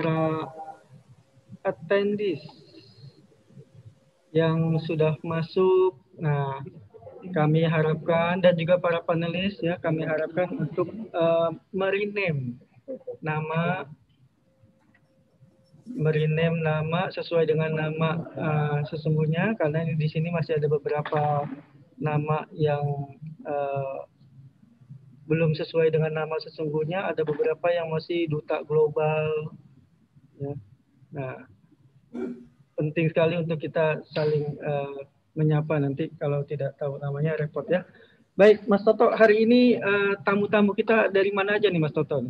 para attendees yang sudah masuk. Nah, kami harapkan dan juga para panelis ya kami harapkan untuk uh, merename nama merename nama sesuai dengan nama uh, sesungguhnya karena di sini masih ada beberapa nama yang uh, belum sesuai dengan nama sesungguhnya ada beberapa yang masih duta global Ya. Nah, penting sekali untuk kita saling uh, menyapa nanti kalau tidak tahu namanya repot ya. Baik, Mas Toto, hari ini eh, tamu-tamu uh, kita dari mana aja nih Mas Toto?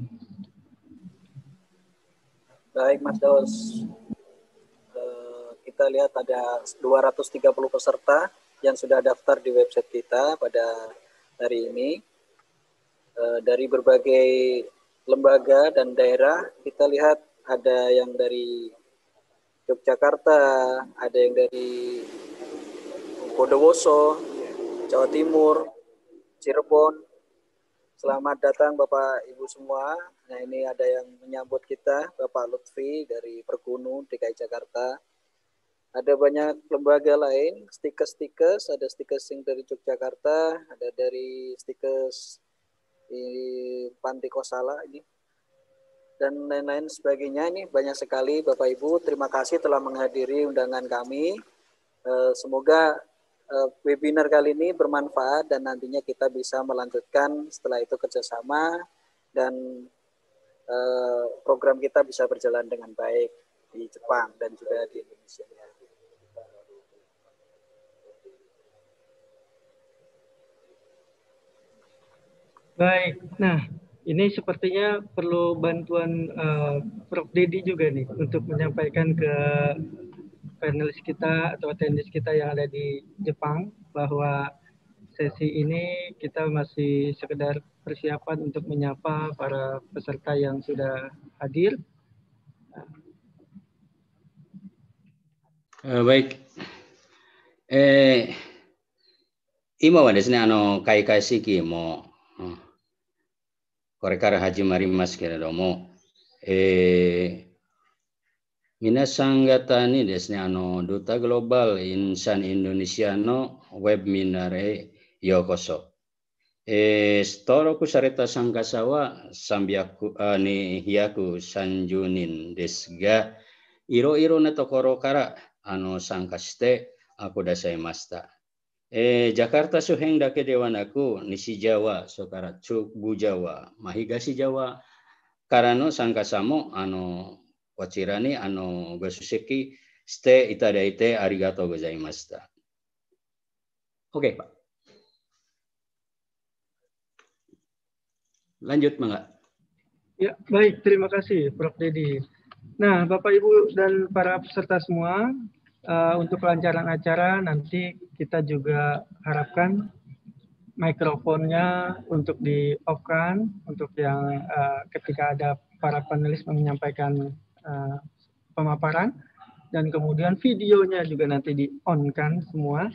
Baik, Mas Daus. Uh, kita lihat ada 230 peserta yang sudah daftar di website kita pada hari ini. Uh, dari berbagai lembaga dan daerah, kita lihat ada yang dari Yogyakarta, ada yang dari Bondowoso, Jawa Timur, Cirebon. Selamat datang Bapak Ibu semua. Nah ini ada yang menyambut kita, Bapak Lutfi dari Perkunu DKI Jakarta. Ada banyak lembaga lain, stikes-stikes, ada stikes yang dari Yogyakarta, ada dari stikes di eh, Panti Kosala ini dan lain-lain sebagainya. Ini banyak sekali Bapak Ibu. Terima kasih telah menghadiri undangan kami. Eh, semoga eh, webinar kali ini bermanfaat dan nantinya kita bisa melanjutkan setelah itu kerjasama dan eh, program kita bisa berjalan dengan baik di Jepang dan juga di Indonesia. Baik, nah ini sepertinya perlu bantuan uh, Prof. Dedi juga nih untuk menyampaikan ke panelis kita atau attendees kita yang ada di Jepang bahwa sesi ini kita masih sekedar persiapan untuk menyapa para peserta yang sudah hadir. Uh, baik. Eh, これから始まりますけれどもえー皆さん方にですねあのドタグローバルインサンインドネシアのウェブミナーへようこそえー登録された参加者は Eh, Jakarta suheng dake dewan aku nisi Jawa sokara cuk bu Jawa mahigasi Jawa karano sangka samo ano wacirani ano gasuseki ste itadaite arigato gozaimasta. Oke okay, Pak. Lanjut mangga. Ya baik terima kasih Prof Dedi. Nah Bapak Ibu dan para peserta semua uh, untuk kelancaran acara nanti kita juga harapkan mikrofonnya untuk di off kan untuk yang uh, ketika ada para panelis menyampaikan uh, pemaparan dan kemudian videonya juga nanti di on kan semua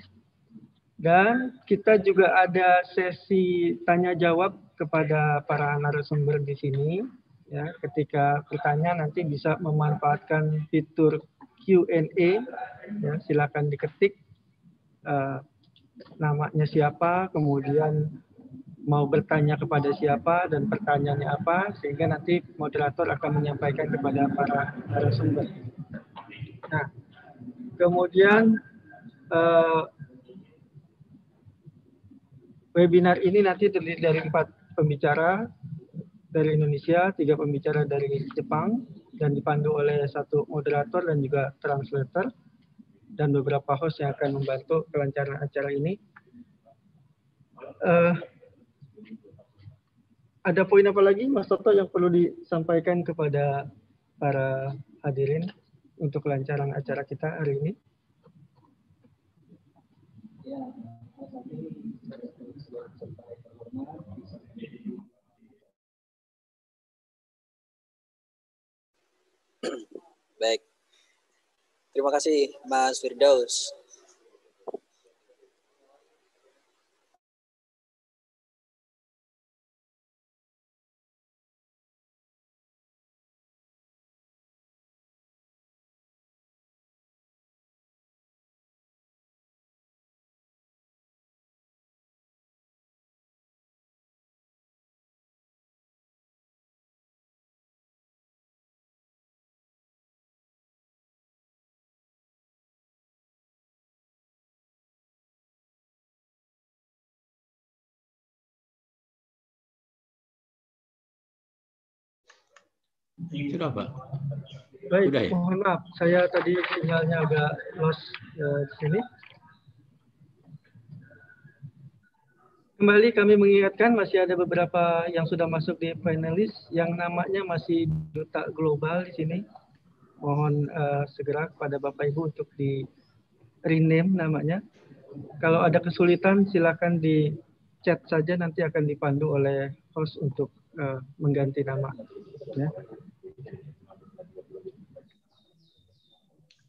dan kita juga ada sesi tanya jawab kepada para narasumber di sini ya ketika bertanya nanti bisa memanfaatkan fitur Q&A. Ya, silakan diketik uh, namanya siapa, kemudian mau bertanya kepada siapa dan pertanyaannya apa, sehingga nanti moderator akan menyampaikan kepada para narasumber. Nah, kemudian uh, webinar ini nanti terdiri dari empat pembicara dari Indonesia, tiga pembicara dari Jepang, dan dipandu oleh satu moderator dan juga translator dan beberapa host yang akan membantu kelancaran acara ini. Uh, ada poin apa lagi Mas Toto yang perlu disampaikan kepada para hadirin untuk kelancaran acara kita hari ini? Ya, Baik. Terima kasih Mas Firdaus. Sudah Pak. Baik, Sudah, ya? mohon maaf. Saya tadi sinyalnya agak los uh, di sini. Kembali kami mengingatkan masih ada beberapa yang sudah masuk di finalis yang namanya masih duta global di sini. Mohon uh, segera kepada Bapak Ibu untuk di rename namanya. Kalau ada kesulitan silakan di chat saja nanti akan dipandu oleh host untuk uh, mengganti nama. Ya.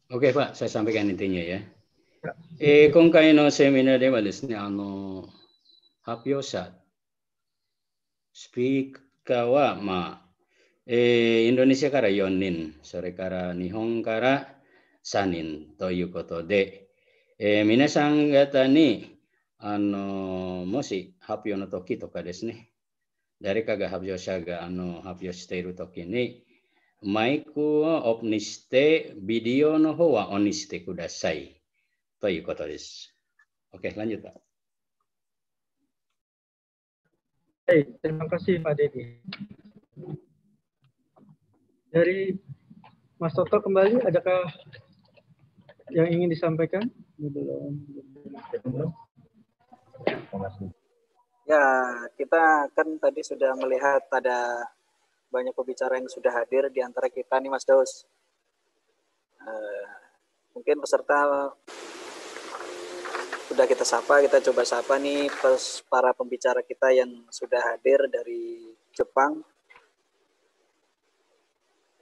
Oke Pak, saya sampaikan intinya ya. Eh, kongkai no seminar ini malas nih, ano, hapiosat, speak kawa ma, eh, Indonesia kara yonin, sore kara nihong kara sanin, toyu koto de, eh, minasang gata ni, ano, mosi, hapiono toki toka desne, dari kaga hapiosaga, ano, hapios teiru toki nih, video Oke lanjut Pak. Hey, terima kasih Pak Dedi. Dari Mas Toto kembali, adakah yang ingin disampaikan? Belum. Ya, kita kan tadi sudah melihat ada banyak pembicara yang sudah hadir di antara kita nih Mas Daus. Uh, mungkin peserta sudah kita sapa, kita coba sapa nih para pembicara kita yang sudah hadir dari Jepang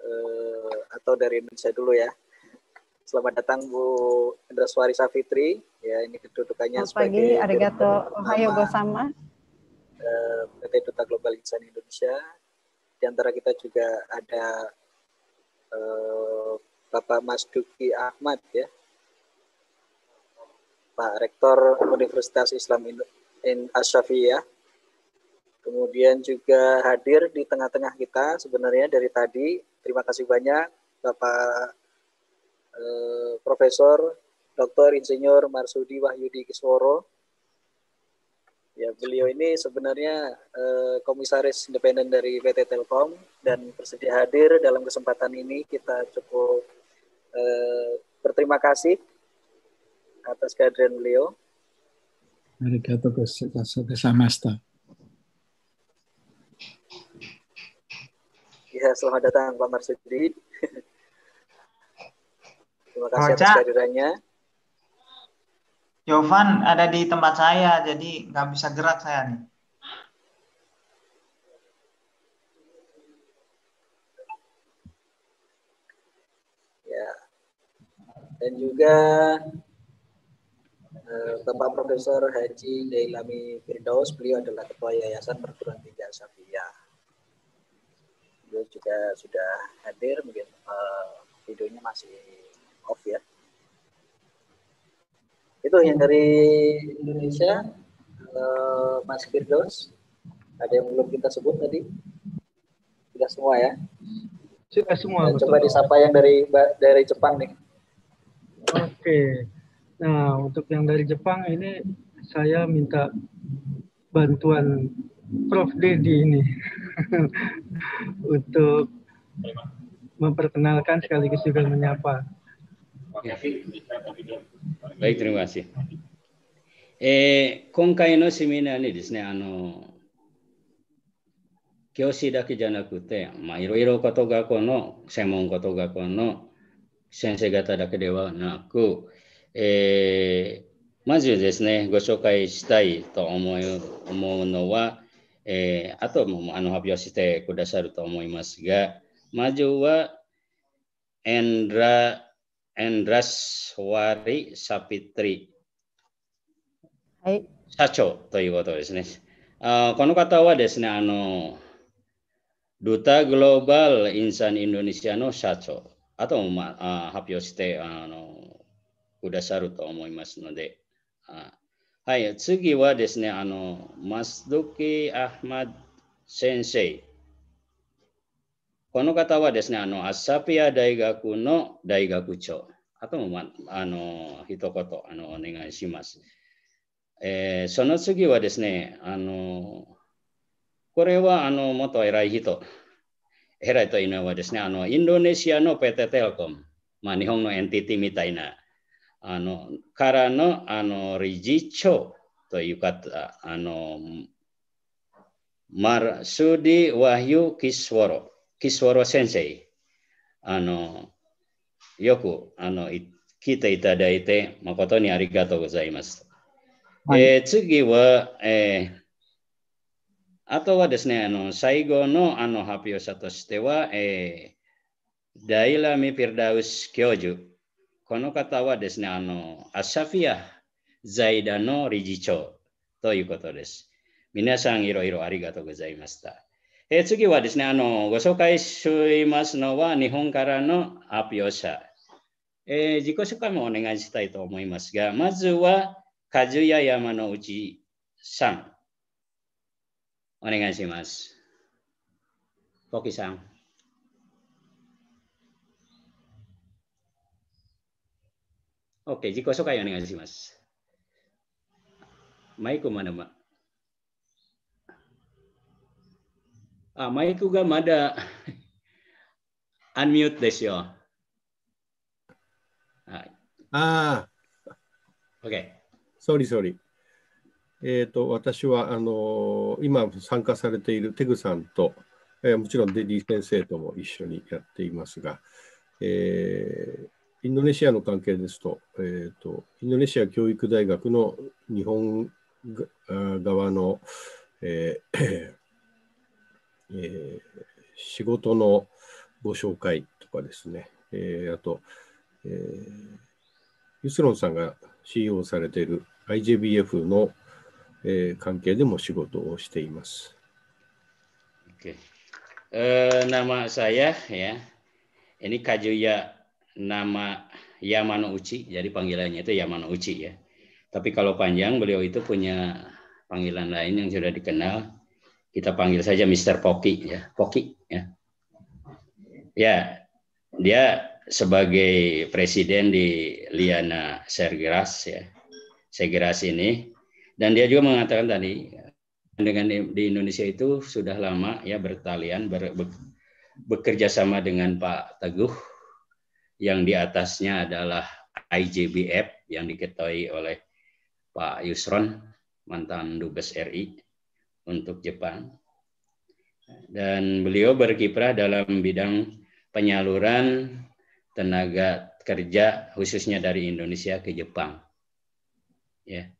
uh, atau dari Indonesia dulu ya. Selamat datang Bu Indraswari Safitri. Ya, ini kedudukannya Selamat sebagai pagi, arigato, ohayo gosama. Eh, PT Duta Global Insan Indonesia di antara kita juga ada uh, Bapak Mas Duki Ahmad ya Pak Rektor Universitas Islam in, in Asyafiyah. Kemudian juga hadir di tengah-tengah kita sebenarnya dari tadi. Terima kasih banyak Bapak eh, Profesor Dr. Insinyur Marsudi Wahyudi Kisworo Ya, beliau ini sebenarnya uh, komisaris independen dari PT Telkom dan bersedia hadir dalam kesempatan ini kita cukup uh, berterima kasih atas kehadiran beliau. ke Samasta. Ya, selamat datang Pak Marsudi. Terima kasih atas kehadirannya. Jovan ada di tempat saya, jadi nggak bisa gerak saya nih. Ya. Dan juga eh, Bapak Profesor Haji Dailami Firdaus, beliau adalah Ketua Yayasan Perguruan Tinggi Safia. Beliau juga sudah hadir, mungkin eh, videonya masih off ya itu yang dari Indonesia uh, Mas Firdaus ada yang belum kita sebut tadi sudah semua ya sudah semua nah, coba disapa yang dari dari Jepang nih oke okay. nah untuk yang dari Jepang ini saya minta bantuan Prof Dedi ini untuk memperkenalkan sekaligus juga menyapa. Baik, terima kasih. えー、今回のセミナーにですね、あの、教師だけじゃなくて、まあ、いろいろこと学校の、専門こと学校の先生方だけではなく、えー、まずですね、ご紹介したいと思う思うのは、えー、あともあの発表してくださると思いますが、まずは、エンラ Andras Wari Sapitri。はい。社長ということですね。あこの方はですね、あの、ドタグローバルインサンインドネシアの社長、あと、まあ、発表してあのくださると思いますので、はい、次はですね、あの、マスドキ・アハマド先生。この方はですね、あのアッサピア大学の大学長。あとも、ま、あの一言あのお願いします、えー、その次はですね、あのこれはあの元偉い人。偉いというのはですね、あのインドネシアの PT テレコム、まあ、日本のエンティティみたいな、あのからのあの理事長という方、あのマルスディ・ワヒュ・キスワロ。岸ソロ先生、あの、よく、あの、来ていただいて、誠にありがとうございます。はい、えー、次は、えー、あとはですね、あの最後のあの発表者としては、えー、ダイラミ・ピルダウス教授。この方はですね、あのアシャフィア財団の理事長ということです。皆さんいろいろありがとうございました。えー、次はですねあの、ご紹介しますのは、日本からの発表者。えー、自己紹介もお願いしたいと思いますが、まずは、かずや山の内さん。お願いします。ポキさん。OK、自己紹介お願いします。マイクまでまあマイクがまだアンミュートですよ。はい。ああ。OK。Sorry, sorry. えっと、私はあのー、今参加されているテグさんと、えー、もちろんデディ先生とも一緒にやっていますが、えー、インドネシアの関係ですと,、えーと、とインドネシア教育大学の日本側の、えーえー、仕事のご紹介とかですね、えー、あと、えー、ユスロンさんが CEO されている IJBF の、えー、関係でも仕事をしています。Okay. Uh, nama saya ya, ini Kajuya nama Yamano Uchi, jadi panggilannya itu Yamano Uchi ya. Tapi kalau panjang beliau itu punya panggilan lain yang sudah dikenal kita panggil saja Mr. Poki ya, Poki ya. Ya, dia sebagai presiden di Liana Sergeras ya. Sergeras ini dan dia juga mengatakan tadi dengan di Indonesia itu sudah lama ya bertalian ber, be, bekerja sama dengan Pak Teguh yang di atasnya adalah IJBF yang diketahui oleh Pak Yusron mantan dubes RI untuk Jepang. Dan beliau berkiprah dalam bidang penyaluran tenaga kerja khususnya dari Indonesia ke Jepang. Ya.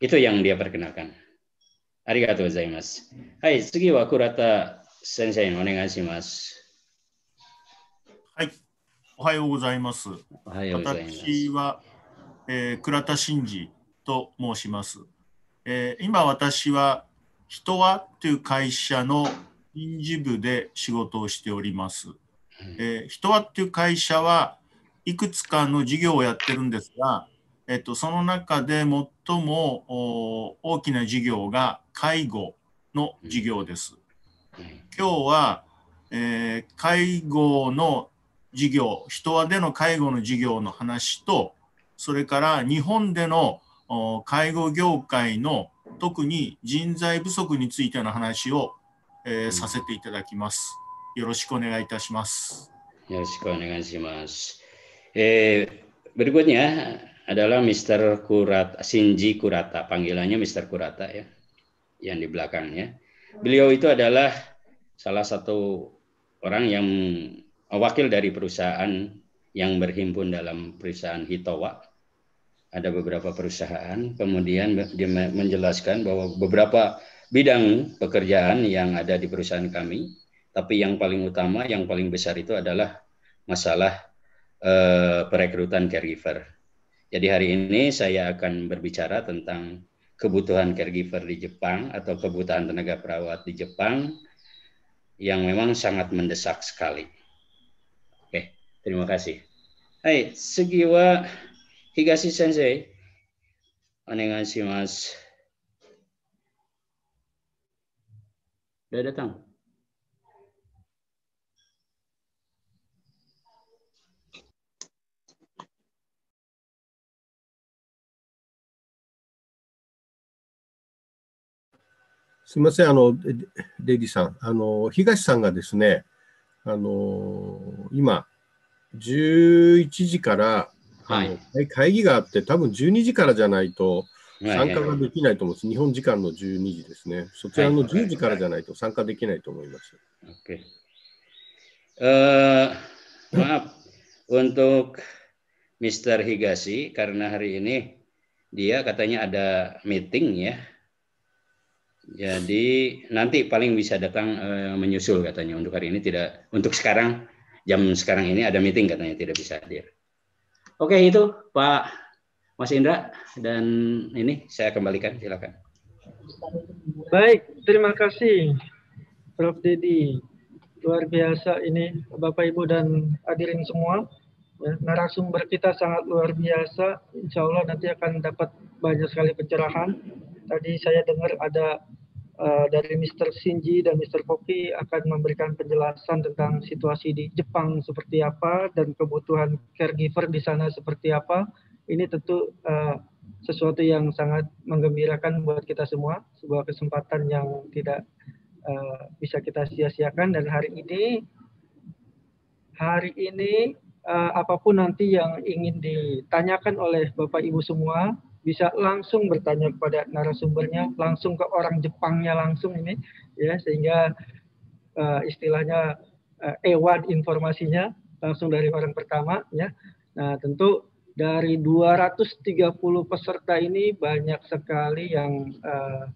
Itu yang dia perkenalkan. Arigatou gozaimasu. Hai, sugi wa eh, Kurata sensei ni onegai shimasu. はい、おはようございます。ます私は、えー、倉田真二と申します。えー、今私は人はという会社の人事部で仕事をしております。えー、人はっていう会社はいくつかの事業をやってるんですが、えっと、その中で最も大きな事業が介護の事業です。今日は、えー、介護の事業、人はでの介護の事業の話と、それから日本での介護業界の特に人材不足についての話を、えー、させていただきます。よろしくお願いいたします。よろしくお願いします。えー、berikutnya adalah Mr. Kurata, Shinji Kurata, panggilannya Mr. Kurata ya, yang di belakangnya. Beliau itu adalah salah satu orang yang wakil dari perusahaan yang berhimpun dalam perusahaan Hitowa ada beberapa perusahaan, kemudian dia menjelaskan bahwa beberapa bidang pekerjaan yang ada di perusahaan kami, tapi yang paling utama, yang paling besar itu adalah masalah eh, perekrutan caregiver. Jadi hari ini saya akan berbicara tentang kebutuhan caregiver di Jepang atau kebutuhan tenaga perawat di Jepang yang memang sangat mendesak sekali. Oke, terima kasih. Hai, segiwa 東先生、お願いします。誰だったすみません、あのデディさん、あの東さんがですね、あの今、11時からはい、会議があって、多分12時からじゃないと参加ができないと思うんです、日本時間の12時ですね、そちらの10時からじゃないと参加できないと思います。Oke, okay. uh, maaf untuk Mr. Higashi karena hari ini dia katanya ada meeting ya. Jadi nanti paling bisa datang uh, menyusul katanya untuk hari ini tidak untuk sekarang jam sekarang ini ada meeting katanya tidak bisa hadir. Oke itu Pak Mas Indra dan ini saya kembalikan silakan. Baik, terima kasih Prof Dedi. Luar biasa ini Bapak Ibu dan hadirin semua. Ya, narasumber kita sangat luar biasa. Insya Allah nanti akan dapat banyak sekali pencerahan. Tadi saya dengar ada Eh, dari Mr. Shinji dan Mr. Koki akan memberikan penjelasan tentang situasi di Jepang seperti apa dan kebutuhan caregiver di sana seperti apa. Ini tentu uh, sesuatu yang sangat menggembirakan buat kita semua, sebuah kesempatan yang tidak uh, bisa kita sia-siakan dan hari ini hari ini uh, apapun nanti yang ingin ditanyakan oleh Bapak Ibu semua bisa langsung bertanya kepada narasumbernya, langsung ke orang Jepangnya langsung ini, ya sehingga uh, istilahnya uh, eh, ewan informasinya langsung dari orang pertama, ya. Nah tentu dari 230 peserta ini banyak sekali yang uh,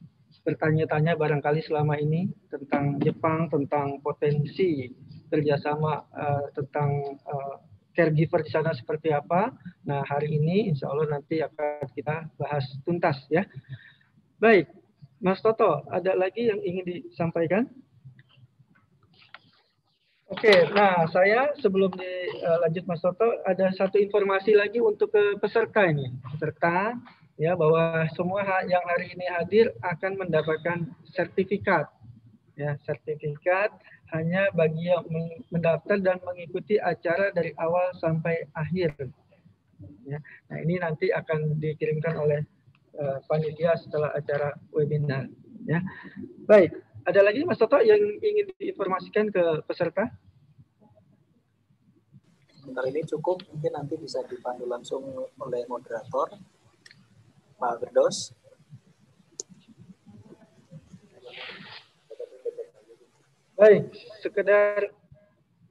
bertanya-tanya barangkali selama ini tentang Jepang, tentang potensi kerjasama, uh, tentang uh, caregiver di sana seperti apa. Nah, hari ini insya Allah nanti akan kita bahas tuntas ya. Baik, Mas Toto, ada lagi yang ingin disampaikan? Oke, nah saya sebelum dilanjut eh, Mas Toto, ada satu informasi lagi untuk ke peserta ini. Peserta ya bahwa semua yang hari ini hadir akan mendapatkan sertifikat ya sertifikat hanya bagi yang mendaftar dan mengikuti acara dari awal sampai akhir. Ya. Nah ini nanti akan dikirimkan oleh uh, panitia setelah acara webinar. Ya. Baik, ada lagi Mas Toto yang ingin diinformasikan ke peserta? Sebentar ini cukup, mungkin nanti bisa dipandu langsung oleh moderator, Pak Gerdos. Baik, sekedar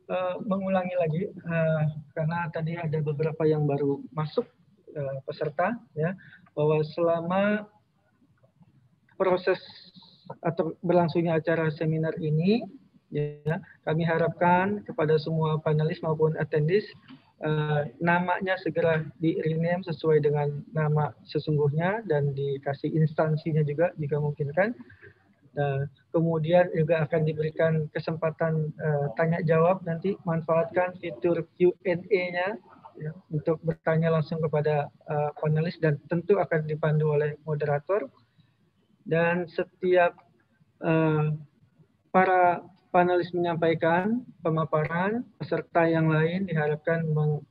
uh, mengulangi lagi uh, karena tadi ada beberapa yang baru masuk uh, peserta ya bahwa selama proses atau berlangsungnya acara seminar ini ya kami harapkan kepada semua panelis maupun attendees uh, namanya segera di rename sesuai dengan nama sesungguhnya dan dikasih instansinya juga jika mungkin kan. Eh, kemudian juga akan diberikan kesempatan eh, tanya jawab nanti manfaatkan fitur Q&A-nya ya, untuk bertanya langsung kepada eh, panelis dan tentu akan dipandu oleh moderator. Dan setiap para panelis menyampaikan pemaparan, peserta yang lain diharapkan meng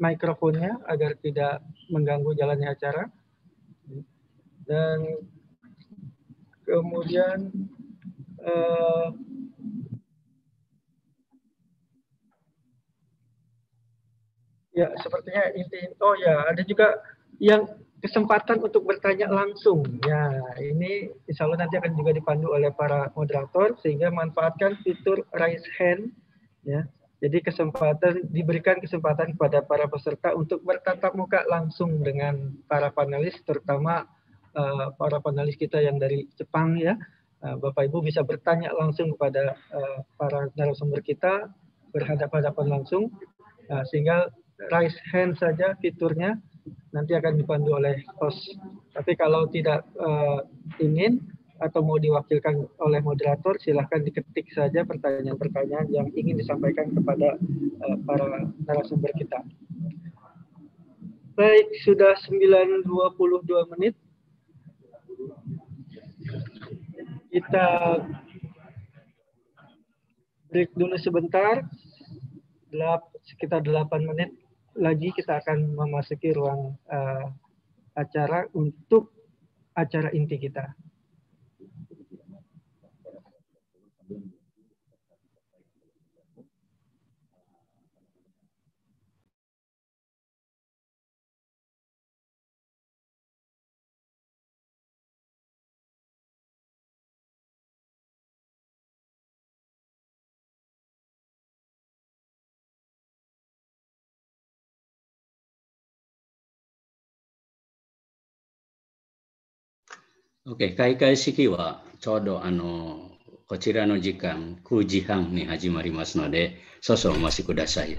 mikrofonnya agar tidak mengganggu jalannya acara. Dan kemudian uh, ya sepertinya inti oh ya ada juga yang kesempatan untuk bertanya langsung ya ini insya Allah nanti akan juga dipandu oleh para moderator sehingga manfaatkan fitur raise hand ya jadi kesempatan diberikan kesempatan kepada para peserta untuk bertatap muka langsung dengan para panelis terutama Eh, para panelis kita yang dari Jepang ya. Eh, Bapak Ibu bisa bertanya langsung kepada eh, para narasumber kita berhadapan-hadapan langsung sehingga raise hand saja fiturnya nanti akan dipandu oleh host. Tapi kalau tidak ingin atau mau diwakilkan oleh moderator, silahkan diketik saja pertanyaan-pertanyaan yang ingin disampaikan kepada para narasumber kita. Baik, sudah 9.22 menit. Kita break dulu sebentar. Delap, sekitar 8 menit lagi kita akan memasuki ruang uh, acara untuk acara inti kita. OK、開会式はちょうどあのこちらの時間、9時半に始まりますので、少々お待ちください。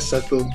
Exacto.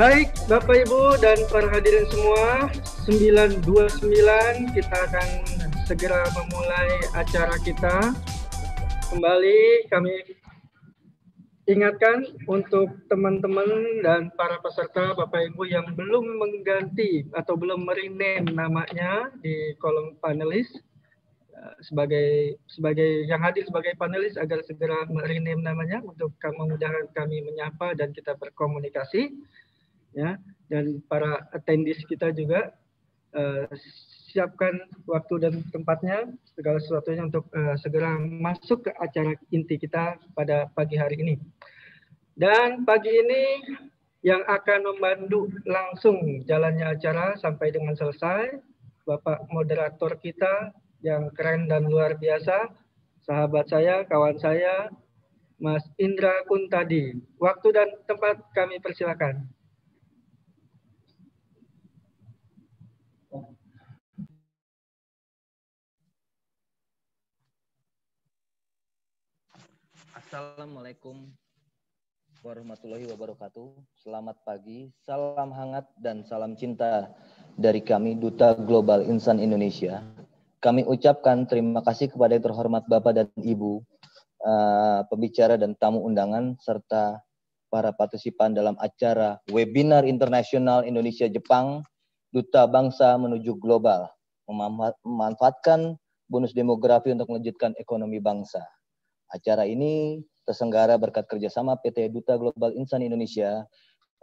Baik, Bapak Ibu dan para hadirin semua, 929 kita akan segera memulai acara kita. Kembali kami ingatkan untuk teman-teman dan para peserta Bapak Ibu yang belum mengganti atau belum merename namanya di kolom panelis eh, sebagai sebagai yang hadir sebagai panelis agar segera merename namanya untuk memudahkan kami menyapa dan kita berkomunikasi ya dan para attendees kita juga uh, siapkan waktu dan tempatnya segala sesuatunya untuk uh, segera masuk ke acara inti kita pada pagi hari ini. Dan pagi ini yang akan memandu langsung jalannya acara sampai dengan selesai Bapak moderator kita yang keren dan luar biasa, sahabat saya, kawan saya, Mas Indra Kuntadi. Waktu dan tempat kami persilakan. Assalamualaikum warahmatullahi wabarakatuh. Selamat pagi, salam hangat dan salam cinta dari kami Duta Global Insan Indonesia. Kami ucapkan terima kasih kepada yang terhormat Bapak dan Ibu uh, pembicara dan tamu undangan serta para partisipan dalam acara webinar internasional Indonesia Jepang Duta Bangsa menuju Global memanfaatkan bonus demografi untuk melanjutkan ekonomi bangsa. Acara ini tersenggara berkat kerjasama PT Duta Global Insan Indonesia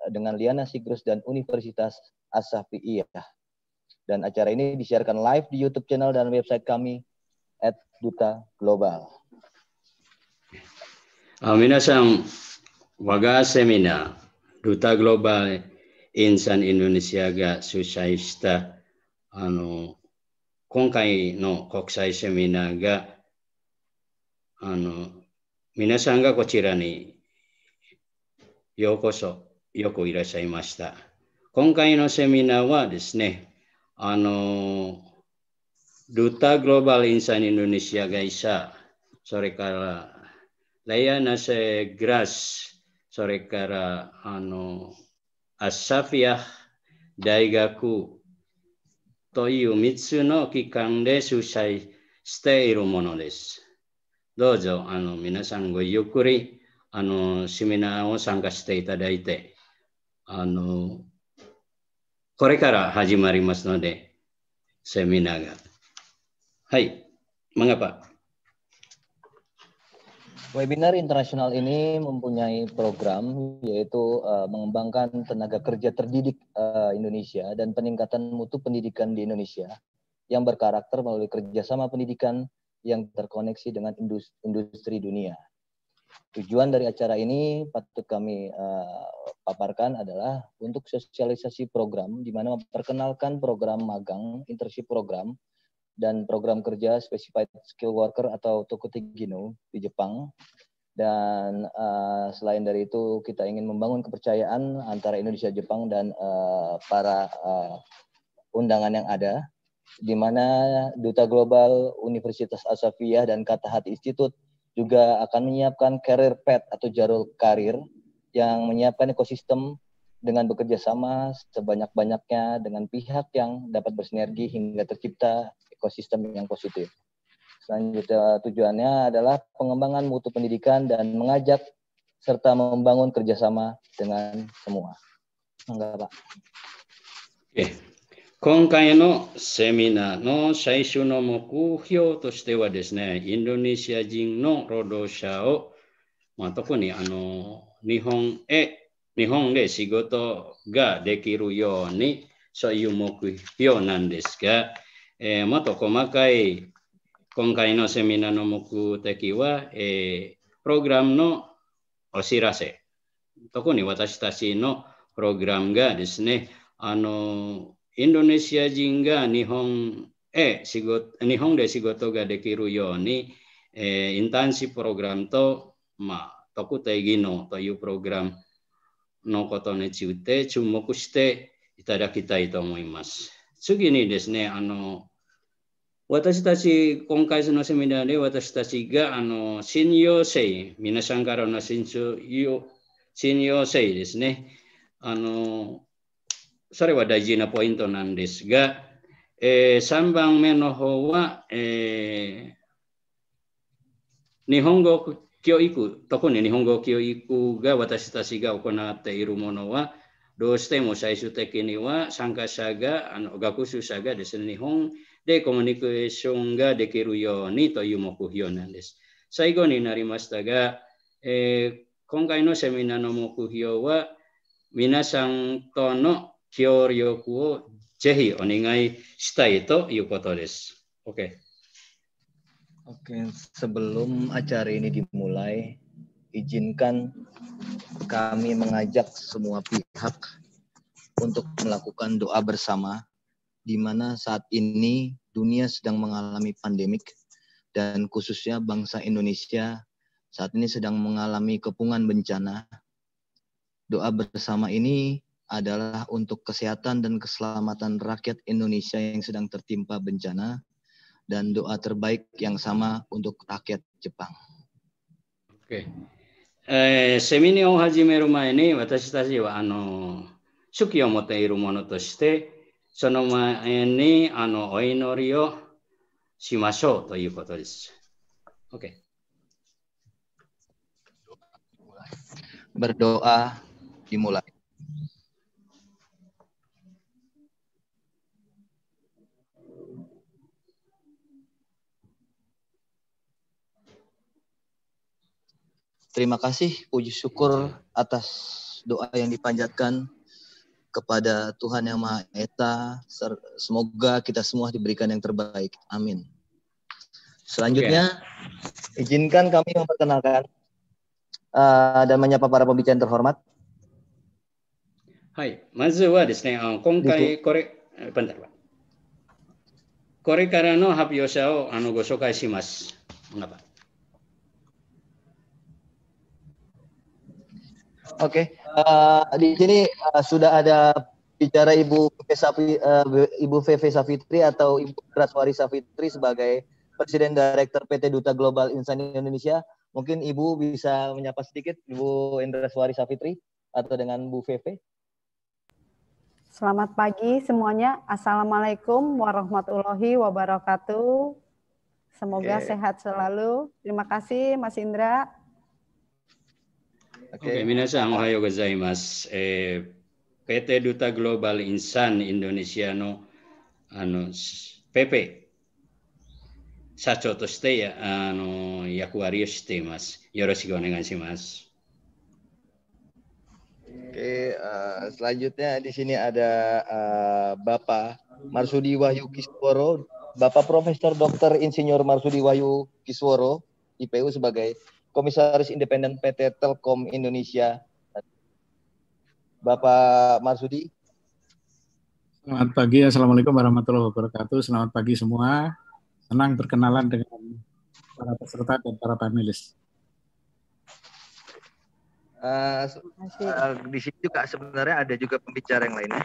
eh, dengan Liana Sigrus dan Universitas Asafiyah. Dan acara ini disiarkan live di YouTube channel dan website kami at Duta Global. Minasang waga semina Duta Global Insan Indonesia ga Ano, no koksai seminar ga. あの皆さんがこちらにようこそよくいらっしゃいました。今回のセミナーはですね、あの、ルタグローバルインサンインドネシア会社、それから、レイアナセグラス、それから、あの、アサフィア大学という3つの機関で主催しているものです。どうぞあの皆さんごゆっくりあのセミナーを参加していただいて、あのこれから始まりますので、セミナーが。はい、mengapa? Webinar internasional ini mempunyai program yaitu uh, mengembangkan tenaga kerja terdidik uh, Indonesia dan peningkatan mutu pendidikan di Indonesia yang berkarakter melalui kerjasama pendidikan, yang terkoneksi dengan industri, dunia. Tujuan dari acara ini patut kami uh, paparkan adalah untuk sosialisasi program di mana memperkenalkan program magang, internship program dan program kerja specified skill worker atau Tokutigino gino di Jepang dan uh, selain dari itu kita ingin membangun kepercayaan antara Indonesia Jepang dan uh, para uh, undangan yang ada di mana Duta Global Universitas Asafiyah dan Kata Hati Institute juga akan menyiapkan career path atau jalur karir yang menyiapkan ekosistem dengan bekerja sama sebanyak-banyaknya dengan pihak yang dapat bersinergi hingga tercipta ekosistem yang positif. Selanjutnya tujuannya adalah pengembangan mutu pendidikan dan mengajak serta membangun kerjasama dengan semua. Enggak, Pak. Oke, 今回のセミナーの最初の目標としてはですね、インドネシア人の労働者を、まあ、特にあの日本へ、日本で仕事ができるように、そういう目標なんですが、えー、もっと細かい今回のセミナーの目的は、えー、プログラムのお知らせ、特に私たちのプログラムがですね、あのインドネシア人が日本へ仕事、日本で仕事ができるように、えー、インターンシッププログラムと、まあ、特定技能というプログラムのことについて注目していただきたいと思います。次にですね、あの私たち、今回のセミナーで私たちがあの信用性、皆さんからの信用信用性ですね、あのそれは大事なポイントなんですが、えー、3番目の方は、えー、日本語教育、特に日本語教育が私たちが行っているものは、どうしても最終的には参加者が、あの学習者がですね、日本でコミュニケーションができるようにという目標なんです。最後になりましたが、えー、今回のセミナーの目標は、皆さんとの Oke. Oke. sebelum acara ini dimulai, izinkan kami mengajak semua pihak untuk melakukan doa bersama, di mana saat ini dunia sedang mengalami pandemik, dan khususnya bangsa Indonesia saat ini sedang mengalami kepungan bencana. Doa bersama ini adalah untuk kesehatan dan keselamatan rakyat Indonesia yang sedang tertimpa bencana dan doa terbaik yang sama untuk rakyat Jepang. Oke. Okay. Eh, semini o hajimeru mae ni watashi tachi wa ano shuki o motte iru mono toshite sono mae ni ano oinori o shimashou toyukoto desu. Oke. Okay. Berdoa dimulai. Terima kasih, puji syukur atas doa yang dipanjatkan kepada Tuhan Yang Maha Esa. Semoga kita semua diberikan yang terbaik. Amin. Selanjutnya, okay. izinkan kami memperkenalkan uh, dan menyapa para pembicara yang terhormat. mengapa? Oke. Okay. Uh, eh, di sini uh, sudah ada bicara Ibu VV uh, eh, Ibu VV Safitri atau Ibu Raswari Safitri sebagai Presiden Direktur PT Duta Global Insan Indonesia. Mungkin Ibu bisa menyapa sedikit Ibu Indra Indraswari Safitri atau dengan Bu Feve. Selamat pagi semuanya. Assalamualaikum warahmatullahi wabarakatuh. Semoga okay. sehat selalu. Terima kasih Mas Indra. Okay. okay, minasan ohayo gozaimasu. Eh, PT Duta Global Insan Indonesia no ano ya, ano PP. Sacho Oke, okay, uh, eh, selanjutnya di sini ada uh, Bapak Marsudi Wahyu Kisworo, Bapak Profesor Dr. Insinyur Marsudi Wahyu Kisworo, IPU sebagai Komisaris Independen PT Telkom Indonesia, Bapak Marsudi. Selamat pagi, Assalamualaikum warahmatullahi wabarakatuh. Selamat pagi semua. Senang berkenalan dengan para peserta dan para panelis. Uh, uh, di sini juga sebenarnya ada juga pembicara yang lainnya.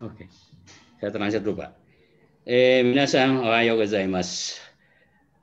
Oke, okay. saya terlanjur dulu Pak. Eh, minasan, ohayo gozaimasu.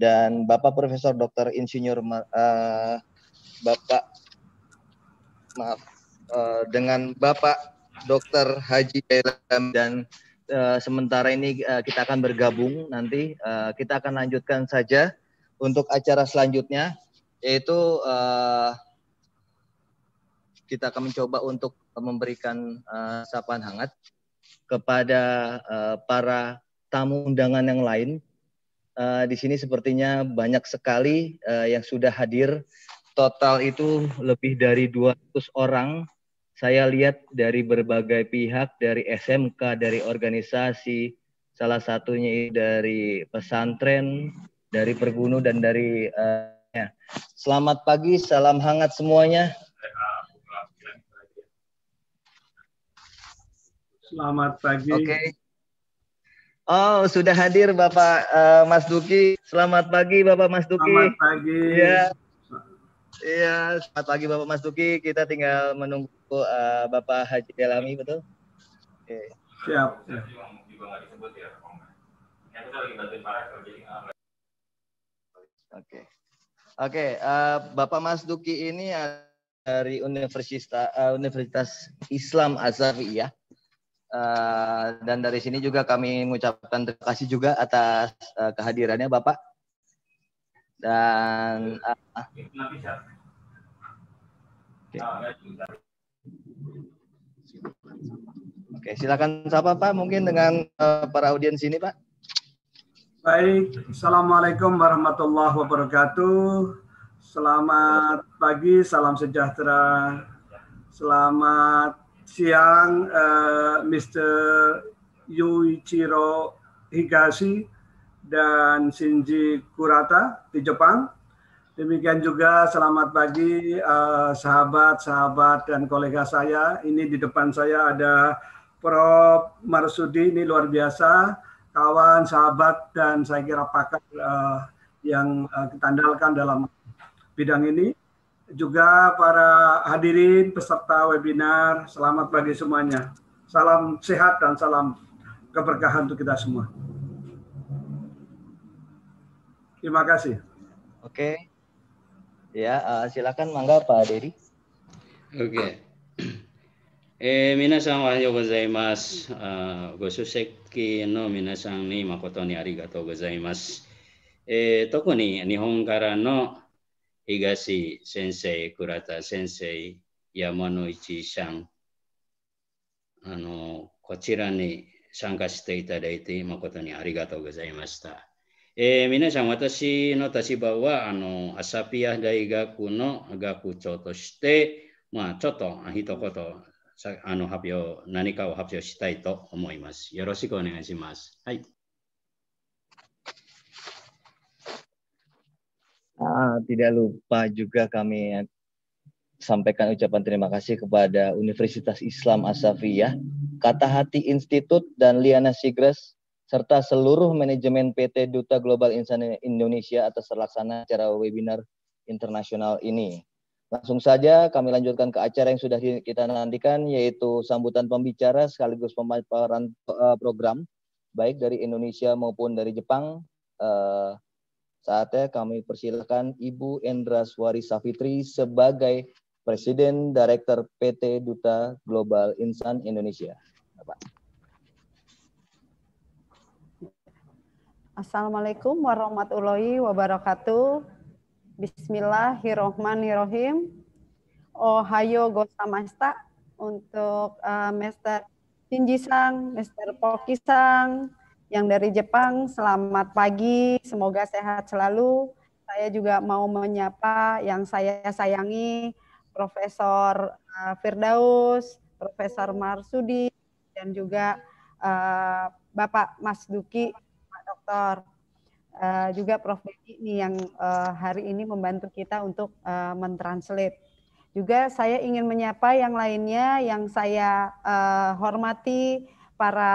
dan Bapak Profesor Dr. Insinyur uh, Bapak maaf uh, dengan Bapak Dr. Haji Jailam dan uh, sementara ini uh, kita akan bergabung nanti uh, kita akan lanjutkan saja untuk acara selanjutnya yaitu uh, kita akan mencoba untuk memberikan uh, sapaan hangat kepada uh, para tamu undangan yang lain Uh, di sini sepertinya banyak sekali uh, yang sudah hadir. Total itu lebih dari 200 orang. Saya lihat dari berbagai pihak, dari SMK, dari organisasi, salah satunya dari pesantren, dari pergunu, dan dari... Uh, ya. Selamat pagi, salam hangat semuanya. Selamat pagi. Oke. Okay. Oh, sudah hadir Bapak uh, Mas Duki. Selamat pagi Bapak Mas Duki. Selamat pagi. Iya. Iya, selamat pagi Bapak Mas Duki. Kita tinggal menunggu uh, Bapak Haji Delami, betul? Oke. Okay. Siap. Oke. Oke, uh, Bapak Mas Duki ini dari Universitas uh, Universitas Islam Azhar ya Uh, dan dari sini juga kami mengucapkan terima kasih juga atas uh, kehadirannya Bapak. Dan uh, Oke, okay. okay, silakan sapa Pak mungkin dengan uh, para audiens ini Pak. Baik, Assalamualaikum warahmatullahi wabarakatuh. Selamat pagi, salam sejahtera. Selamat Siang, uh, eh, Mr. Yuichiro Higashi dan Shinji Kurata di Jepang. Demikian juga selamat pagi eh, sahabat-sahabat uh, dan kolega saya. Ini di depan saya ada Prof. Marsudi, ini luar biasa. Kawan, sahabat, dan saya kira pakar uh, yang uh, kita andalkan dalam bidang ini juga para hadirin peserta webinar. Selamat pagi semuanya. Salam sehat dan salam keberkahan untuk kita semua. Terima kasih. Oke. Ya, uh, silakan mangga Pak Dedi. Oke. Eh, minasan o yo gozaimasu. Uh, gosuseki no minasan ni makoto ni arigatou eh, kara no 東先生、倉田先生、山野内さん、あの、こちらに参加していただいて誠にありがとうございました。えー、皆さん、私の立場は、あの、アサピア大学の学長として、まあ、ちょっと一言、あの発表、何かを発表したいと思います。よろしくお願いします。はい。Ah, tidak lupa juga kami sampaikan ucapan terima kasih kepada Universitas Islam Asafiyah, Kata Hati Institut dan Liana Sigres serta seluruh manajemen PT Duta Global Insan Indonesia atas terlaksana acara webinar internasional ini. Langsung saja kami lanjutkan ke acara yang sudah kita nantikan yaitu sambutan pembicara sekaligus pemaparan eh, program baik dari Indonesia maupun dari Jepang. Uh, Saatnya kami persilahkan Ibu Endra Suwari Safitri sebagai Presiden Direktur PT Duta Global Insan Indonesia. Bapak. Assalamualaikum warahmatullahi wabarakatuh. Bismillahirrohmanirrohim. Ohayo gosamasta untuk uh, eh, Mr. Shinji Sang, Mr. Poki Sang, yang dari Jepang, selamat pagi, semoga sehat selalu. Saya juga mau menyapa yang saya sayangi, Profesor eh, Firdaus, Profesor Marsudi, dan juga eh, Bapak Mas Duki, Pak Dokter, eh, juga Prof. ini yang hari ini membantu kita untuk mentranslate. Juga saya ingin menyapa yang lainnya yang saya hormati para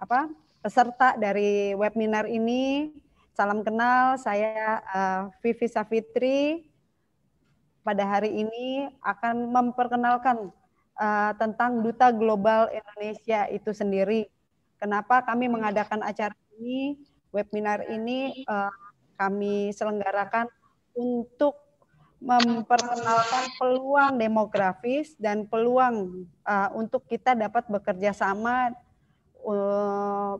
apa peserta dari webinar ini. Salam kenal, saya uh, Vivi Safitri. Pada hari ini akan memperkenalkan uh, tentang Duta Global Indonesia itu sendiri. Kenapa kami mengadakan acara ini, webinar ini uh, kami selenggarakan untuk memperkenalkan peluang demografis dan peluang uh, untuk kita dapat bekerja sama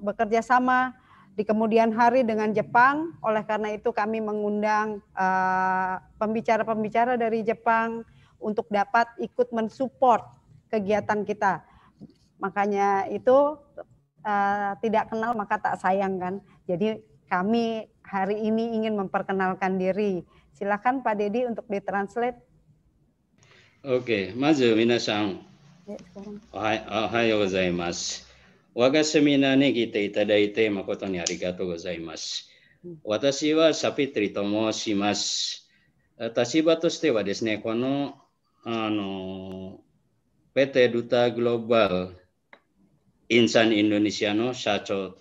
bekerja sama di kemudian hari dengan Jepang. Oleh karena itu kami mengundang eh, pembicara-pembicara uh, dari Jepang untuk dapat ikut mensupport kegiatan kita. Makanya itu uh, tidak kenal maka tak sayang kan. Jadi kami hari ini ingin memperkenalkan diri. Silakan Pak Dedi untuk ditranslate. Oke, okay. Hai, hai, Ohayou gozaimasu. 我がセミナーに来ていただいて誠にありがとうございます。私はシャピトリと申します。立場としてはですね、このあのペテルタグローバルインサンインドネシアの社長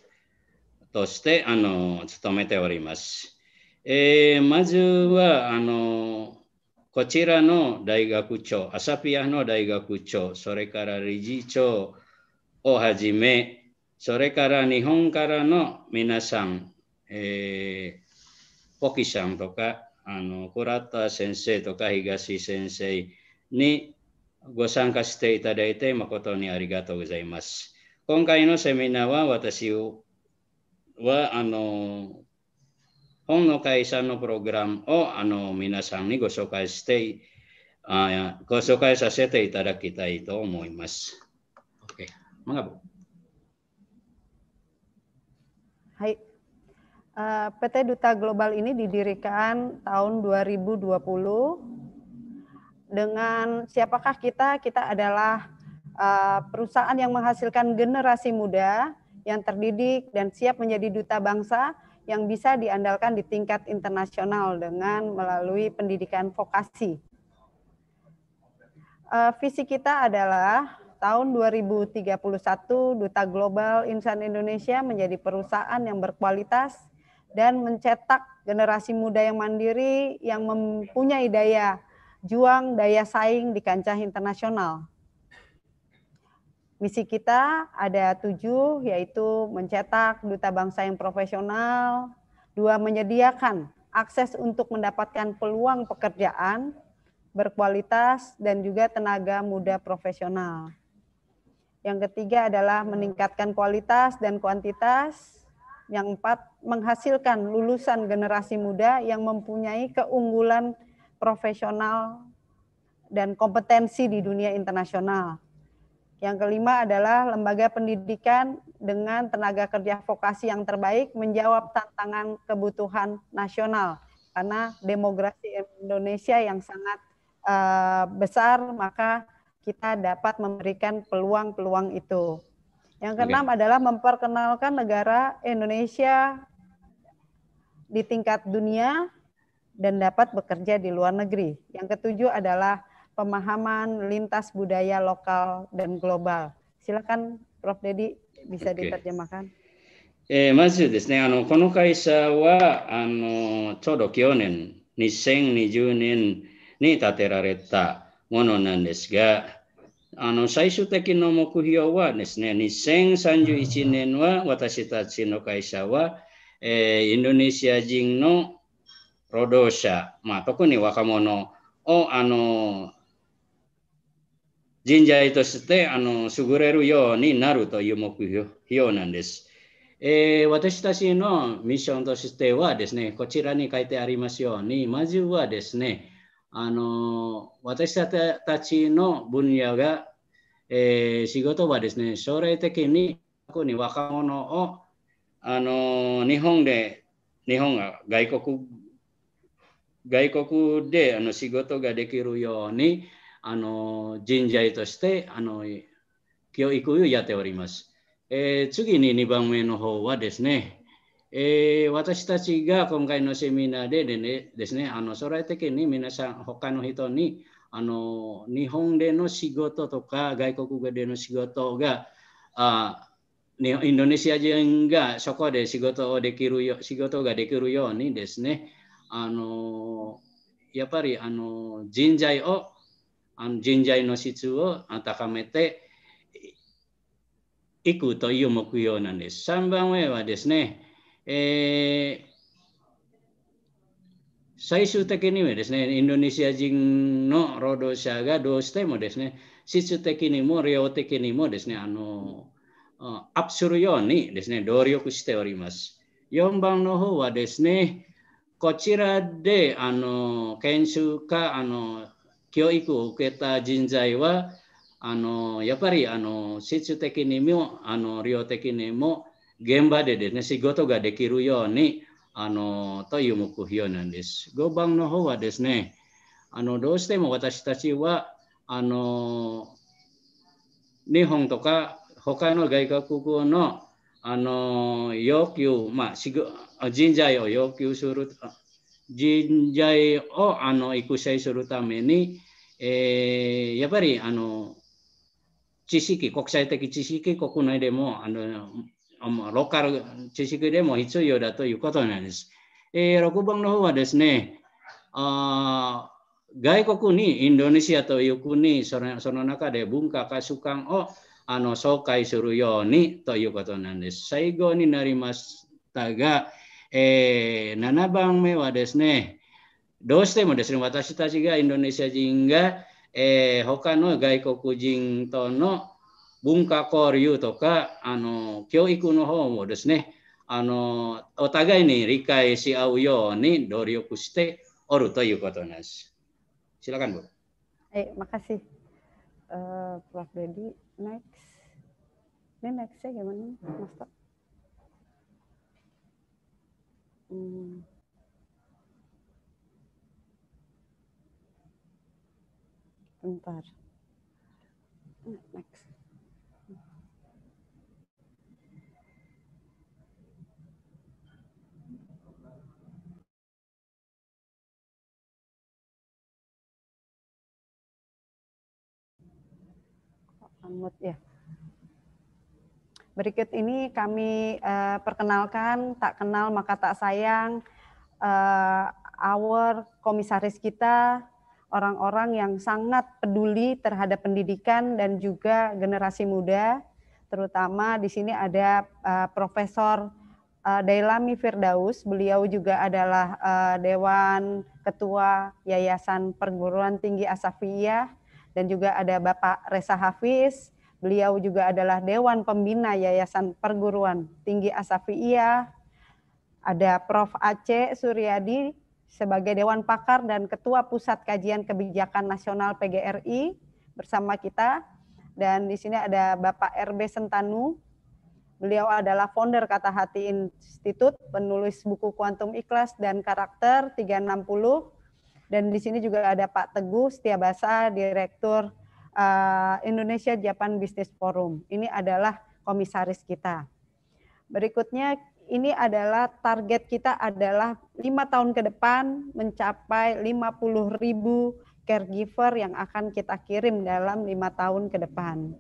としてあの勤めております。えー、まずはあのこちらの大学長、アサピアの大学長、それから理事長、をはじめ、それから日本からの皆さん、えー、ポキさんとか、あの、倉田先生とか東先生にご参加していただいて誠にありがとうございます。今回のセミナーは私は、あの、本の会社のプログラムをあの皆さんにご紹介して、あご紹介させていただきたいと思います。Mangga Bu. Hai. Eh, PT Duta Global ini didirikan tahun 2020 dengan siapakah kita? Kita adalah eh, perusahaan yang menghasilkan generasi muda yang terdidik dan siap menjadi duta bangsa yang bisa diandalkan di tingkat internasional dengan melalui pendidikan vokasi. Eh, visi kita adalah tahun 2031 Duta Global Insan Indonesia menjadi perusahaan yang berkualitas dan mencetak generasi muda yang mandiri yang mempunyai daya juang, daya saing di kancah internasional. Misi kita ada tujuh, yaitu mencetak duta bangsa yang profesional, dua menyediakan akses untuk mendapatkan peluang pekerjaan berkualitas dan juga tenaga muda profesional. Yang ketiga adalah meningkatkan kualitas dan kuantitas. Yang empat, menghasilkan lulusan generasi muda yang mempunyai keunggulan profesional dan kompetensi di dunia internasional. Yang kelima adalah lembaga pendidikan dengan tenaga kerja vokasi yang terbaik menjawab tantangan kebutuhan nasional. Karena demografi Indonesia yang sangat uh, besar, maka kita dapat memberikan peluang-peluang itu. Yang keenam okay. adalah memperkenalkan negara Indonesia di tingkat dunia dan dapat bekerja di luar negeri. Yang ketujuh adalah pemahaman lintas budaya lokal dan global. Silakan Prof. Dedi bisa okay. diterjemahkan. えー、まずですねあの、この会社はあのちょうど去年、2020年に建てられたものなんですが、eh, あの最終的な目標はですね、2031年は私たちの会社は、えー、インドネシア人の労働者、まあ、特に若者をあの人材としてあの優れるようになるという目標なんです。えー、私たちのミッションとしてはですね、こちらに書いてありますように、まずはですね、あの私たちの分野が、えー、仕事はですね、将来的に特に若者をあの日本で、日本が外国外国であの仕事ができるようにあの人材としてあの教育をやっております。えー、次に2番目の方はですね、えー、私たちが今回のセミナーでで、ね、ですね、あの将来的に皆さん、他の人にあの日本での仕事とか外国語での仕事があインドネシア人がそこで仕事をできるよ仕事ができるようにですね、あのやっぱりあの人材をあの人材の質を高めていくという目標なんです。3番目はですね、えー、最終的にはですね、インドネシア人の労働者がどうしてもですね、質的にも量的にもですね、あの、アップするようにですね、努力しております。4番の方はですね、こちらで、あの、研修か、あの、教育を受けた人材は、あの、やっぱり、あの、質的にも、あの、量的にも、現場でですね、仕事ができるように、あの、という目標なんです。5番の方はですね、あの、どうしても私たちは、あの、日本とか他の外国語のあの要求、まあ、人材を要求する、人材をあの育成するために、えー、やっぱりあの知識、国際的知識、国内でもあのローカル知識でも必要だということなんです。えー、6番の方はですね、あ外国にインドネシアという国その、その中で文化か習慣をあの紹介するようにということなんです。最後になりましたが、えー、7番目はですね、どうしてもですね、私たちがインドネシア人が、えー、他の外国人との文化交流とかあの教育の方もですねあのお互いに理解し合うように努力しておるということです。しらえ、まかし。プラフレデーム Amut ya. Berikut ini kami uh, perkenalkan tak kenal maka tak sayang uh, our komisaris kita orang-orang yang sangat peduli terhadap pendidikan dan juga generasi muda terutama di sini ada uh, Profesor uh, Dailami Firdaus beliau juga adalah uh, Dewan Ketua Yayasan Perguruan Tinggi Asafiyah dan juga ada Bapak Resa Hafiz. Beliau juga adalah Dewan Pembina Yayasan Perguruan Tinggi Asafiyah. Ada Prof. Aceh Suryadi sebagai Dewan Pakar dan Ketua Pusat Kajian Kebijakan Nasional PGRI bersama kita. Dan di sini ada Bapak RB Sentanu. Beliau adalah founder Kata Hati Institute, penulis buku Kuantum Ikhlas dan Karakter 360 dan di sini juga ada Pak Teguh Setiabasa, Direktur eh, Indonesia Japan Business Forum. Ini adalah komisaris kita. Berikutnya ini adalah target kita adalah lima tahun ke depan mencapai 50 ribu caregiver yang akan kita kirim dalam lima tahun ke depan.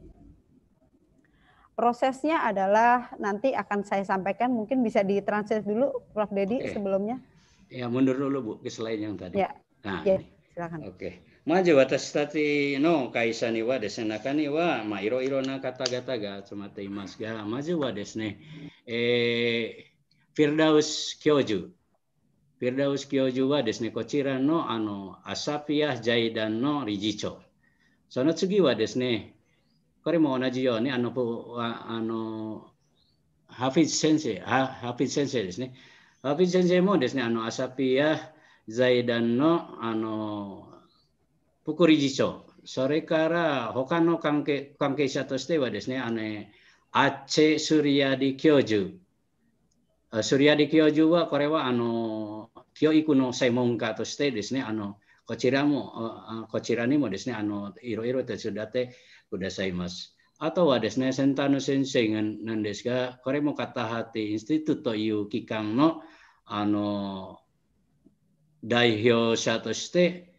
Prosesnya adalah nanti akan saya sampaikan, mungkin bisa ditranslate dulu, Prof. Deddy, Oke. sebelumnya. Ya, mundur dulu Bu ke selain yang tadi. Ya. あい Okay. まず私たちの会社にはですね、中には、まあ、いろいろな方々が集まっていますが、まずはですね、えー、フィルダウス教授。フィルダウス教授はですね、こちらのあのアサフィア財団の理事長。その次はですね、これも同じように、あの、あのハフィズ先生、ハフィズ先生ですね。ハフィズ先生もですね、あのアサフィア財団のあの副理事長、それから他の関係関係者としてはですね、あのアッチェ・スリアディ教授。スリアディ教授は、これはあの教育の専門家としてですね、あのこちらも、こちらにもですね、あのいろいろ手伝ってくださいます。あとはですね、センターの先生なんですが、これも片ハティインスティットという機関のあの代表者として、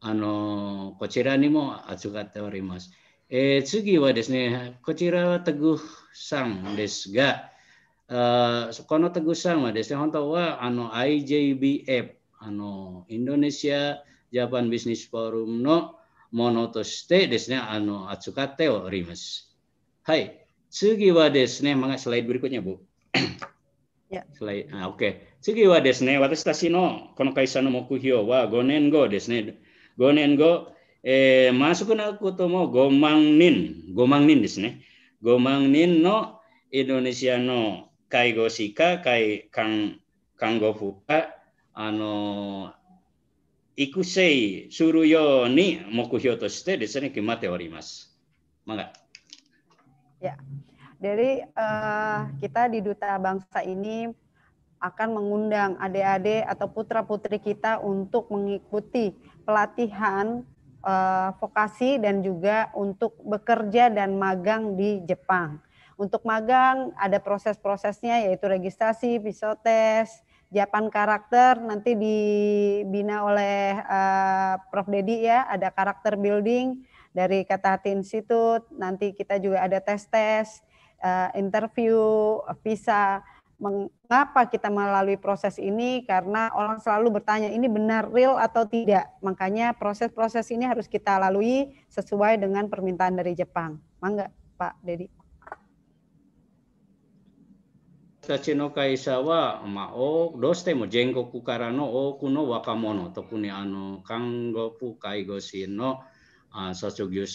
あのこちらにも扱っております。えー、次はですね、こちらはタグさんですが、あこのタグさんはですね、本当はあの IJBF、あのインドネシア・ジャパン・ビジネス・フォーラムのものとしてですね、あの扱っております。はい。次はですね、まあ、スライド d e berikutnya, Bu. Ya. Slide. Ah, oke. Okay. 次はですね、私たちのこの会社の目標は5年後ですね。5年後、えー、まあ少なくとも5万人、5万人ですね。5万人のインドネシアの介護士か介看看護婦か、あの育成するように目標としてですね、決まっております。まだ。Ya, dari uh, kita di duta bangsa ini akan mengundang adik-adik atau putra-putri kita untuk mengikuti pelatihan eh, vokasi dan juga untuk bekerja dan magang di Jepang. Untuk magang ada proses-prosesnya yaitu registrasi, pisotes, Japan karakter nanti dibina oleh uh, Prof Dedi ya, ada karakter building dari Kata Hati Institute, nanti kita juga ada tes-tes, uh, interview, visa. Mengapa kita melalui proses ini? Karena orang selalu bertanya, ini benar real atau tidak? Makanya proses-proses ini harus kita lalui sesuai dengan permintaan dari Jepang. Mangga, Pak Dedi. Tachino kaisawa kaisa ma o doste mo jengoku kara no o kuno wakamono tokuni ano kangoku kaigoshi sino uh, sochugyu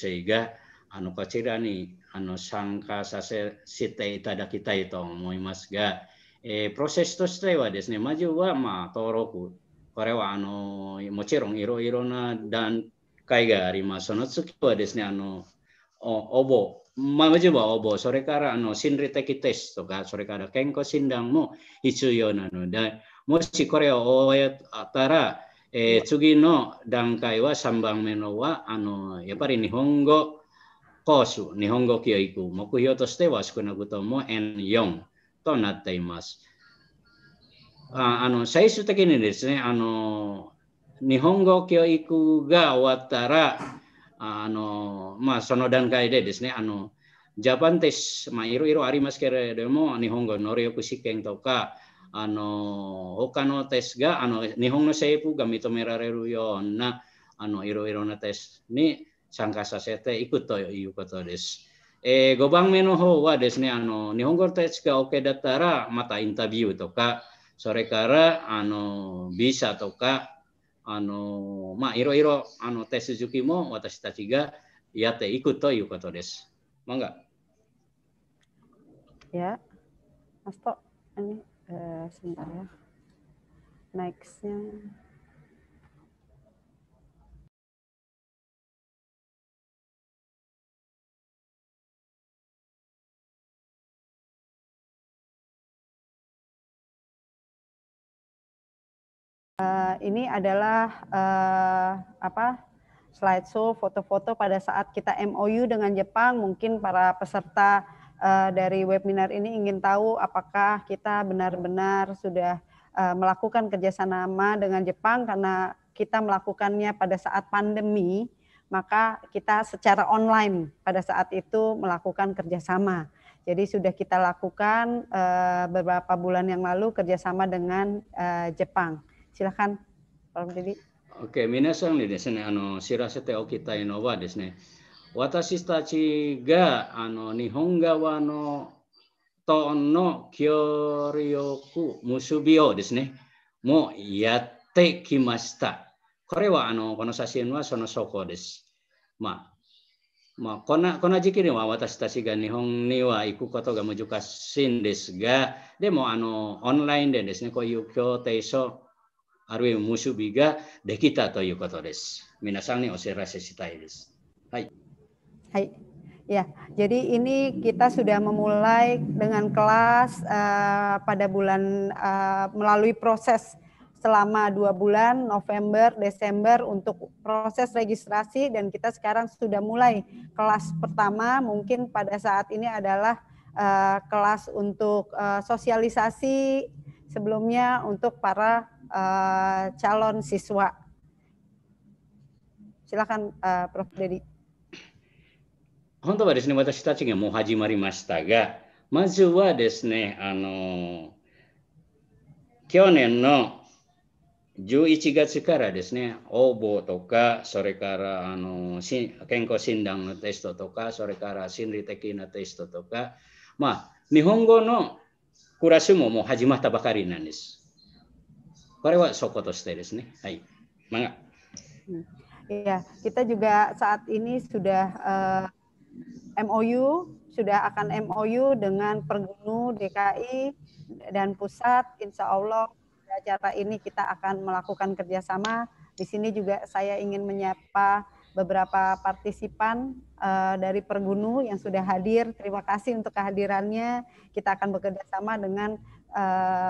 ano kacirani ano kachira ni ga えー、プロセスとしてはですね、まずは、まあ、登録。これは、あの、もちろんいろいろな段階があります。その次はですね、あの、応募。まあ、まずは応募。それから、あの、心理的テストとか、それから健康診断も必要なので、もしこれを終えたら、えー、次の段階は3番目のは、あの、やっぱり日本語ース、日本語教育、目標としては少なくとも N4。となっています。ああの最終的にですねあの日本語教育が終わったらあの、まあ、その段階でですねあのジャパンテス、まあ、いろいろありますけれども日本語能力試験とかあの他のテスがあの日本の政府が認められるようなあのいろいろなテスに参加させていくということです。えー、5番目の方はですね、あの日本語テスが OK だったら、またインタビューとか、それからあのビザとか、あのまあ、いろいろあの手続きも私たちがやっていくということです。漫画。ガ。ini uh, sebentar ya. Next-nya. Uh, ini adalah uh, apa slideshow foto-foto pada saat kita MOU dengan Jepang. Mungkin para peserta uh, dari webinar ini ingin tahu apakah kita benar-benar sudah uh, melakukan kerjasama dengan Jepang karena kita melakukannya pada saat pandemi, maka kita secara online pada saat itu melakukan kerjasama. Jadi sudah kita lakukan uh, beberapa bulan yang lalu kerjasama dengan uh, Jepang. Silakan, Pak Didi. Oke, minasang ni desu ne, ano, shirasete o kitai no wa desu ne, watashi tachi ga, ano, nihon gawa no との協力結びをですね、もうやってきました。これはあのこの写真はその証拠です。まあまあ、こんなこの時期には私たちが日本には行くことが難しいんですが、でもあのオンラインでですね、こういう協定書 Hai, ya. jadi ini kita sudah memulai dengan kelas uh, pada bulan uh, melalui proses selama dua bulan November, Desember untuk proses registrasi dan kita sekarang sudah mulai kelas pertama mungkin pada saat ini adalah uh, kelas untuk uh, sosialisasi sebelumnya untuk para uh, calon siswa. Silakan uh, Prof. Dedi. Hontoba desu ne watashi tachi ga mou hajimarimashita ga mazu wa desu ne ano kyonen no 11月からですね、応募とか、それからあの健康診断のテストとか、それから心理的なテストとか、まあ、日本語のクラスももう始まったばかりなんです。これは証拠としてですね。はい。Mangga. kita juga saat ini sudah eh, MOU, sudah akan MOU dengan Pergunu DKI dan pusat. Insya Allah acara ini kita akan melakukan kerjasama. Di sini juga saya ingin menyapa beberapa partisipan eh, dari Pergunu yang sudah hadir. Terima kasih untuk kehadirannya. Kita akan bekerjasama dengan eh,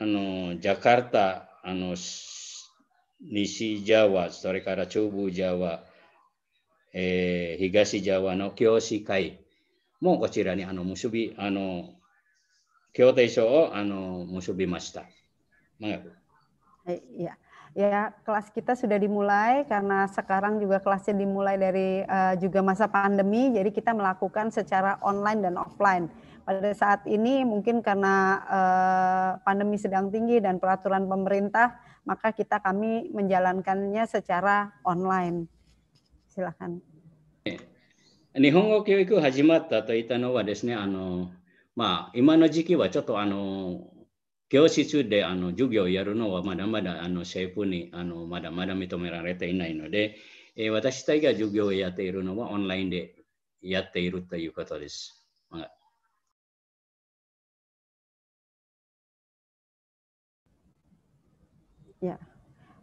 anu Jakarta anu Nisi Jawa sore kara Cubu Jawa eh Higasi Jawa no Kyoshi kai mo kocirani anu musubi anu Kyoto so o anu musubi masta mangaku eh, iya Ya, kelas kita sudah dimulai karena sekarang juga kelasnya dimulai dari uh, juga masa pandemi. Jadi kita melakukan secara online dan offline pada saat ini mungkin karena eh, pandemi sedang tinggi dan peraturan pemerintah, maka kita kami menjalankannya secara online. Silahkan. Nihongo Silakan. 日本語教育始まったといったのはですね、あのまあ、今の時期はちょっとあの教室であの授業をやるのはまだまだあの政府にあのまだまだ認められていないので、えー、私たちが授業をやっているのはオンラインでやっているということです。まあ Ya.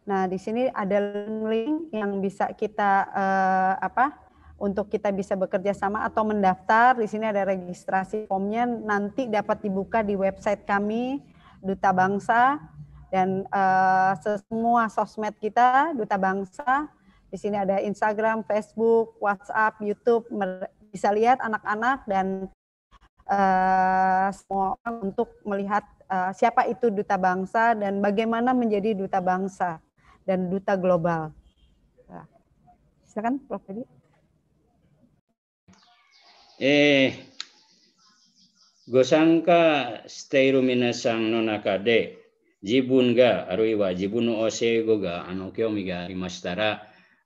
Nah, di sini ada link yang bisa kita uh, apa? Untuk kita bisa bekerja sama atau mendaftar, di sini ada registrasi formnya nanti dapat dibuka di website kami Duta Bangsa dan uh, semua sosmed kita Duta Bangsa. Di sini ada Instagram, Facebook, WhatsApp, YouTube, bisa lihat anak-anak dan uh, semua untuk melihat uh, siapa itu duta bangsa dan bagaimana menjadi duta bangsa dan duta global. Nah, silakan Prof. Edi. Eh, gosangka steirumina sang nonakade jibun ga arui wa jibun no ose goga ano kyomi Facebook imashitara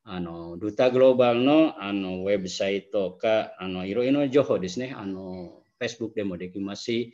あの、ルタグローバルのあのウェブサイトか、あの、いろいろな情報ですね。あの、Facebook masih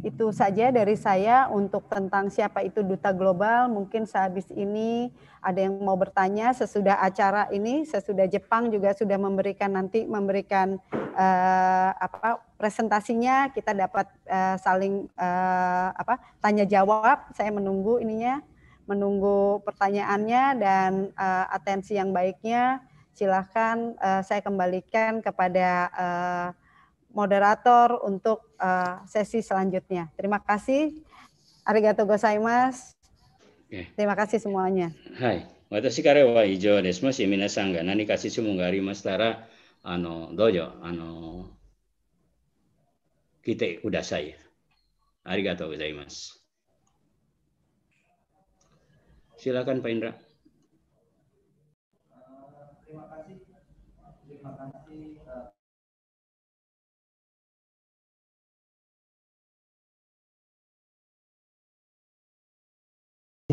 Itu saja dari saya untuk tentang siapa itu duta global. Mungkin sehabis ini ada yang mau bertanya sesudah acara ini, sesudah Jepang juga sudah memberikan nanti memberikan uh, apa presentasinya, kita dapat uh, saling uh, apa tanya jawab. Saya menunggu ininya, menunggu pertanyaannya dan uh, atensi yang baiknya. Silahkan uh, saya kembalikan kepada uh, moderator untuk uh, sesi selanjutnya. Terima kasih. Arigato gozaimasu. Terima kasih semuanya. Hai. Watashi kare wa ijo desu. Moshi minasan ga nani kashishimun ga arimashita ra, ano, dojo, ano, kite kudasai. Arigato gozaimasu. Silakan Pak Indra.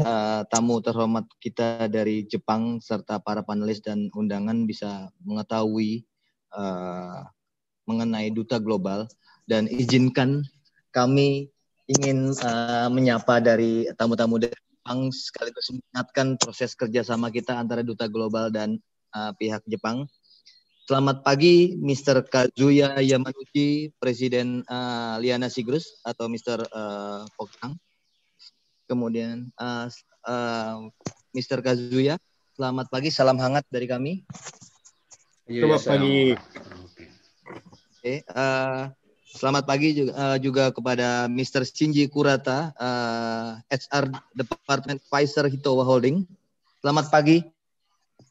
uh, tamu terhormat kita dari Jepang serta para panelis dan undangan bisa mengetahui uh, mengenai duta global dan izinkan kami ingin uh, menyapa dari tamu-tamu dari Jepang sekaligus mengingatkan proses kerjasama kita antara duta global dan uh, pihak Jepang. Selamat pagi, Mr. Kazuya Yamaguchi, Presiden uh, Liana Sigrus atau Mr. Uh, Pokang kemudian uh, uh, Mr. Kazuya. Selamat pagi, salam hangat dari kami. Iya, selamat pagi. Oke, uh, selamat pagi juga, uh, juga kepada Mr. Shinji Kurata, uh, eh, HR Department Pfizer Hitowa Holding. Selamat pagi,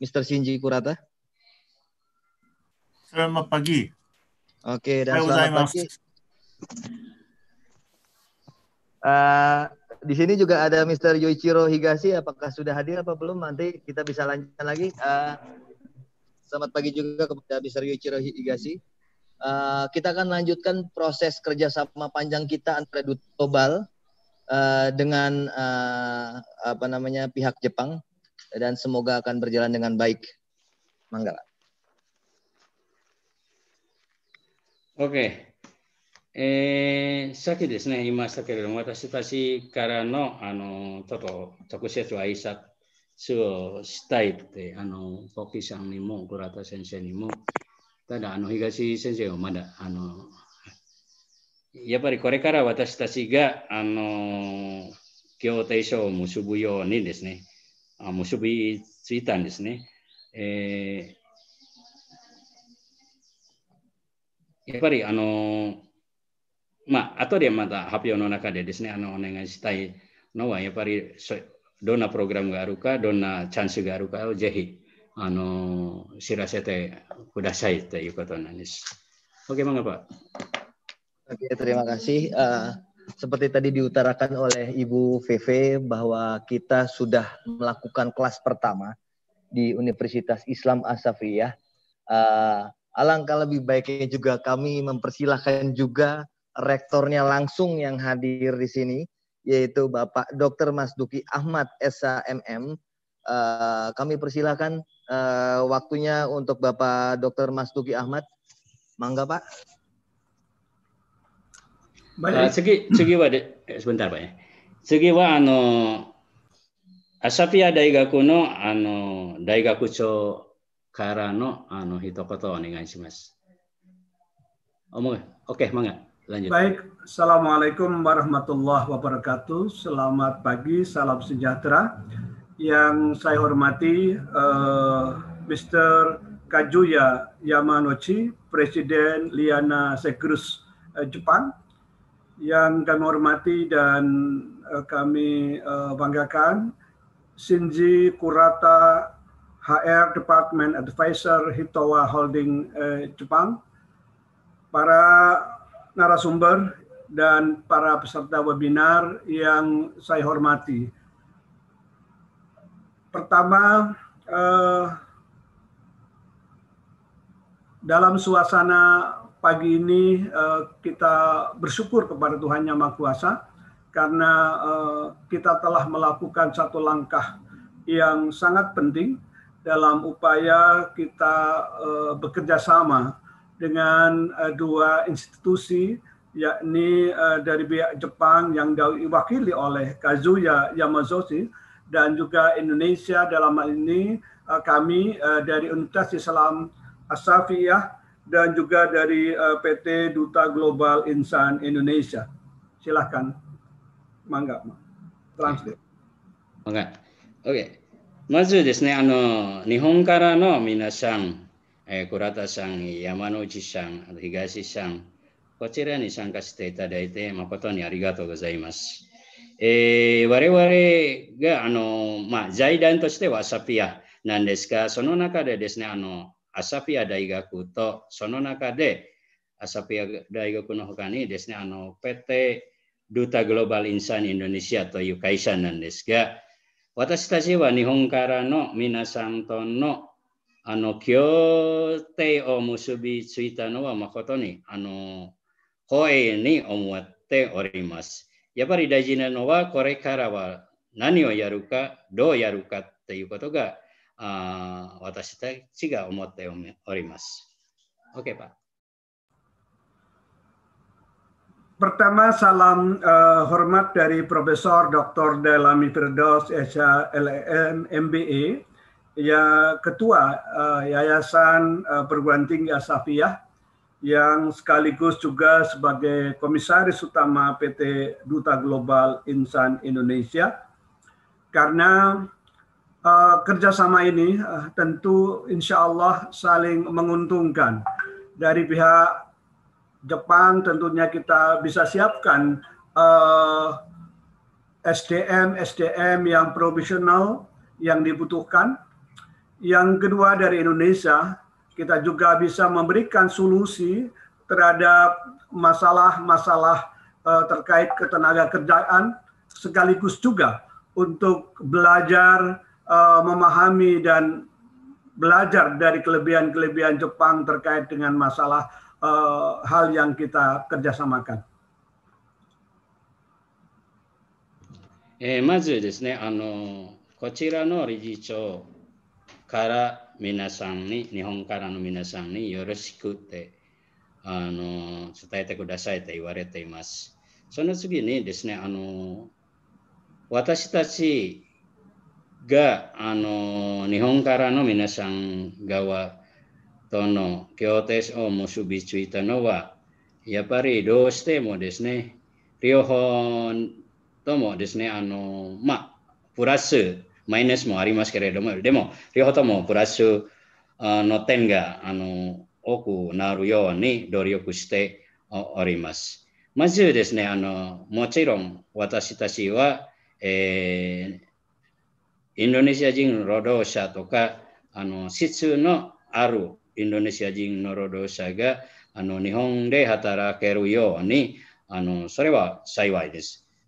Mr. Shinji Kurata. Selamat pagi. Oke, dan selamat pagi di sini juga ada Mr. Yoichiro Higashi. Apakah sudah hadir atau belum? Nanti kita bisa lanjutkan lagi. Uh, selamat pagi juga kepada Mr. Yoichiro Higashi. Uh, kita akan lanjutkan proses kerjasama panjang kita antara Duta Global uh, dengan uh, apa namanya pihak Jepang dan semoga akan berjalan dengan baik. Manggala. Oke, えー、さっきですね、言いましたけれども、私たちからの、あの、ちょっと直接挨拶をしたいって、あの、ポキさんにも、グラタ先生にも、ただ、あの、東先生はまだ、あの、やっぱりこれから私たちが、あの、協定書を結ぶようにですね、あ結びついたんですね。えー、やっぱり、あの、mata dona ya dona program chance jehi まあ、後でまた発表の中でですね、あの、お願いしたいのは、やっぱり、どんなプログラムがあるか、どんなチャンスがあるかをぜひ、あの、知らせてくださいということなんです。Bagaimana Pak? Oke, terima kasih. Uh, seperti tadi diutarakan oleh Ibu VV bahwa kita sudah melakukan kelas pertama di Universitas Islam Asafiyah. Uh, alangkah lebih baiknya juga kami mempersilahkan juga rektornya langsung yang hadir di sini yaitu Bapak Dr. Mas Duki Ahmad SAMM. Uh, eh, kami persilahkan uh, waktunya untuk Bapak Dr. Mas Duki Ahmad. Mangga Pak. Eh, Baik, uh, segi, sebentar Pak ya. Segi wa ano asapia daigaku no ano daigaku cho kara no ano hitokoto ni ngai oke, okay, mangga. Lanjut. Baik, Assalamualaikum warahmatullahi wabarakatuh. Selamat pagi, salam sejahtera. Yang saya hormati uh, eh, Mr. Kajuya Yamanochi, Presiden Liana Sekrus uh, eh, Jepang. Yang kami hormati dan uh, kami uh, banggakan Shinji Kurata, HR Department Advisor Hitowa Holding uh, Jepang. Para narasumber dan para peserta webinar yang saya hormati. Pertama, eh, dalam suasana pagi ini eh, kita bersyukur kepada Tuhan Yang Maha Kuasa karena eh, kita telah melakukan satu langkah yang sangat penting dalam upaya kita eh, bekerja sama dengan uh, dua institusi yakni uh, dari pihak Jepang yang diwakili oleh Kazuya Yamazoshi dan juga Indonesia dalam hal ini uh, kami uh, dari Universitas Islam Asafiyah dan juga dari uh, PT Duta Global Insan Indonesia. Silahkan, mangga, translate. Mangga, oke. Okay. まずですね、あの日本からの皆さん、えー、倉田さん、山内さん、あ東さん、こちらに参加していただいて誠にありがとうございます。えー、我々があの、まあ、財団としてはサピアなんですが、その中でですね、あのアサピア大学と、その中でアサピア大学の他にですね、あの PT ルータグローバルインサンインドネシアという会社なんですが、私たちは日本からの皆さんとの ano kyo te o musubi tsuita no wa makoto ni ano koe ni omuatte orimas yapari daiji na no wa kore kara wa nani o yaru ka do yaru ka te iu koto ga uh, watashi ta chi ga omuatte orimas oke okay, pak Pertama, salam uh, hormat dari Profesor Dr. Dela Mifirdos, SHLM, e MBA. E ya ketua uh, Yayasan uh, Perguruan Tinggi Asafiyah yang sekaligus juga sebagai komisaris utama PT Duta Global Insan Indonesia. Karena uh, kerjasama ini uh, tentu insya Allah saling menguntungkan. Dari pihak Jepang tentunya kita bisa siapkan uh, SDM-SDM yang profesional yang dibutuhkan yang kedua dari Indonesia, kita juga bisa memberikan solusi terhadap masalah-masalah uh, terkait ketenaga kerjaan sekaligus juga untuk belajar uh, memahami dan belajar dari kelebihan-kelebihan Jepang terkait dengan masalah uh, hal yang kita kerjasamakan. えー、まずですねあのこちらの理事長から皆さんに、日本からの皆さんによろしくってあの伝えてくださいと言われています。その次にですね、あの私たちがあの日本からの皆さん側との協定を結びついたのは、やっぱりどうしてもですね、両方ともですね、あのまあ、プラスマイナスもありますけれども、でも、両方ともプラスの点があの多くなるように努力しております。まずですね、あのもちろん私たちは、えー、インドネシア人労働者とか、あの質のあるインドネシア人の労働者があの日本で働けるようにあのそれは幸いです。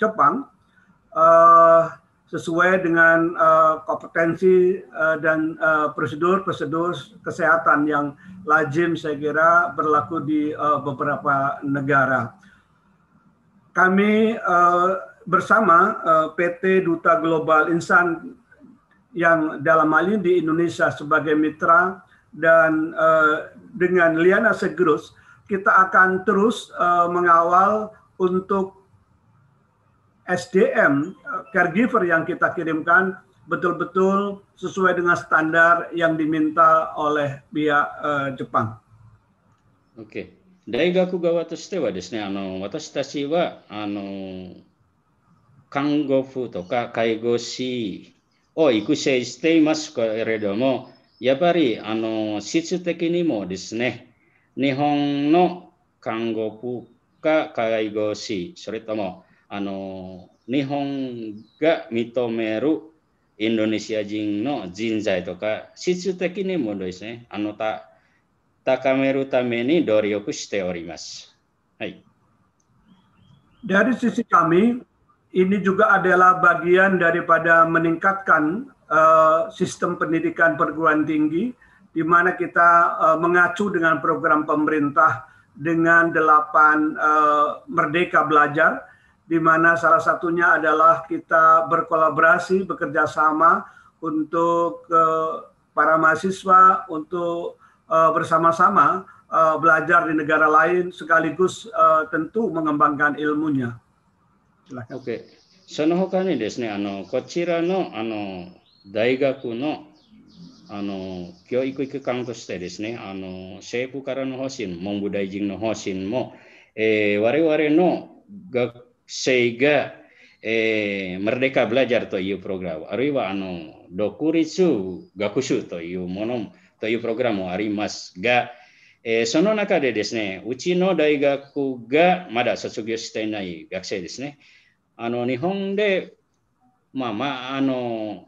Jepang uh, sesuai dengan uh, kompetensi uh, dan prosedur-prosedur uh, kesehatan yang lazim saya kira berlaku di uh, beberapa negara. Kami uh, bersama uh, PT Duta Global Insan yang dalam hal ini di Indonesia sebagai mitra dan uh, dengan Liana Segrus kita akan terus uh, mengawal untuk SDM eh, caregiver yang kita kirimkan betul-betul sesuai dengan standar yang diminta oleh pihak uh, Jepang. Oke. Daigaku ga watashi te wa desu ne, ano watashi tachi wa ano kangofu toka kaigoshi o ikusei shite imasu keredomo, yapari ano shitsu teki ni mo desu ne, Nihon no kangofu ka kaigoshi, tomo あの日本が認めるインドネシア人の人材とか質的にもですねあのた高めるために努力しております。はい。Dari sisi kami, ini juga adalah bagian daripada meningkatkan uh, sistem pendidikan perguruan tinggi, di mana kita uh, mengacu dengan program pemerintah dengan delapan uh, merdeka belajar, di mana salah satunya adalah kita berkolaborasi, bekerja sama untuk eh, para mahasiswa untuk eh, bersama-sama eh, belajar di negara lain sekaligus tentu mengembangkan ilmunya. Silakan. Oke. Okay. その他にですね、あのこちらのあの大学のあの教育機関としてですね、あの政府からの方針、文部大臣の方針も、えー、我々の学 s e i g えー、マルデカ・ブラジャーというプログラム、あるいはあの独立学習というものというプログラムもありますが、えー、その中でですね、うちの大学がまだ卒業していない学生ですね、あの日本で、まあまあ、あの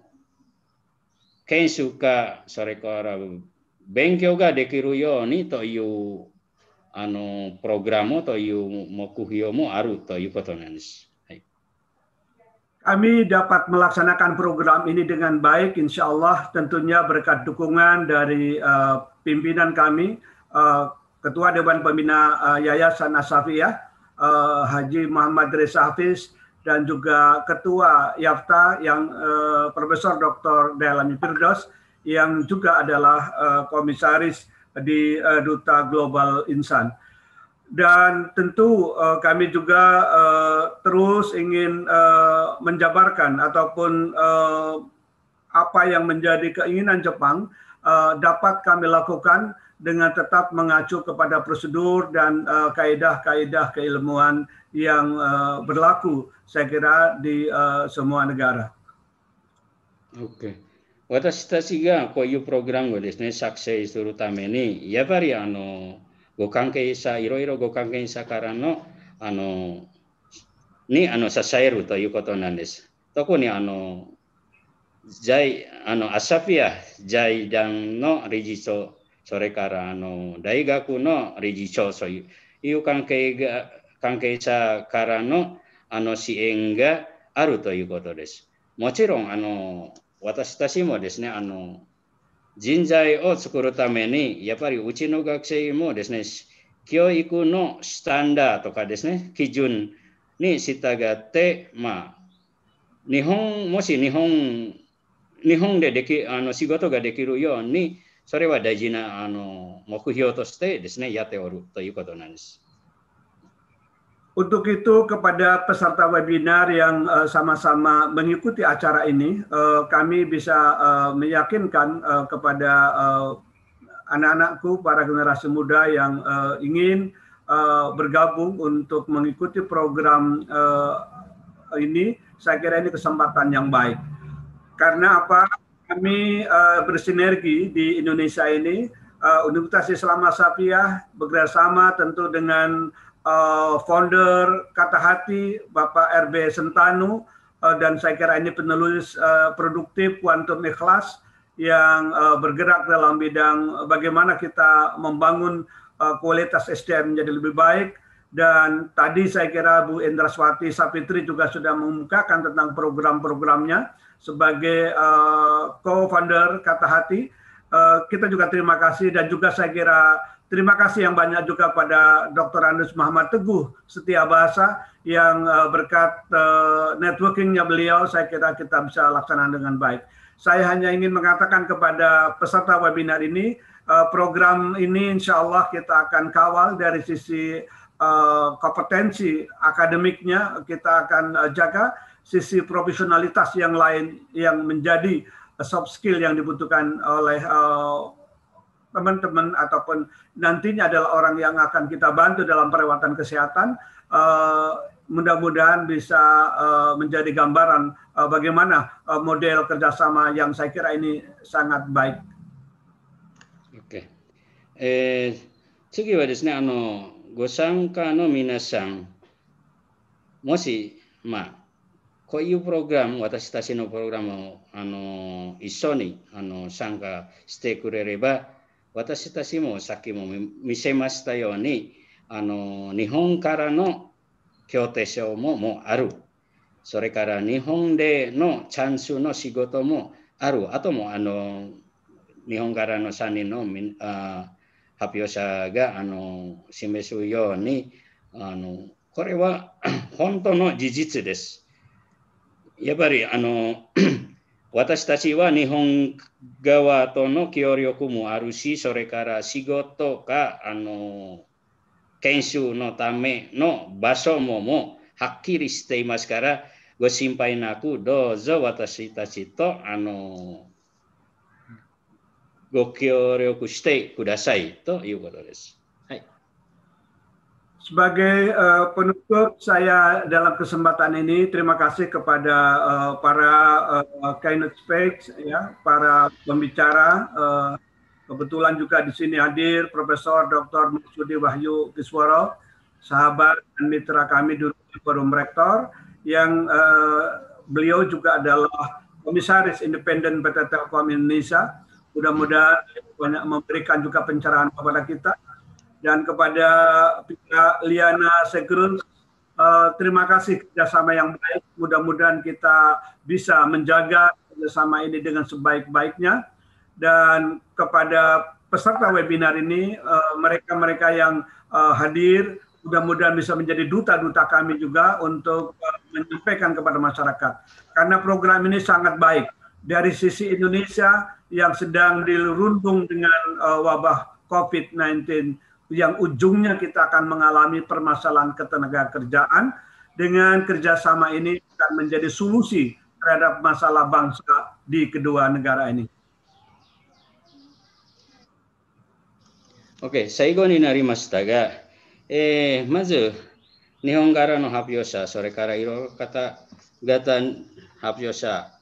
研修か、それから勉強ができるようにという Kami dapat melaksanakan program ini dengan baik, insya Allah tentunya berkat dukungan dari uh, pimpinan kami, uh, Ketua Dewan Pembina uh, Yayasan Asafiyah, uh, Haji Muhammad Reza Hafiz, dan juga Ketua YAFTA yang uh, Profesor Dr. Dalam Firdos, yang juga adalah uh, komisaris di uh, duta global insan dan tentu uh, kami juga uh, terus ingin uh, menjabarkan ataupun uh, apa yang menjadi keinginan Jepang uh, dapat kami lakukan dengan tetap mengacu kepada prosedur dan uh, kaedah-kaedah keilmuan yang uh, berlaku saya kira di uh, semua negara. Oke. Okay. 私たちがこういうプログラムをですね、作成するために、やっぱりあの、ご関係者、いろいろご関係者からの、あの、にあの支えるということなんです。特にあの、財あのアサフィア財団の理事長、それからあの大学の理事長、そういう関係が関係者からのあの支援があるということです。もちろんあの私たちもですね、あの、人材を作るために、やっぱりうちの学生もですね、教育のスタンダードとかですね、基準に従って、まあ、日本、もし日本、日本ででき、あの、仕事ができるように、それは大事な、あの、目標としてですね、やっておるということなんです。Untuk itu kepada peserta webinar yang eh, sama-sama mengikuti acara ini, eh, kami bisa eh, meyakinkan kepada anak-anakku, para generasi muda yang ingin bergabung untuk mengikuti program ini, saya kira ini kesempatan yang baik. Karena apa? Kami bersinergi di Indonesia ini, Universitas Islam Asafiyah bekerjasama tentu dengan uh, founder Kata Hati, Bapak RB Sentanu, uh, dan saya kira ini penulis uh, produktif Quantum Ikhlas yang uh, bergerak dalam bidang bagaimana kita membangun uh, kualitas SDM menjadi lebih baik. Dan tadi saya kira Bu Indraswati Sapitri juga sudah mengungkapkan tentang program-programnya sebagai uh, co-founder Kata Hati. Uh, kita juga terima kasih dan juga saya kira Terima kasih yang banyak juga pada Dr. Andus Muhammad Teguh Setia Bahasa yang eh, berkat eh, networkingnya beliau saya kira kita bisa laksanakan dengan baik. Saya hanya ingin mengatakan kepada peserta webinar ini eh, program ini insya Allah kita akan kawal dari sisi kompetensi akademiknya kita akan jaga sisi profesionalitas yang lain yang menjadi soft skill yang dibutuhkan oleh teman-teman ataupun nantinya adalah orang yang akan kita bantu dalam perawatan kesehatan. Uh, mudah-mudahan bisa uh, menjadi gambaran uh, bagaimana uh, model kerjasama yang saya kira ini sangat baik. Oke, okay. eh, 次はですね、あのご参加の皆さん、もしまあこういうプログラム、私たちのプログラムをあの一緒にあの参加してくれれば。私たちもさっきも見せましたようにあの日本からの協定書ももあるそれから日本でのチャンスの仕事もあるあともあの日本からの3人のあ発表者があの示すようにあのこれは 本当の事実ですやっぱりあの私たちは日本側との協力もあるし、それから仕事かあの研修のための場所ももはっきりしていますから、ご心配なくどうぞ私たちとあのご協力してくださいということです。Sebagai uh, penutup, saya dalam kesempatan ini terima kasih kepada uh, para uh, keynote speakers, ya, para pembicara. Uh, kebetulan juga di sini hadir Profesor Dr. Maksudi Wahyu Kisworo, sahabat dan mitra kami di Forum Rektor, yang uh, beliau juga adalah komisaris independen PT Telkom Indonesia. Mudah-mudahan banyak memberikan juga pencerahan kepada kita dan kepada Pika Liana Segrun uh, eh, terima kasih kerjasama yang baik. Mudah-mudahan kita bisa menjaga kerjasama ini dengan sebaik-baiknya dan kepada peserta webinar ini eh, mereka-mereka uh, yang uh, hadir mudah-mudahan bisa menjadi duta-duta kami juga untuk uh, menyampaikan kepada masyarakat karena program ini sangat baik dari sisi Indonesia yang sedang dirundung dengan uh, wabah COVID-19 yang ujungnya kita akan mengalami permasalahan ketenaga kerjaan dengan kerjasama ini akan menjadi solusi terhadap masalah bangsa di kedua negara ini. Oke, saya goni nari mas Tega. Eh, mazu, nihonggara no hapyosa, sore kara iro kata gata hapyosa,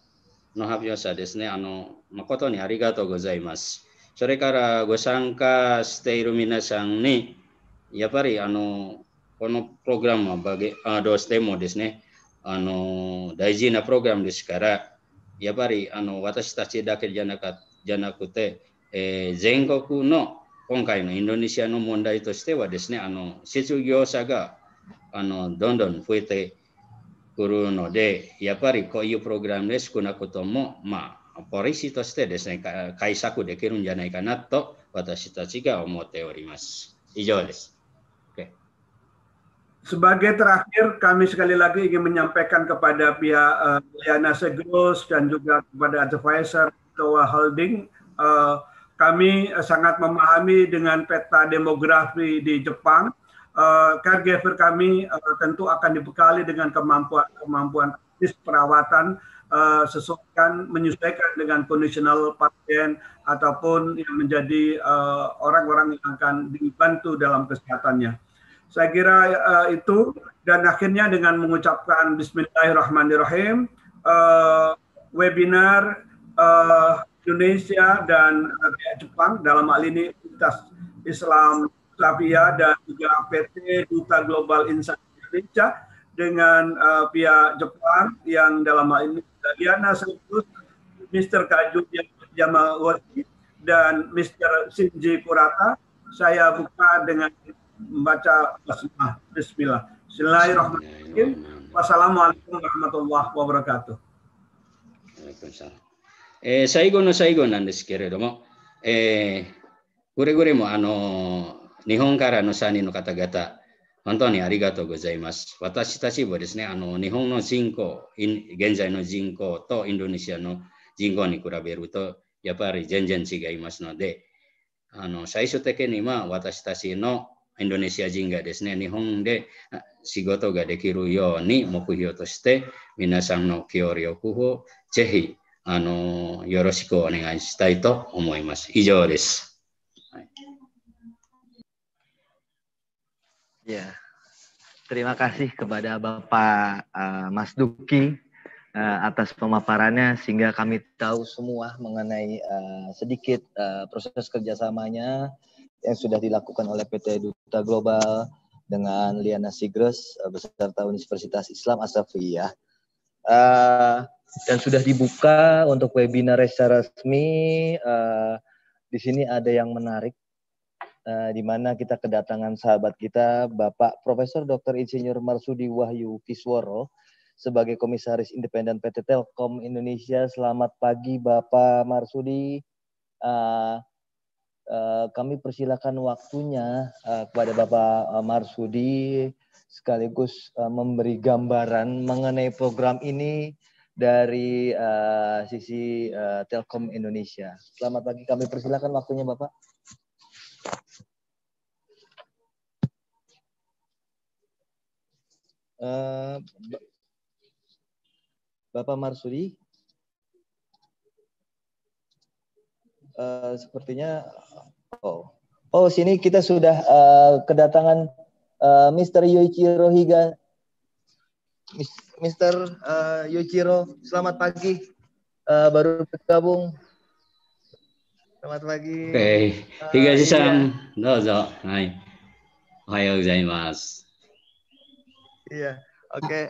no hapyosa desu ano, makoto ni arigatou gozaimasu. それからご参加している皆さんに、やっぱりあの、このプログラムはバあどうしてもですね、あの、大事なプログラムですから、やっぱりあの私たちだけじゃなかじゃなくて、えー、全国の今回のインドネシアの問題としてはですね、あの失業者があのどんどん増えてくるので、やっぱりこういうプログラムで少なくとも、まあ、ポリシーとしてですね、解釈できるんじゃないかなと私たちが思っております。以上です。Okay. Sebagai terakhir, kami sekali lagi ingin menyampaikan kepada pihak uh, Liana Segros dan juga kepada advisor Ketua Holding, uh, kami sangat memahami dengan peta demografi di Jepang. Uh, caregiver kami uh, tentu akan dibekali dengan kemampuan kemampuan perawatan Eh, sesuaikan menyesuaikan dengan kondisional pasien ataupun yang menjadi eh, orang-orang uh, yang akan dibantu dalam kesehatannya. Saya kira uh, itu dan akhirnya dengan mengucapkan Bismillahirrahmanirrahim uh, webinar uh, Indonesia dan uh, Jepang dalam hal ini Universitas Islam Tapia dan juga PT Duta Global Insight Indonesia dengan uh, pihak Jepang yang dalam hal ini Daliana Sertus, Mr. Kajut Yamawati, dan Mr. Shinji Kurata. Saya buka dengan membaca basmalah. Bismillah. Bismillahirrahmanirrahim. Wassalamualaikum warahmatullahi wabarakatuh. えー、最後の最後なんですけれども、えー、くれぐれもあの日本からの3人の方々本当にありがとうございます。私たちはですね、あの日本の人口、現在の人口とインドネシアの人口に比べると、やっぱり全然違いますので、あの最終的には私たちのインドネシア人がですね、日本で仕事ができるように目標として、皆さんの協力をぜひあのよろしくお願いしたいと思います。以上です。はい Ya, terima kasih kepada Bapak uh, Mas Duki uh, atas pemaparannya sehingga kami tahu semua mengenai uh, sedikit uh, proses kerjasamanya yang sudah dilakukan oleh PT Duta Global dengan Liana Sigres uh, beserta Universitas Islam Asafiyah. Uh, dan sudah dibuka untuk webinar secara resmi. Uh, di sini ada yang menarik Eh, di mana kita kedatangan sahabat kita Bapak Profesor Dr. Insinyur Marsudi Wahyu Kisworo sebagai Komisaris Independen PT Telkom Indonesia. Selamat pagi Bapak Marsudi. Uh, uh, kami persilakan waktunya uh, kepada Bapak Marsudi sekaligus uh, memberi gambaran mengenai program ini dari uh, sisi uh, Telkom Indonesia. Selamat pagi, kami persilakan waktunya Bapak. Uh, Bapak Marsudi, uh, sepertinya oh oh sini kita sudah uh, kedatangan uh, Mr. Yoichiro Higa. Mr. Uh, Yoichiro, selamat pagi. Uh, baru bergabung Selamat pagi. Oke. Higashi san, dozo. Hai. Ohayo gozaimasu. Iya. Oke.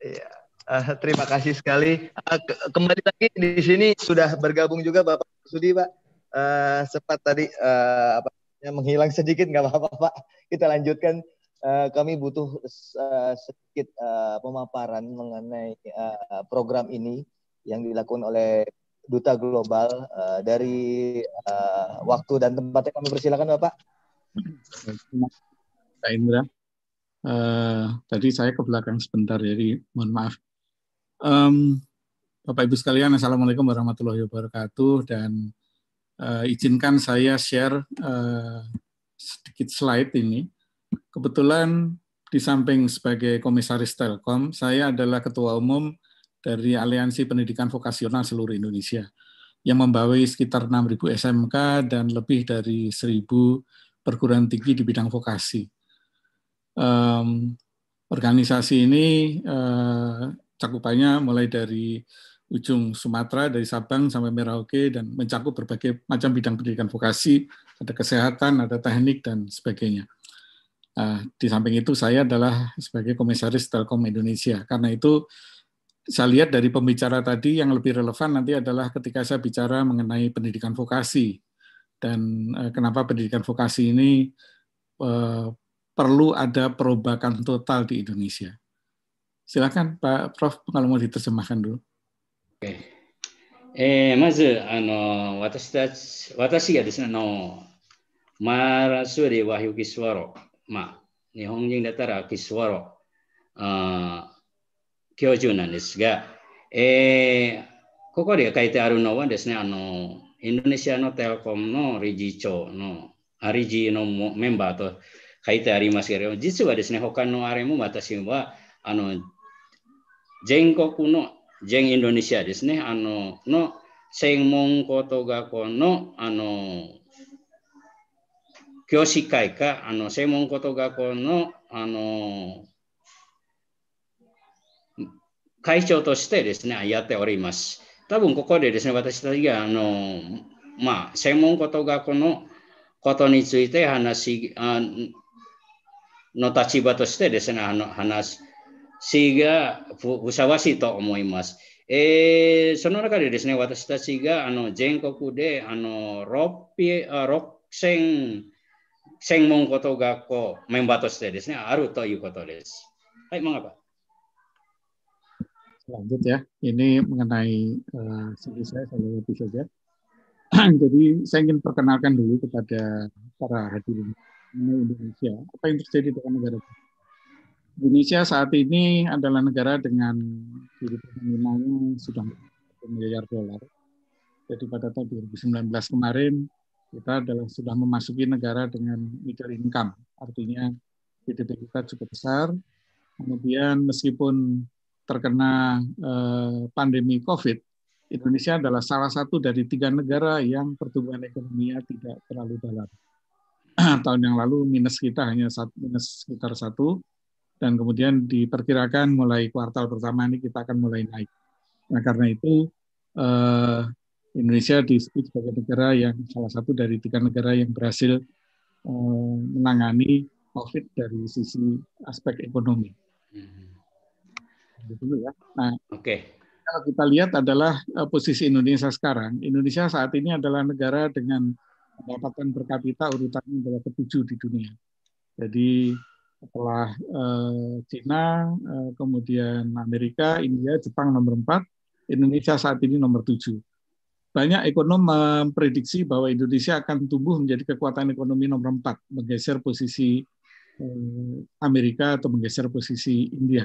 Iya. Uh, terima kasih sekali. Uh, ke kembali lagi di sini sudah bergabung juga Bapak Sudi, Pak. Uh, sempat tadi uh, apa menghilang sedikit nggak apa-apa, Pak. Kita lanjutkan Uh, kami butuh uh, sedikit uh, pemaparan mengenai uh, program ini yang dilakukan oleh duta global uh, dari uh, waktu dan tempatnya kami persilakan bapak. Pak Indra, uh, tadi saya ke belakang sebentar jadi mohon maaf. Um, Bapak Ibu sekalian, assalamualaikum warahmatullahi wabarakatuh dan uh, izinkan saya share uh, sedikit slide ini. Kebetulan di samping sebagai komisaris Telkom, saya adalah ketua umum dari Aliansi Pendidikan Vokasional seluruh Indonesia yang membawai sekitar 6.000 SMK dan lebih dari 1.000 perguruan tinggi di bidang vokasi. Um, organisasi ini uh, cakupannya mulai dari ujung Sumatera, dari Sabang sampai Merauke, dan mencakup berbagai macam bidang pendidikan vokasi, ada kesehatan, ada teknik, dan sebagainya. Uh, di samping itu, saya adalah sebagai komisaris Telkom Indonesia. Karena itu, saya lihat dari pembicara tadi yang lebih relevan nanti adalah ketika saya bicara mengenai pendidikan vokasi dan eh, kenapa pendidikan vokasi ini eh, perlu ada perubahan total di Indonesia. Silakan Pak Prof kalau mau diterjemahkan dulu. Oke. Eh, okay. 教授なんですが、えー、ここで書いてあるのはですね、あの、インドネシアのテレコムの理事長の、あ理事のメンバーと書いてありますけれども、実はですね、他のあれも私は、あの、全国の、全インドネシアですね、あの、の専門高等学校の、あの、教師会か、あの、専門高等学校の、あの、会長としてですね、やっております。多分ここでですね、私たちが、あの、まあ、専門ことがこのことについて話あの立場としてですね、あの話がふさわしいと思います。えー、その中でですね、私たちがあの全国であの6000専門こと学校メンバーとしてですね、あるということです。はい、マガバ。lanjut ya. Ini mengenai uh, saya selalu lebih saja. Jadi saya ingin perkenalkan dulu kepada para hadirin Indonesia. Apa yang terjadi dengan negara Indonesia saat ini adalah negara dengan GDP nominalnya sudah miliar dolar. Jadi pada tahun 2019 kemarin kita adalah sudah memasuki negara dengan middle income, artinya GDP kita cukup besar. Kemudian meskipun terkena eh, pandemi COVID, Indonesia adalah salah satu dari tiga negara yang pertumbuhan ekonominya tidak terlalu dalam. Tahun yang lalu minus kita hanya minus sekitar satu, dan kemudian diperkirakan mulai kuartal pertama ini kita akan mulai naik. Nah karena itu eh, Indonesia disebut sebagai negara yang salah satu dari tiga negara yang berhasil eh, menangani COVID dari sisi aspek ekonomi. Hmm. Gitu dulu ya. Nah, oke. Okay. Kalau kita lihat adalah e, posisi Indonesia sekarang. Indonesia saat ini adalah negara dengan pendapatan per kapita urutannya adalah ketujuh di dunia. Jadi setelah eh, Cina, eh, kemudian Amerika, India, Jepang nomor empat Indonesia saat ini nomor tujuh Banyak ekonom memprediksi bahwa Indonesia akan tumbuh menjadi kekuatan ekonomi nomor empat menggeser posisi e, Amerika atau menggeser posisi India.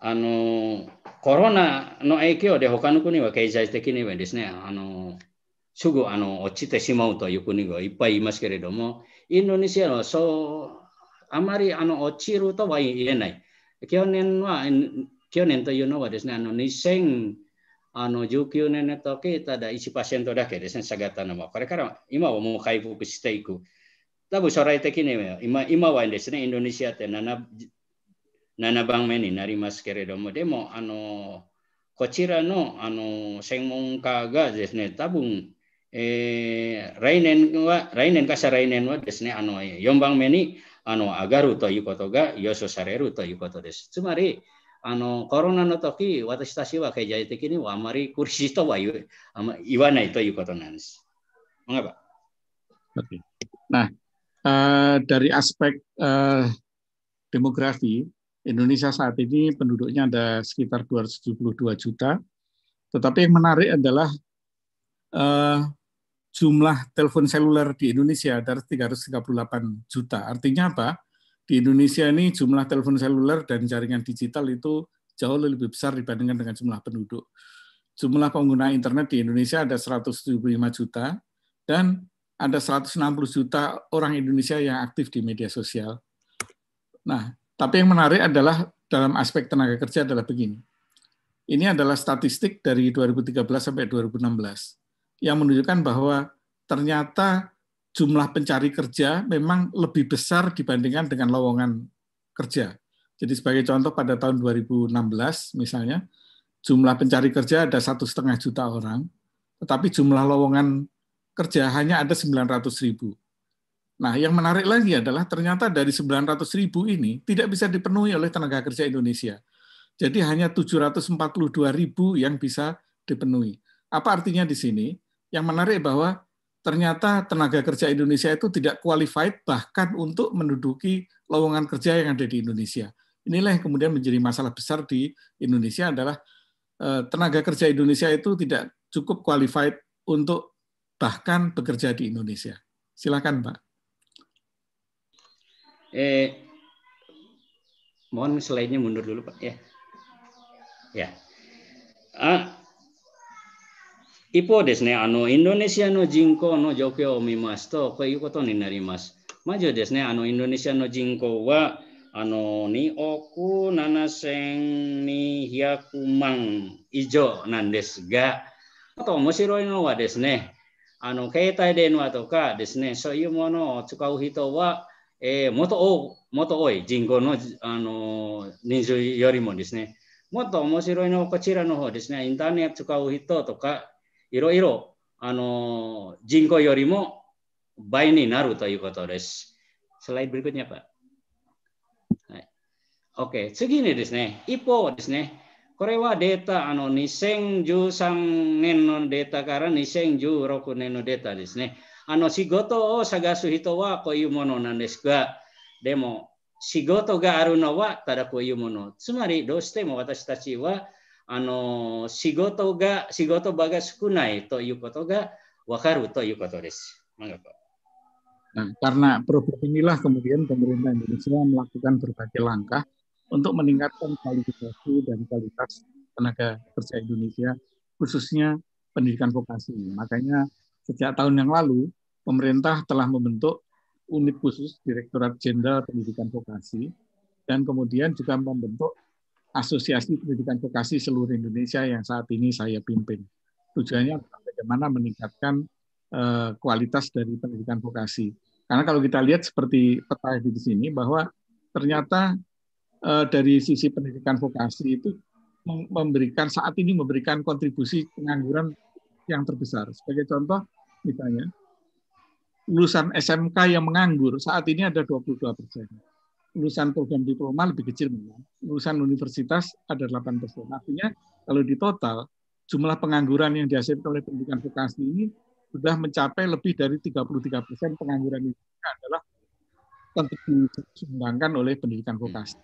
あの、コロナの影響で他の国は経済的にはですね、あの、すぐあの落ちてしまうという国がいっぱいいますけれども、インドネシアはそう、あまりあの落ちるとは言えない。去年は、去年というのはですね、あの2 0あの19年の時、ただ1%だけですね、下がったのは、これから今はもう回復していく。多分将来的には今今はですね、インドネシアって7番目になりますけれども、でも、あのこちらのあの専門家がですね、多分、えー、来年は、来年か再来年はですね、あの4番目にあの上がるということが予想されるということです。つまり、あのコロナの時、私たちは経済的にはあまり苦しいとは言あま言わないということなんです。Mengapa? Nah, uh, dari aspek uh, demografi, Indonesia saat ini penduduknya ada sekitar 272 juta. Tetapi yang menarik adalah uh, jumlah telepon seluler di Indonesia dari 338 juta. Artinya apa? Di Indonesia ini jumlah telepon seluler dan jaringan digital itu jauh lebih besar dibandingkan dengan jumlah penduduk. Jumlah pengguna internet di Indonesia ada 175 juta dan ada 160 juta orang Indonesia yang aktif di media sosial. Nah, tapi yang menarik adalah dalam aspek tenaga kerja adalah begini. Ini adalah statistik dari 2013 sampai 2016 yang menunjukkan bahwa ternyata jumlah pencari kerja memang lebih besar dibandingkan dengan lowongan kerja. Jadi sebagai contoh pada tahun 2016 misalnya jumlah pencari kerja ada satu setengah juta orang, tetapi jumlah lowongan kerja hanya ada 900 ribu. Nah, yang menarik lagi adalah ternyata dari 900 ribu ini tidak bisa dipenuhi oleh tenaga kerja Indonesia. Jadi hanya 742 ribu yang bisa dipenuhi. Apa artinya di sini? Yang menarik bahwa ternyata tenaga kerja Indonesia itu tidak qualified bahkan untuk menduduki lowongan kerja yang ada di Indonesia. Inilah yang kemudian menjadi masalah besar di Indonesia adalah eh, tenaga kerja Indonesia itu tidak cukup qualified untuk bahkan bekerja di Indonesia. Silakan, Pak. Eh, mohon slide-nya mundur dulu Pak ya. Ya. Ah, ipo desu ne, ano Indonesia no jinko no jokyo o mimasu to koi iu koto ni narimasu. Majo desu ne, ano Indonesia no jinko wa ano ni oku nanasen ni hyakuman ijo nan desu ga. Ato omoshiroi no wa desu ne, あの携帯電話とかですね、そういうものを使う人はえー、もっともっと多い人口の、あの人数よりもですね、もっと面白いのはこちらの方ですね、インターネット使う人とか、いろいろ、あの人口よりも倍になるということです。スライドブリ r i k u t はい。OK。次にですね、一方ですね、これはデータ、あの、2013年のデータから2016年のデータですね。ano sigoto o sagasu hito wa ko yumono nandes ga demo sigoto ga aruno wa tada ko yumono tsumari doste mo watashi tachi wa ano sigoto ga sigoto baga sukunai to yukoto ga wakaru to yukoto des mangapa Nah, karena problem inilah kemudian pemerintah Indonesia melakukan berbagai langkah untuk meningkatkan kualifikasi dan kualitas tenaga kerja Indonesia, khususnya pendidikan vokasi. Makanya sejak tahun yang lalu pemerintah telah membentuk unit khusus Direktorat Jenderal Pendidikan Vokasi dan kemudian juga membentuk Asosiasi Pendidikan Vokasi seluruh Indonesia yang saat ini saya pimpin. Tujuannya bagaimana meningkatkan eh, kualitas dari pendidikan vokasi. Karena kalau kita lihat seperti peta di sini bahwa ternyata eh, dari sisi pendidikan vokasi itu memberikan saat ini memberikan kontribusi pengangguran yang terbesar. Sebagai contoh misalnya lulusan SMK yang menganggur saat ini ada 22 persen. Lulusan program diploma lebih kecil, memang. lulusan universitas ada 8 persen. Artinya kalau di total jumlah pengangguran yang dihasilkan oleh pendidikan vokasi ini sudah mencapai lebih dari 33 persen pengangguran itu adalah tentu disumbangkan oleh pendidikan hmm. vokasi.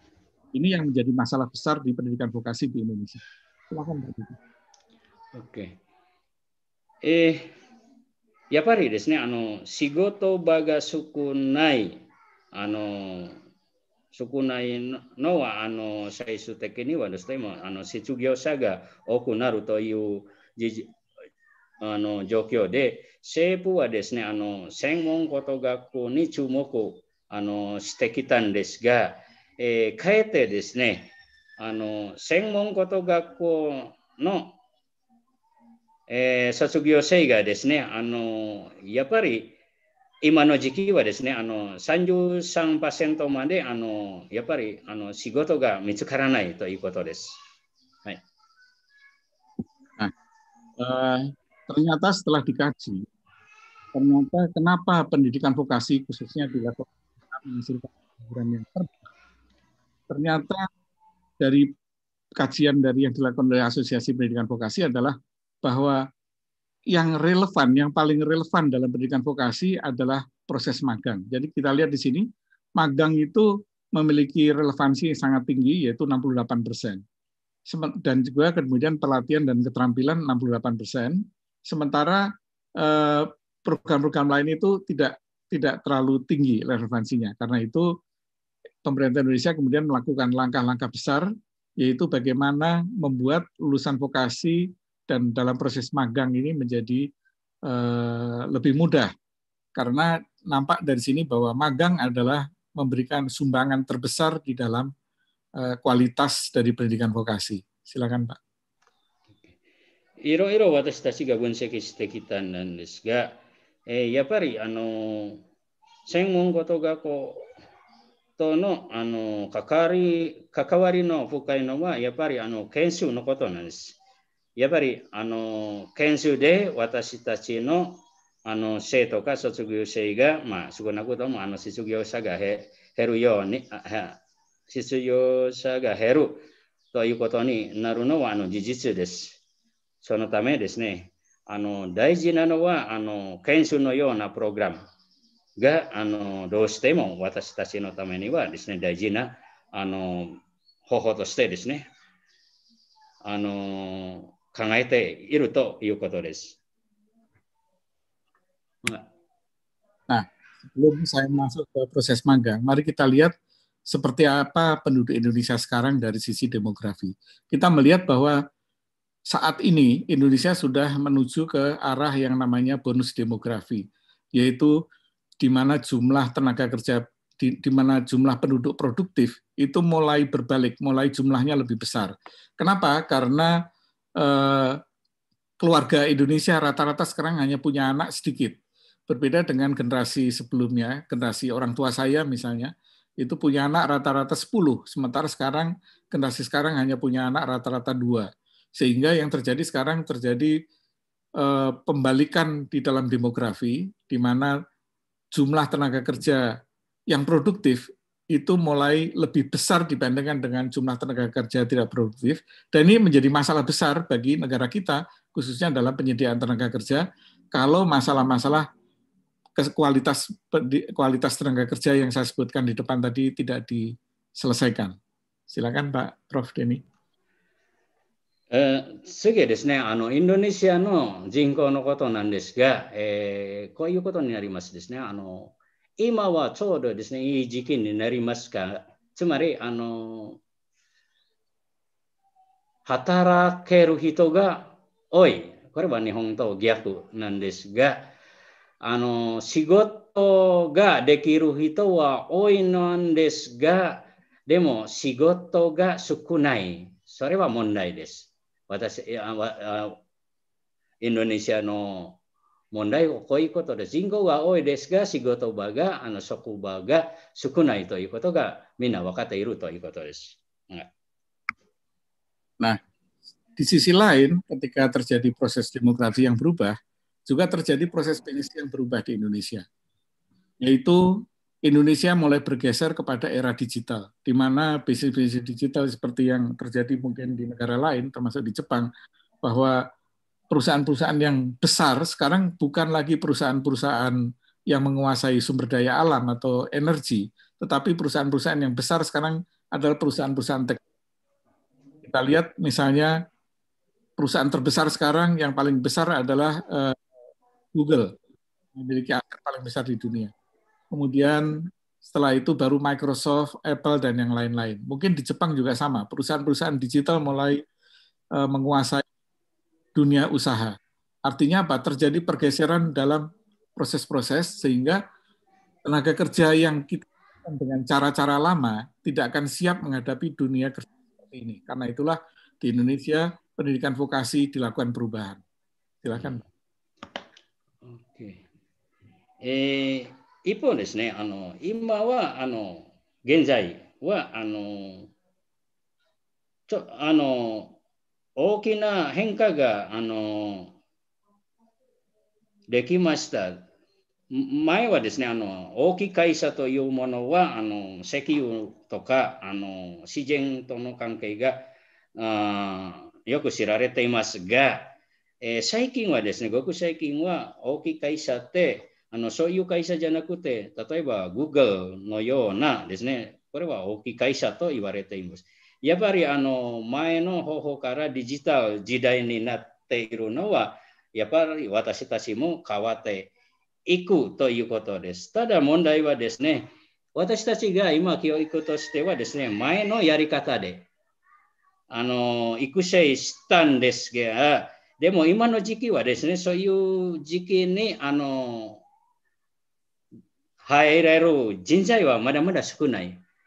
Ini yang menjadi masalah besar di pendidikan vokasi di Indonesia. Silakan Pak Oke. Eh, やっぱりですね、あの仕事場が少ない、あの少ないのはあの最終的にはですね、あの失業者が多くなるというあの状況で、政府はですね、あの専門高と学校に注目あのしてきたんですが、えー、かえってですね、あの専門高と学校のえー、卒業生がですね、あのやっぱり今の時期はですね、あの33%まであのやっぱりあの仕事が見つからないということです。はい。Nah, eh, ternyata setelah dikaji, ternyata kenapa pendidikan vokasi khususnya dilakukan menghasilkan program yang terbaik. Ternyata dari kajian dari yang dilakukan oleh Asosiasi Pendidikan Vokasi adalah bahwa yang relevan, yang paling relevan dalam pendidikan vokasi adalah proses magang. Jadi kita lihat di sini, magang itu memiliki relevansi yang sangat tinggi, yaitu 68 persen. Dan juga kemudian pelatihan dan keterampilan 68 persen. Sementara eh, program-program lain itu tidak tidak terlalu tinggi relevansinya. Karena itu pemerintah Indonesia kemudian melakukan langkah-langkah besar, yaitu bagaimana membuat lulusan vokasi dan dalam proses magang ini menjadi eh, lebih mudah karena nampak dari sini bahwa magang adalah memberikan sumbangan terbesar di dalam eh, kualitas dari pendidikan vokasi. Silakan Pak. Iro iro watas tasi gabun sekis tekitan dan ga eh ya pari ano seng mong koto ga tono ano kakari kakawari no fukai no ma ya pari ano kensu no koto nandes. やっぱり、あの、研修で私たちの、あの、生徒か卒業生が、まあ、少なくとも、あの、失業者が減るように、失業者が減るということになるのは、あの、事実です。そのためですね、あの、大事なのは、あの、研修のようなプログラムが、あの、どうしても私たちのためにはですね、大事な、あの、方法としてですね、あの、考えているということです。Nah, sebelum saya masuk ke proses magang, mari kita lihat seperti apa penduduk Indonesia sekarang dari sisi demografi. Kita melihat bahwa saat ini Indonesia sudah menuju ke arah yang namanya bonus demografi, yaitu di mana jumlah tenaga kerja di, di mana jumlah penduduk produktif itu mulai berbalik, mulai jumlahnya lebih besar. Kenapa? Karena Eh, keluarga Indonesia rata-rata sekarang hanya punya anak sedikit. Berbeda dengan generasi sebelumnya, generasi orang tua saya misalnya, itu punya anak rata-rata 10, sementara sekarang generasi sekarang hanya punya anak rata-rata dua. Sehingga yang terjadi sekarang terjadi eh, pembalikan di dalam demografi, di mana jumlah tenaga kerja yang produktif itu mulai lebih besar dibandingkan dengan jumlah tenaga kerja tidak produktif. Dan ini menjadi masalah besar bagi negara kita, khususnya dalam penyediaan tenaga kerja, kalau masalah-masalah kualitas kualitas tenaga kerja yang saya sebutkan di depan tadi tidak diselesaikan. Silakan Pak Prof. Denny. Eh, anu, Indonesia eh ano. 今はちょうどですね、いい時期になりますが、つまり、あの、働ける人が多い。これは日本と逆なんですが、あの、仕事ができる人は多いのですが、でも仕事が少ない。それは問題です。私、インドネシアの Mondai wa baga baga Nah, di sisi lain ketika terjadi proses demokrasi yang berubah, juga terjadi proses bisnis yang berubah di Indonesia. Yaitu Indonesia mulai bergeser kepada era digital, di mana bisnis-bisnis digital seperti yang terjadi mungkin di negara lain, termasuk di Jepang, bahwa perusahaan-perusahaan yang besar sekarang bukan lagi perusahaan-perusahaan yang menguasai sumber daya alam atau energi, tetapi perusahaan-perusahaan yang besar sekarang adalah perusahaan-perusahaan teknologi. Kita lihat misalnya perusahaan terbesar sekarang yang paling besar adalah uh, Google, memiliki aset paling besar di dunia. Kemudian setelah itu baru Microsoft, Apple, dan yang lain-lain. Mungkin di Jepang juga sama, perusahaan-perusahaan digital mulai eh, menguasai dunia usaha. Artinya apa? Terjadi pergeseran dalam proses-proses sehingga tenaga kerja yang kita dengan cara-cara lama tidak akan siap menghadapi dunia kerja ini. Karena itulah di Indonesia pendidikan vokasi dilakukan perubahan. Silakan. Oke. Eh, 一方ですね、あの今はあの現在はあのちょあの大きな変化が、あの、できました。前はですね、あの、大きい会社というものは、あの、石油とか、あの、自然との関係が、あよく知られていますが、えー、最近はですね、ごく最近は大きい会社って、あのそういう会社じゃなくて、例えば Google のようなですね、これは大きい会社と言われています。やっぱりあの前の方法からデジタル時代になっているのは、やっぱり私たちも変わっていくということです。ただ問題はですね、私たちが今教育としてはですね、前のやり方で、あの、育成したんですが、でも今の時期はですね、そういう時期に、あの、入れる人材はまだまだ少ない。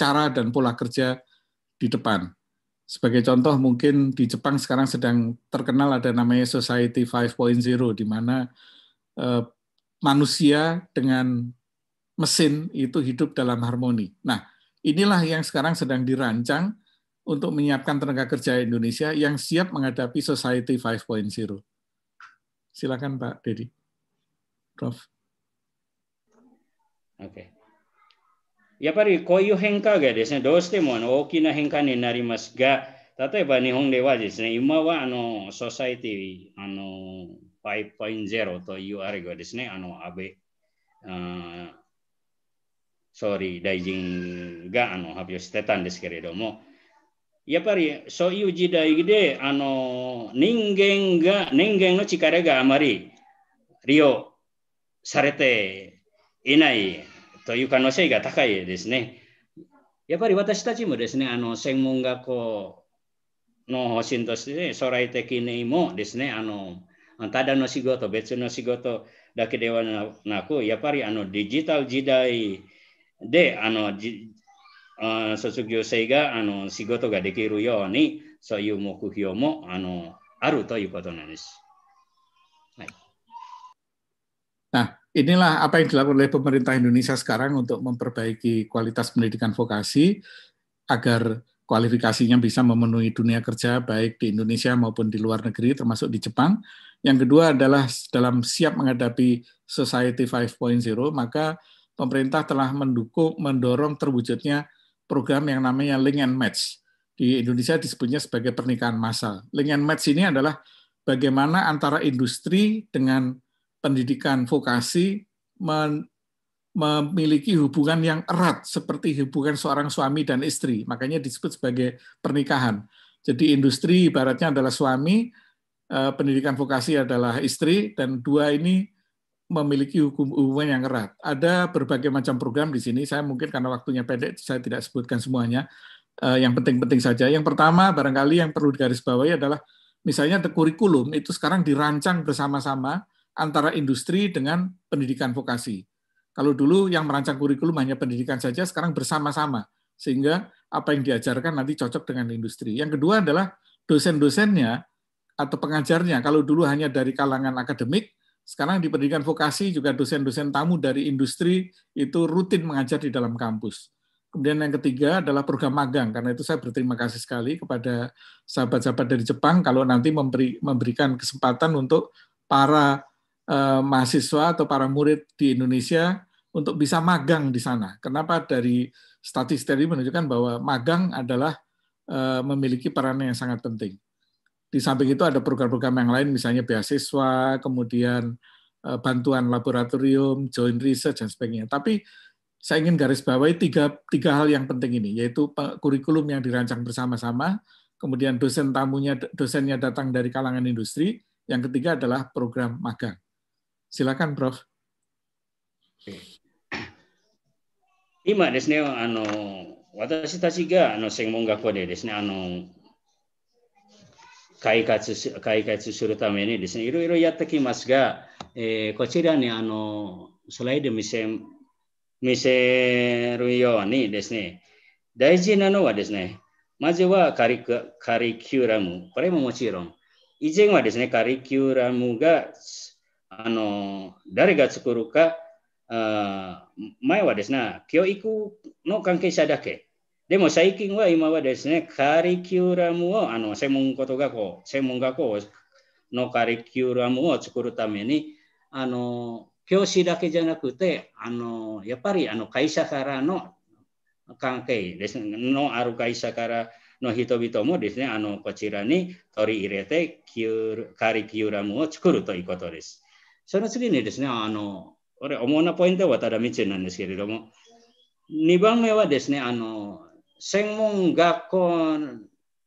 cara dan pola kerja di depan. Sebagai contoh mungkin di Jepang sekarang sedang terkenal ada namanya Society 5.0 di mana eh, manusia dengan mesin itu hidup dalam harmoni. Nah, inilah yang sekarang sedang dirancang untuk menyiapkan tenaga kerja Indonesia yang siap menghadapi Society 5.0. Silakan Pak Dedi. Prof. Oke. Okay. やっぱりこういう変化がですね、どうしても大きな変化になりますが、例えば日本ではですね、今はあのソサイティあの5.0というあれがですね、あの安倍あ総理大臣があの発表してたんですけれども、やっぱりそういう時代であの人間が、人間の力があまり利用されていないという可能性が高いですね。やっぱり私たちもですね、あの専門学校の方針として、ね、将来的にもですね、あのただの仕事、別の仕事だけではなく、やっぱりあのデジタル時代であのじあ卒業生があの仕事ができるように、そういう目標もあのあるということなんです。はい、あ inilah apa yang dilakukan oleh pemerintah Indonesia sekarang untuk memperbaiki kualitas pendidikan vokasi agar kualifikasinya bisa memenuhi dunia kerja baik di Indonesia maupun di luar negeri termasuk di Jepang. Yang kedua adalah dalam siap menghadapi Society 5.0 maka pemerintah telah mendukung mendorong terwujudnya program yang namanya link and match. Di Indonesia disebutnya sebagai pernikahan massal. Link and match ini adalah bagaimana antara industri dengan pendidikan vokasi memiliki hubungan yang erat seperti hubungan seorang suami dan istri. Makanya disebut sebagai pernikahan. Jadi industri ibaratnya adalah suami, eh, pendidikan vokasi adalah istri, dan dua ini memiliki hukum hubungan yang erat. Ada berbagai macam program di sini. Saya mungkin karena waktunya pendek, saya tidak sebutkan semuanya. Eh, yang penting-penting saja. Yang pertama, barangkali yang perlu digarisbawahi adalah misalnya kurikulum itu sekarang dirancang bersama-sama antara industri dengan pendidikan vokasi. Kalau dulu yang merancang kurikulum hanya pendidikan saja, sekarang bersama-sama. Sehingga apa yang diajarkan nanti cocok dengan industri. Yang kedua adalah dosen-dosennya atau pengajarnya. Kalau dulu hanya dari kalangan akademik, sekarang di pendidikan vokasi juga dosen-dosen tamu dari industri itu rutin mengajar di dalam kampus. Kemudian yang ketiga adalah program magang. Karena itu saya berterima kasih sekali kepada sahabat-sahabat dari Jepang kalau nanti memberikan kesempatan untuk para eh, mahasiswa atau para murid di Indonesia untuk bisa magang di sana. Kenapa dari statistik menunjukkan bahwa magang adalah eh, memiliki peran yang sangat penting. Di samping itu ada program-program yang lain, misalnya beasiswa, kemudian eh, bantuan laboratorium, joint research, dan sebagainya. Tapi saya ingin garis bawahi tiga, tiga hal yang penting ini, yaitu kurikulum yang dirancang bersama-sama, kemudian dosen tamunya dosennya datang dari kalangan industri, yang ketiga adalah program magang. Silakan, Prof. Okay. 今ですね、あの私たちがあの専門学校でですね、あの開発し開発するためにですね、いろいろやってきますが、えー、こちらにあのスライド見せ見せるようにですね、大事なのはですね、まずはカリカリキュラム、これももちろん、以前はですね、カリキュラムがあの誰が作るかあ前はですね教育の関係者だけでも最近は今はですねカリキュラムをあの専門学校専門学校のカリキュラムを作るためにあの教師だけじゃなくてあのやっぱりあの会社からの関係ですねのある会社からの人々もですね、あのこちらに取り入れてキューカリキュラムを作るということです。その次にですね、あの、これ、主なポイントは渡辺道なんですけれども、2番目はですね、あの、専門学校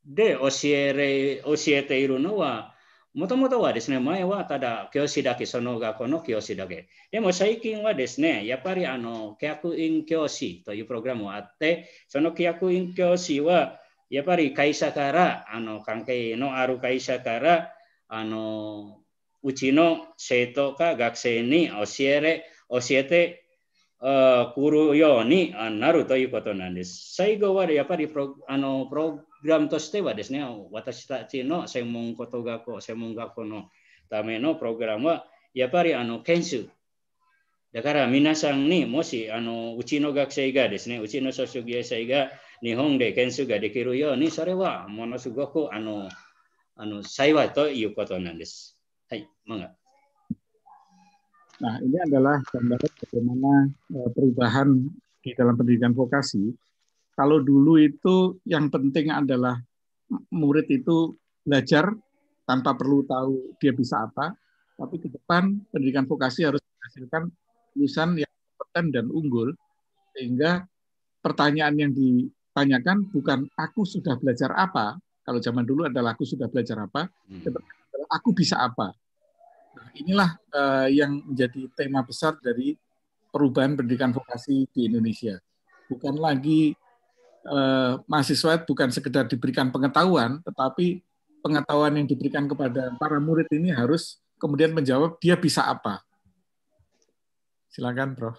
で教えれ教えているのは、もともとはですね、前はただ教師だけ、その学校の教師だけ。でも最近はですね、やっぱりあの、客員教師というプログラムがあって、その客員教師は、やっぱり会社から、あの、関係のある会社から、あの、うちの生徒か学生に教えれ教えてくるようになるということなんです。最後はやっぱりプロあのプログラムとしてはですね、私たちの専門高等学校、専門学校のためのプログラムは、やっぱりあの研修。だから皆さんにもしあのうちの学生がですね、うちの卒業生が日本で研修ができるように、それはものすごくあのあの幸いということなんです。mangga. Nah, ini adalah gambaran bagaimana eh, perubahan di dalam pendidikan vokasi. Kalau dulu itu yang penting adalah murid itu belajar tanpa perlu tahu dia bisa apa, tapi ke depan pendidikan vokasi harus menghasilkan lulusan yang kompeten dan unggul, sehingga pertanyaan yang ditanyakan bukan aku sudah belajar apa, kalau zaman dulu adalah aku sudah belajar apa, hmm. aku bisa apa inilah uh, yang menjadi tema besar dari perubahan pendidikan vokasi di Indonesia. Bukan lagi uh, mahasiswa bukan sekedar diberikan pengetahuan, tetapi pengetahuan yang diberikan kepada para murid ini harus kemudian menjawab dia bisa apa. Silakan, Prof.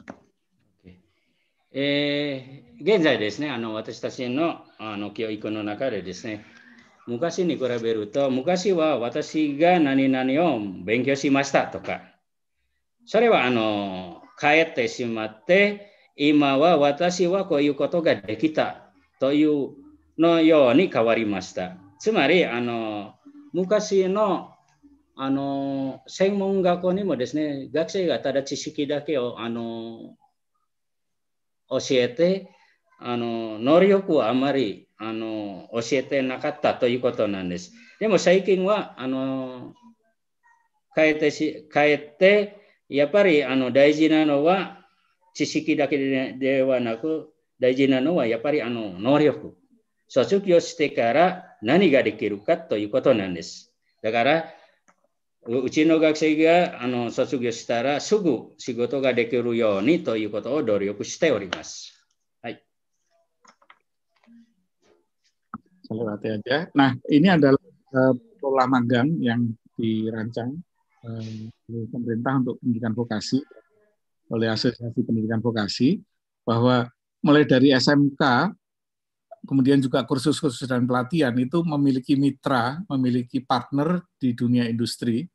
現在ですね、あの私たちのあの教育の中でですね。昔に比べると、昔は私が何々を勉強しましたとか、それはあの帰ってしまって、今は私はこういうことができたというのように変わりました。つまり、あの昔のあの専門学校にもですね、学生がただ知識だけをあの教えて、あの能力はあまりあの教えてなかったということなんです。でも最近はあの変えてし変えてやっぱりあの大事なのは知識だけではなく大事なのはやっぱりあの能力。卒業してから何ができるかということなんです。だからうちの学生があの卒業したらすぐ仕事ができるようにということを努力しております。lewati aja. Nah, ini adalah uh, pola magang yang dirancang eh, oleh pemerintah untuk pendidikan vokasi oleh Asosiasi Pendidikan Vokasi bahwa mulai dari SMK kemudian juga kursus-kursus dan pelatihan itu memiliki mitra, memiliki partner di dunia industri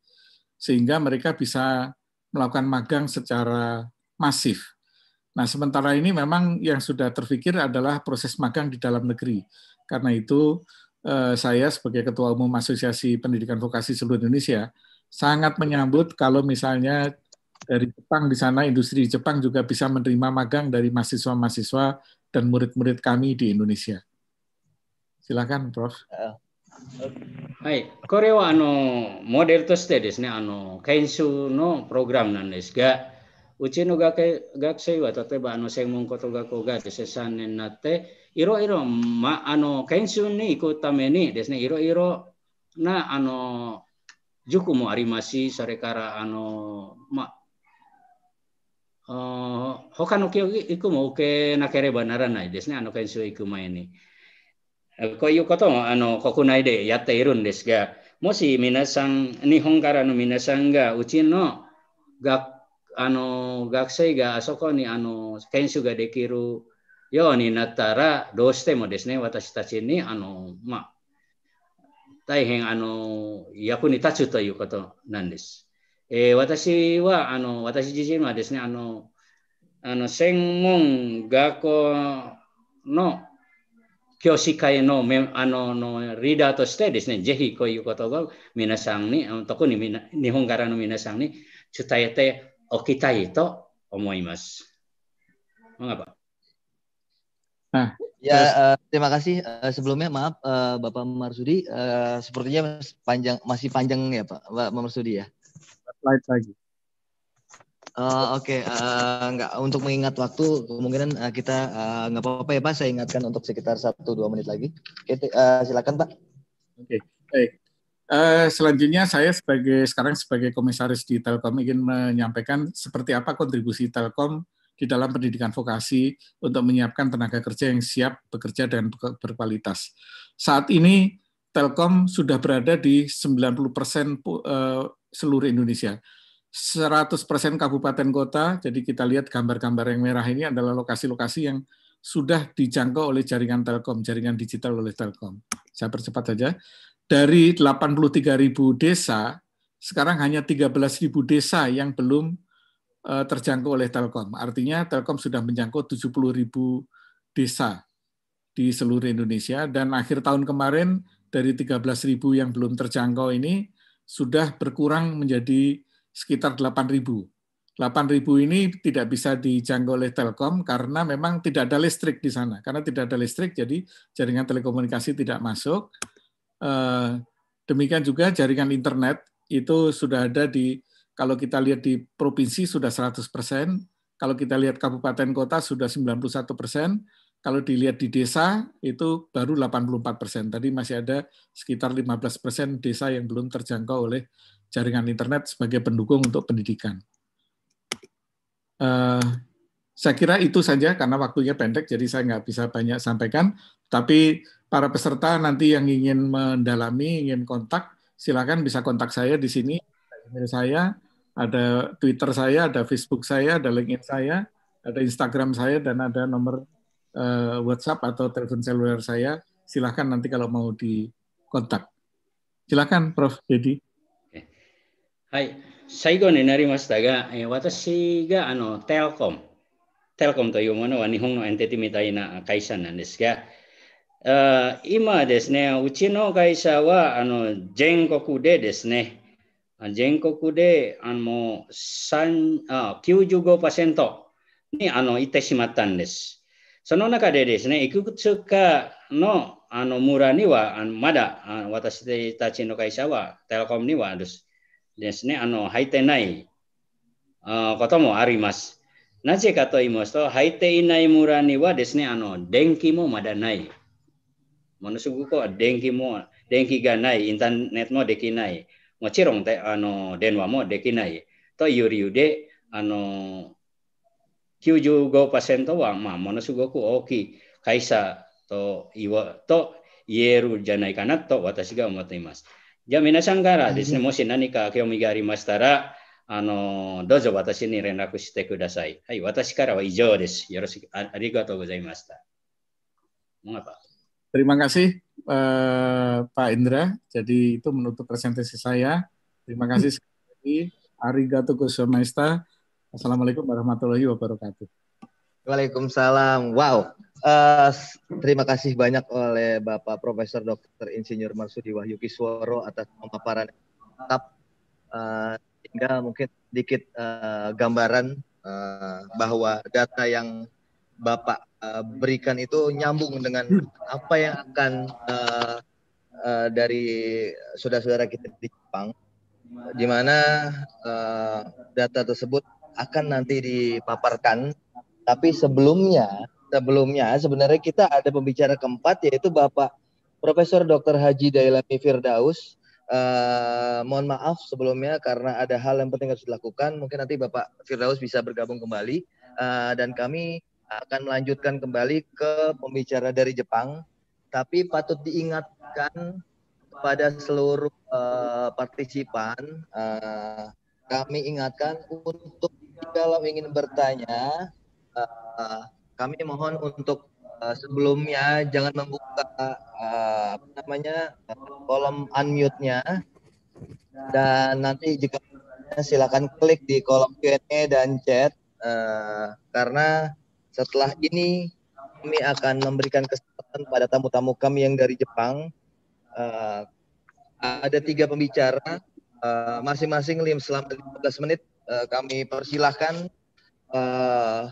sehingga mereka bisa melakukan magang secara masif Nah, sementara ini memang yang sudah terfikir adalah proses magang di dalam negeri. Karena itu eh, saya sebagai Ketua Umum Asosiasi Pendidikan Vokasi seluruh Indonesia sangat menyambut kalau misalnya dari Jepang di sana, industri Jepang juga bisa menerima magang dari mahasiswa-mahasiswa dan murid-murid kami di Indonesia. Silakan, Prof. Hai Korea no model program はい、これはあのモデルとしてですねあの研修のプログラムなんですが、うちの学学生は例えばあの専門高学校がですね3年になっていろいろ、ま、あの研修に行くためにですねいろいろなあの塾もありますしそれからあの、まあ、他の教育も受けなければならないですねあの研修行く前に。こういうこともあの国内でやっているんですがもし皆さん日本からの皆さんがうちの学校あの学生があそこにあの研修ができるようになったらどうしてもですね私たちにあの、まあ、大変あの役に立つということなんです。えー、私はあの私自身はですねあのあの専門学校の教師会のメあののリーダーとしてですね、ぜひこういうことを皆さんに、特に日本からの皆さんに伝えて mengapa? Nah, ya uh, terima kasih uh, sebelumnya maaf uh, Bapak Marsudi uh, sepertinya panjang masih panjang ya Pak Bapak Marsudi ya. Slide lagi. Uh, Oke, okay. uh, nggak untuk mengingat waktu kemungkinan uh, kita uh, nggak apa-apa ya Pak. Saya ingatkan untuk sekitar satu dua menit lagi. Oke, okay, uh, silakan Pak. Oke, okay. baik. Eh, selanjutnya saya sebagai sekarang sebagai komisaris di Telkom ingin menyampaikan seperti apa kontribusi Telkom di dalam pendidikan vokasi untuk menyiapkan tenaga kerja yang siap bekerja dan berkualitas. Saat ini Telkom sudah berada di 90 persen eh, seluruh Indonesia. 100 persen kabupaten kota, jadi kita lihat gambar-gambar yang merah ini adalah lokasi-lokasi yang sudah dijangkau oleh jaringan Telkom, jaringan digital oleh Telkom. Saya percepat saja dari 83.000 desa, sekarang hanya 13.000 desa yang belum eh, terjangkau oleh Telkom. Artinya Telkom sudah menjangkau 70.000 desa di seluruh Indonesia dan akhir tahun kemarin dari 13.000 yang belum terjangkau ini sudah berkurang menjadi sekitar 8.000. 8.000 ini tidak bisa dijangkau oleh Telkom karena memang tidak ada listrik di sana. Karena tidak ada listrik jadi jaringan telekomunikasi tidak masuk Eh, demikian juga jaringan internet itu sudah ada di kalau kita lihat di provinsi sudah 100 persen, kalau kita lihat kabupaten kota sudah 91 persen, kalau dilihat di desa itu baru 84 persen. Tadi masih ada sekitar 15 persen desa yang belum terjangkau oleh jaringan internet sebagai pendukung untuk pendidikan. Eh, saya kira itu saja karena waktunya pendek, jadi saya nggak bisa banyak sampaikan. Tapi para peserta nanti yang ingin mendalami, ingin kontak, silakan bisa kontak saya di sini. Email saya, ada Twitter saya, ada Facebook saya, ada LinkedIn saya, ada Instagram saya, dan ada nomor uh, WhatsApp atau telepon seluler saya. silakan nanti kalau mau di kontak silakan Prof. Hai saya Eh, Dedi. telkom. テレコムというものは日本のエンティティみたいな会社なんですが、あ今ですね、うちの会社はあの全国でですね、全国であのあ95%にあの行ってしまったんです。その中でですね、いくつかのあの村にはあのまだあの私たちの会社はテレコムにはですですね、あの入ってないあこともあります。なぜかと言いますと、入っていない村にはですね、あの、電気もまだない。ものすごく電気も、電気がない、インターネットもできない。もちろん、あの、電話もできない。という理由で、あの、95%は、まあ、ものすごく大きい会社と言わと言えるんじゃないかなと私が思っています。じゃあ皆さんからですね、もし何か興味がありましたら、あの、どうぞ私に連絡してください。はい、私からは以上です。よろしく、ありがとうございました。Mengapa? Terima kasih eh, Pak Indra. Jadi itu menutup presentasi saya. Terima kasih sekali lagi. Arigato gozaimashita. Assalamualaikum warahmatullahi wabarakatuh. Waalaikumsalam. Wow. Uh, terima kasih banyak oleh Bapak Profesor Dr. Insinyur Marsudi Wahyu Kisworo atas pemaparan lengkap. Uh, Tinggal mungkin sedikit uh, gambaran uh, bahwa data yang Bapak uh, berikan itu nyambung dengan apa yang akan uh, uh, dari saudara-saudara kita di Jepang, di mana uh, data tersebut akan nanti dipaparkan. Tapi sebelumnya, sebelumnya sebenarnya kita ada pembicara keempat yaitu Bapak Profesor Dr. Haji Dailami Firdaus Eh, mohon maaf sebelumnya karena ada hal yang penting harus dilakukan. Mungkin nanti Bapak Firdaus bisa bergabung kembali uh, dan kami akan melanjutkan kembali ke pembicara dari Jepang. Tapi patut diingatkan kepada seluruh uh, partisipan, uh, kami ingatkan untuk kalau ingin bertanya, uh, kami mohon untuk Eh, sebelumnya jangan membuka uh, apa namanya kolom unmute-nya dan nanti jika silakan klik di kolom Q&A dan chat uh, karena setelah ini kami akan memberikan kesempatan pada tamu-tamu kami yang dari Jepang. Uh, ada tiga pembicara, masing-masing uh, masing -masing selama 15 menit uh, kami persilahkan uh,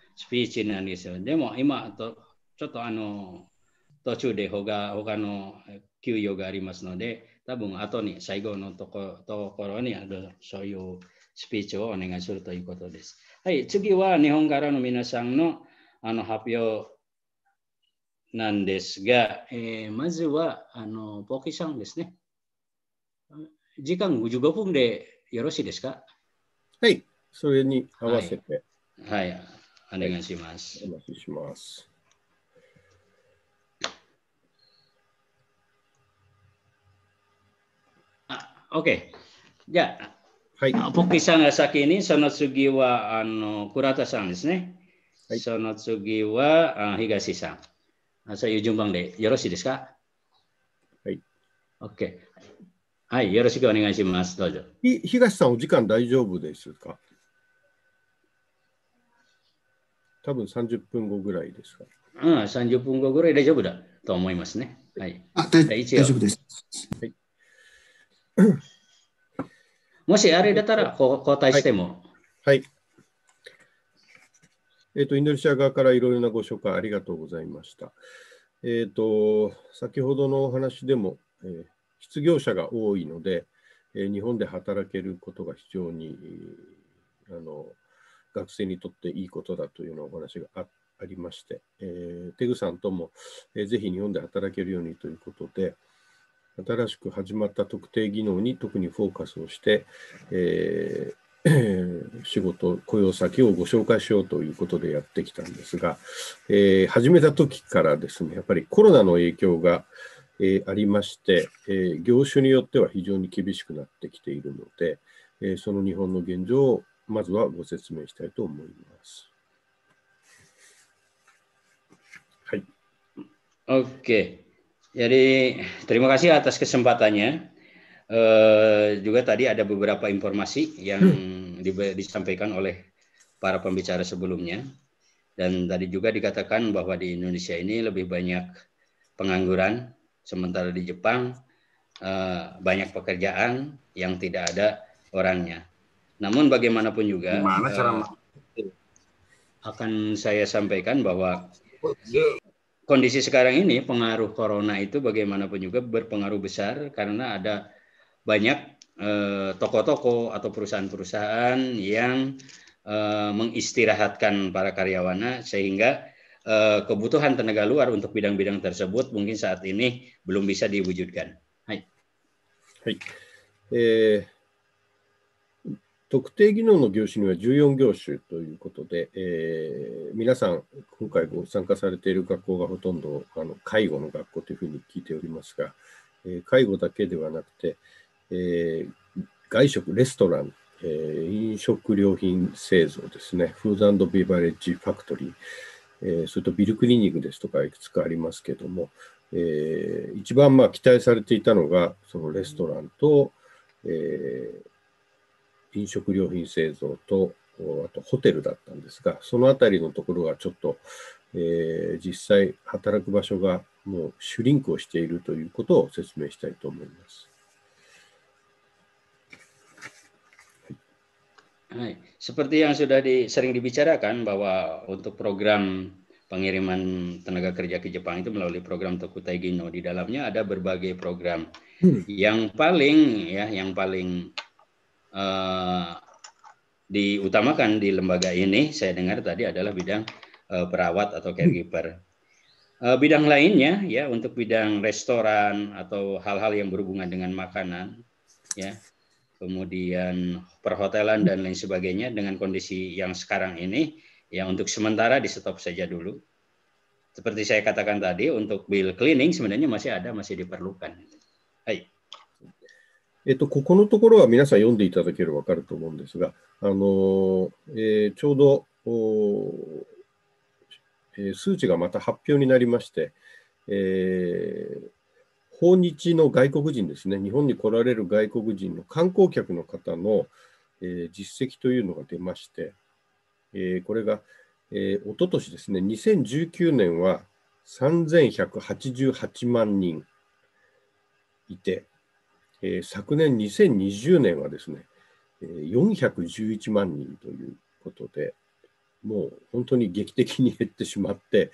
スピーチなんですよ。でも今、ちょっとあの途中で他他の給与がありますので、多分後に最後のとこところにあるそういうスピーチをお願いするということです。はい、次は日本からの皆さんのあの発表なんですが、えー、まずはあのポキさんですね。時間5 5分でよろしいですかはい、それに合わせて。はい、はいお願いします。お願いします。あ、OK。じゃあ、はい、ポッキさんが先に、その次は、あの、倉田さんですね。はい、その次は、あ東さん。そういう順番でよろしいですかはい。OK。はい、よろしくお願いします。どうぞ。東さん、お時間大丈夫ですか多分30分後ぐらいですか。うん、30分後ぐらい大丈夫だと思いますね。はい。あ、大丈夫です。はい、もしあれだったら交代しても。はい。はい、えっ、ー、と、インドネシア側からいろいろなご紹介ありがとうございました。えっ、ー、と、先ほどのお話でも、えー、失業者が多いので、えー、日本で働けることが非常に、あの学生にとっていいことだというようなお話があありまして、えー、テグさんとも、えー、ぜひ日本で働けるようにということで、新しく始まった特定技能に特にフォーカスをして、えー、仕事、雇用先をご紹介しようということでやってきたんですが、えー、始めた時からですね、やっぱりコロナの影響が、えー、ありまして、えー、業種によっては非常に厳しくなってきているので、えー、その日本の現状をまずはご説明したいと思います。はい。OK。Jadi jadi terima kasih atas kesempatannya. Uh, juga tadi ada beberapa informasi yang hmm. di, disampaikan oleh para pembicara sebelumnya. Dan tadi juga dikatakan bahwa di Indonesia ini lebih banyak pengangguran, sementara di Jepang uh, banyak pekerjaan yang tidak ada orangnya. Namun bagaimanapun juga Gimana cara eh, akan saya sampaikan bahwa oh, iya. kondisi sekarang ini pengaruh corona itu bagaimanapun juga berpengaruh besar karena ada banyak toko eh, toko-toko atau perusahaan-perusahaan yang eh, mengistirahatkan para karyawannya sehingga eh, kebutuhan tenaga luar untuk bidang-bidang tersebut mungkin saat ini belum bisa diwujudkan. Hai. Hai. Eh, 特定技能の業種には14業種ということで、えー、皆さん、今回ご参加されている学校がほとんどあの介護の学校というふうに聞いておりますが、えー、介護だけではなくて、えー、外食、レストラン、えー、飲食料品製造ですね、フードビバレッジファクトリー、えー、それとビルクリニックですとかいくつかありますけども、えー、一番まあ期待されていたのが、そのレストランと、えー、飲食料品製造と、あとホテルだったんですが、そのあたりのところがちょっと、えー、実際働く場所がもうシュリンクをしているということを説明したいと思います。Hai. Seperti yang sudah di, sering dibicarakan bahwa untuk program pengiriman tenaga kerja ke Jepang itu melalui program Tokutai Gino di dalamnya ada berbagai program. Hmm. Yang paling ya yang paling Eh, diutamakan di lembaga ini saya dengar tadi adalah bidang uh, perawat atau caregiver. Uh, bidang lainnya ya untuk bidang restoran atau hal-hal yang berhubungan dengan makanan ya. Kemudian perhotelan dan lain sebagainya dengan kondisi yang sekarang ini ya untuk sementara di stop saja dulu. Seperti saya katakan tadi untuk bill cleaning sebenarnya masih ada masih diperlukan. Hai. えっと、ここのところは皆さん読んでいただければわかると思うんですが、あのえー、ちょうど、えー、数値がまた発表になりまして、えー、訪日の外国人ですね、日本に来られる外国人の観光客の方の、え実績というのが出まして、えこれが、えー、おととしですね、2019年は3188万人いて、えー、昨年2020年はですね、411万人ということで、もう本当に劇的に減ってしまって、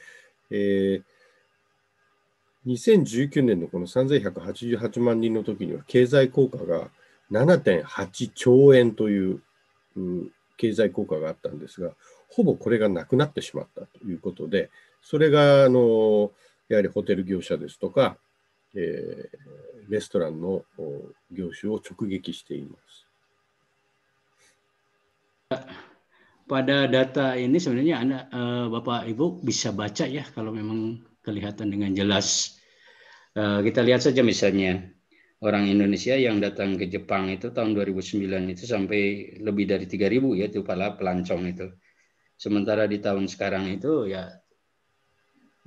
えー、2019年のこの3188万人の時には経済効果が7.8兆円という経済効果があったんですが、ほぼこれがなくなってしまったということで、それがあのやはりホテル業者ですとか、えー、レストランの業種を直撃しています。Pada data ini sebenarnya Anda, uh, Bapak Ibu bisa baca ya kalau memang kelihatan dengan jelas. Uh, kita lihat saja misalnya orang Indonesia yang datang ke Jepang itu tahun 2009 itu sampai lebih dari 3.000 ya itu pala pelancong itu. Sementara di tahun sekarang itu ya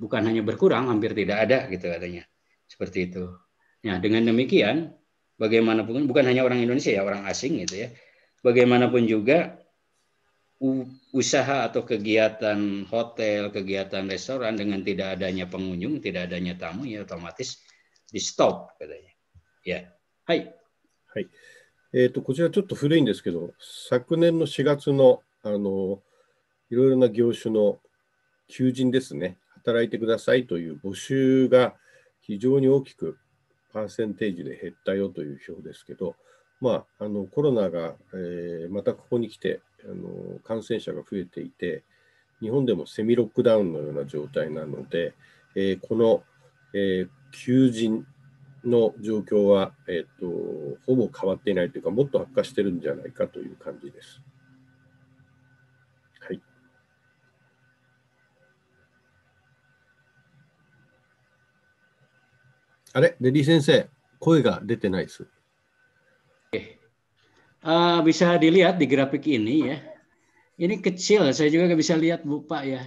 bukan hanya berkurang, hampir tidak ada gitu katanya. Seperti itu. Nah, dengan demikian, bagaimanapun bukan hanya orang Indonesia ya, orang asing gitu ya. Bagaimanapun juga usaha atau kegiatan hotel, kegiatan restoran dengan tidak adanya pengunjung, tidak adanya tamu ya otomatis di stop katanya. Ya. Hai. Hai. えー、とこちらちょっと古いんですけど、昨年の4月のあのいろいろな業種の求人ですね、働いてくださいという募集が非常に大きくパーセンテージで減ったよという表ですけど、まあ、あのコロナが、えー、またここに来てあの感染者が増えていて、日本でもセミロックダウンのような状態なので、えー、この、えー、求人の状況は、えーと、とほぼ変わっていないというか、もっと悪化してるんじゃないかという感じです。あれデリー先生、声が出てないです。Okay. Uh, eh, bisa dilihat di grafik ini ya. Ini kecil, saya juga bisa lihat Bu Pak ya.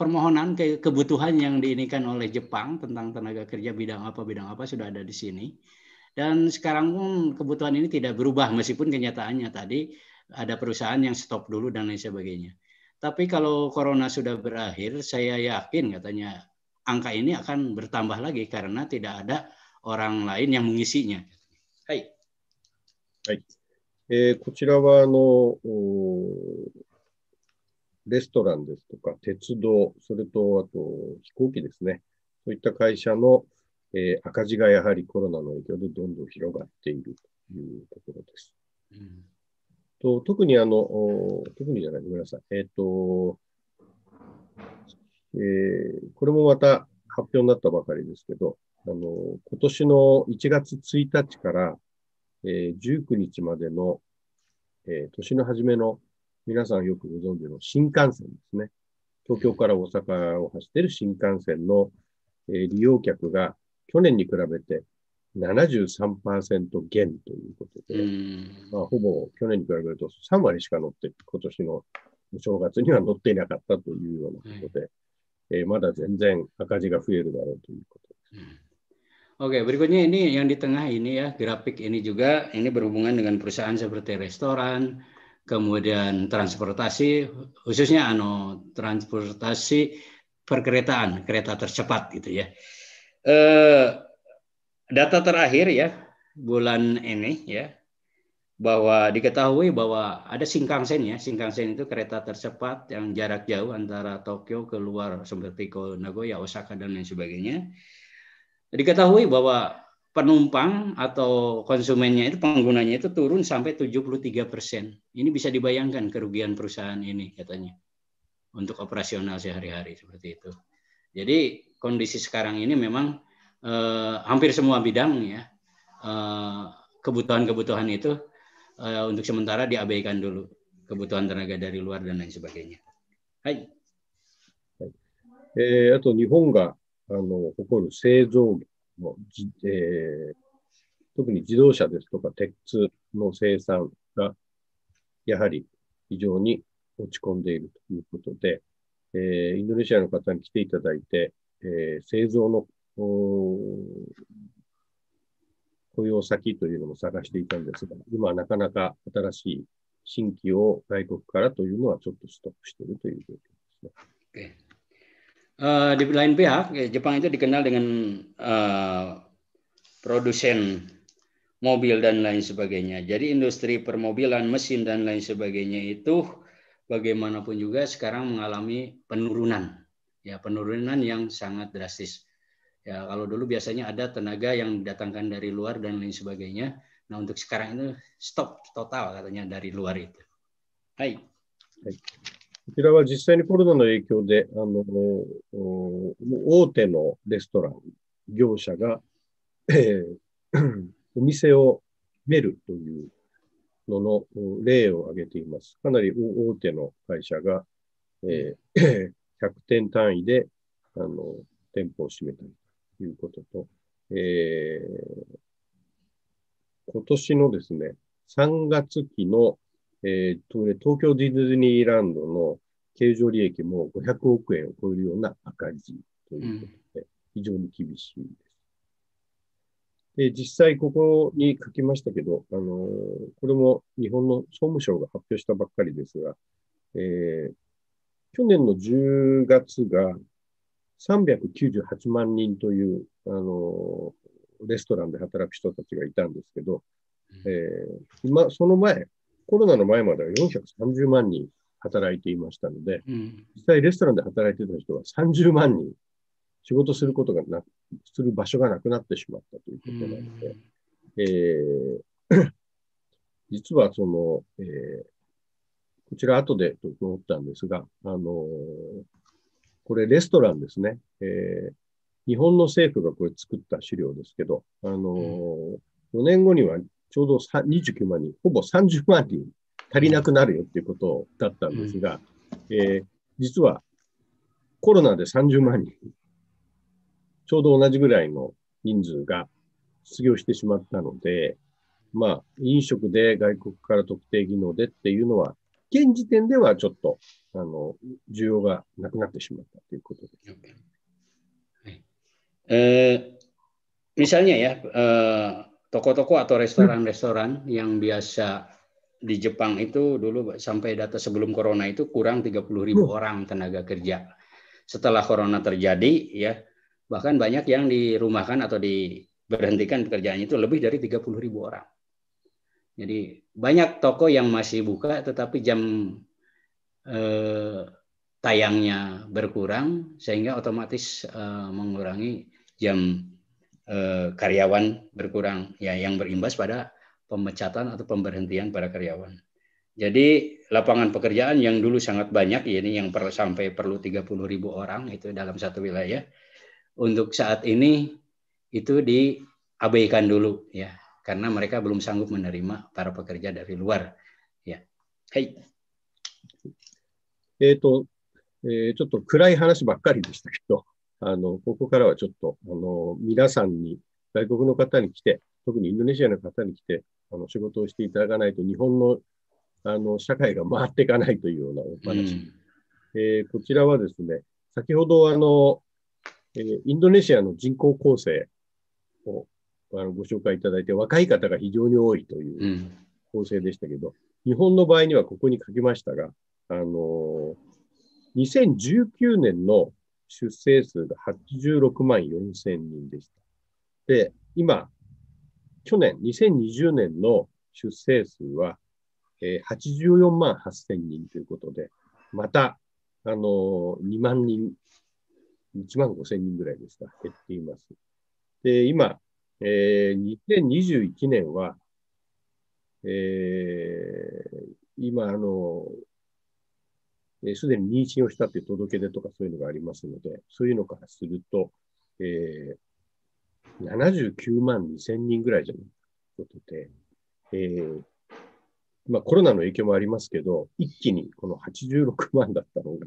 Permohonan ke kebutuhan yang diinikan oleh Jepang tentang tenaga kerja bidang apa bidang apa sudah ada di sini. Dan sekarang pun kebutuhan ini tidak berubah meskipun kenyataannya tadi ada perusahaan yang stop dulu dan lain sebagainya. Tapi kalau corona sudah berakhir, saya yakin katanya angka ini akan bertambah lagi karena tidak ada orang lain yang mengisinya. Hai. Hai. えー、こちらはあのレストランですとか、鉄道、それとあと飛行機ですね、そういった会社の、えー、赤字がやはりコロナの影響でどんどん広がっているというところです。と特にあの、特にじゃない、ごめんなさい、えっ、ー、と、えー、これもまた発表になったばかりですけど、あの、今年の1月1日から、えー、19日までの、えー、年の初めの皆さんよくご存知の新幹線ですね。東京から大阪を走っている新幹線の、えー、利用客が去年に比べて73%減ということで、まあ、ほぼ去年に比べると3割しか乗って、今年のお正月には乗っていなかったというようなことで、えー、まだ全然赤字が増えるだろうということです。Oke, eh, okay, berikutnya ini yang di tengah ini ya, grafik ini juga ini berhubungan dengan perusahaan seperti restoran, kemudian transportasi khususnya ano transportasi perkeretaan, kereta tercepat gitu ya. Eh data terakhir ya bulan ini ya bahwa diketahui bahwa ada Shinkansen ya. Shinkansen itu kereta tercepat yang jarak jauh antara Tokyo ke luar seperti ke Nagoya, Osaka dan lain sebagainya. Diketahui bahwa penumpang atau konsumennya itu penggunanya itu turun sampai 73 persen. Ini bisa dibayangkan kerugian perusahaan ini katanya untuk operasional sehari-hari seperti itu. Jadi kondisi sekarang ini memang eh, hampir semua bidang ya eh, kebutuhan-kebutuhan itu uh, untuk sementara diabaikan dulu kebutuhan tenaga dari luar dan lain sebagainya. はい。えー、あと日本があの誇る製造業の、えー、特に自動車ですとか鉄の生産がやはり非常に落ち込んでいるということで、えー、インドネシアの方に来ていただいて、えー、製造の雇用先というのも探していたんですが、今はなかなか新しい新規を外国からというのはちょっとストップしているという状況ですね。Okay. Uh, eh, di lain pihak, ya, Jepang itu dikenal dengan uh, produsen mobil dan lain sebagainya. Jadi industri permobilan, mesin dan lain sebagainya itu bagaimanapun juga sekarang mengalami penurunan, ya penurunan yang sangat drastis. Ya, kalau dulu biasanya ada tenaga yang didatangkan dari luar dan lain sebagainya. Nah, untuk sekarang itu stop total katanya dari luar itu. Hai. Hai こちらは実際にコロナの影響で、あの、大手のレストラン、業者が、えー、お店をメルというのの例を挙げています。かなり大手の会社が、えー、100点単位で、あの、店舗を閉めたりいうことと、えー、今年のですね、3月期の、えー、東京ディズニーランドの経常利益も500億円を超えるような赤字ということで、非常に厳しいです。で、実際ここに書きましたけど、あのー、これも日本の総務省が発表したばっかりですが、えー、去年の10月が398万人という、あの、レストランで働く人たちがいたんですけど、えー、今、その前、コロナの前までは430万人働いていましたので、実際レストランで働いてた人は30万人、仕事することがな、する場所がなくなってしまったということなので、えー、実はその、えー、こちら後でと思ったんですが、あのー、これレストランですね。えー、日本の政府がこれ作った資料ですけど、あのー、4年後にはちょうど29万人、ほぼ30万人足りなくなるよっていうことだったんですが、うん、えー、実はコロナで30万人、ちょうど同じぐらいの人数が失業してしまったので、まあ、飲食で外国から特定技能でっていうのは、現時点ではちょっと、あの、需要がなくなってしまったということです。Okay. Uh, misalnya ya, eh, toko-toko uh, atau restoran-restoran yang biasa di Jepang itu dulu sampai data sebelum corona itu kurang 30 ribu hmm. orang tenaga kerja. Setelah corona terjadi ya bahkan banyak yang dirumahkan atau diberhentikan pekerjaannya itu lebih dari 30 ribu orang. Jadi banyak toko yang masih buka tetapi jam eh, tayangnya berkurang sehingga otomatis eh, mengurangi jam eh, karyawan berkurang ya yang berimbas pada pemecatan atau pemberhentian para karyawan. Jadi lapangan pekerjaan yang dulu sangat banyak ini yang perlu sampai perlu 30 ribu orang itu dalam satu wilayah untuk saat ini itu diabaikan dulu ya karena mereka belum sanggup menerima para pekerja dari luar. Ya. h ちょっと暗い話ばっかりでしたけど、あの、ここからはちょっと、あの、皆さんに、外国の方に来て、特にインドネシアの方に来て、あの、仕事をしていただかないと、日本の、あの、社会が回っていかないというようなお話。うん、えー、こちらはですね、先ほど、あの、えー、インドネシアの人口構成をあのご紹介いただいて、若い方が非常に多いという構成でしたけど、うん、日本の場合にはここに書きましたが、あの2019年の出生数が86万4千人でした。で、今、去年、2020年の出生数は、えー、84万8千人ということで、また、あのー、2万人、1万5千人ぐらいですか、減っています。で、今、えー、2021年は、えー、今、あの、す、で、に妊娠をしたという届け出とかそういうのがありますので、そういうのからすると、えー、79万2 0人ぐらいじゃないとことで、えー、まあ、コロナの影響もありますけど、一気にこの86万だったのが、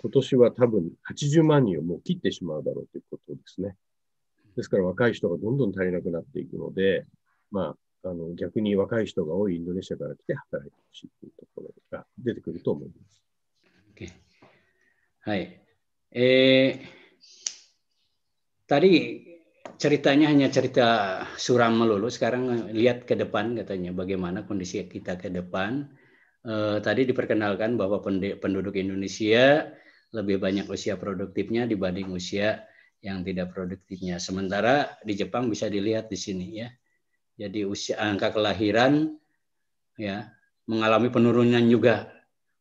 今年は多分80万人をもう切ってしまうだろうということですね。ですから若い人がどんどん足りなくなっていくので、まあ、あの逆に若い人が多いインドネシアから来て働いてほしいというところが出てくると思います。Okay. Hai. tadi ceritanya hanya cerita suram melulu. Sekarang lihat ke depan katanya bagaimana kondisi kita ke depan. Eh, tadi diperkenalkan bahwa penduduk Indonesia lebih banyak usia produktifnya dibanding usia yang tidak produktifnya. Sementara di Jepang bisa dilihat di sini ya. Jadi usia angka kelahiran ya mengalami penurunan juga.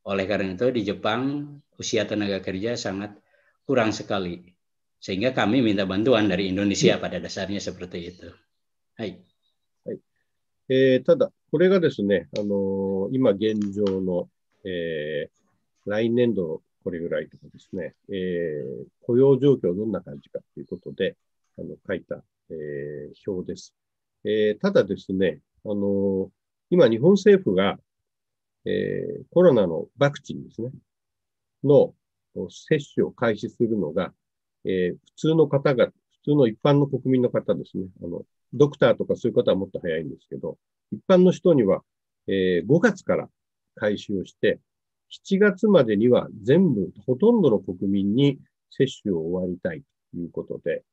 Oleh karena itu di Jepang usia tenaga kerja sangat kurang sekali. Sehingga kami minta bantuan dari Indonesia hmm. pada dasarnya seperti itu. Hai. Hai. えー、ただ、これがですね、あの今現状の、えー、来年度 eh, これぐらいとかですね、えー、雇用状況どんな感じかということで、あの書いた、えー、表です。えー、ただですね、あの今、日本政府が、えー、コロナのワクチンですね、の接種を開始するのが、えー、普通の方が、普通の一般の国民の方ですね、あのドクターとかそういう方はもっと早いんですけど、一般の人には、えー、5月から開始をして、7月までには全部、ほとんどの国民に接種を終わりたいということで、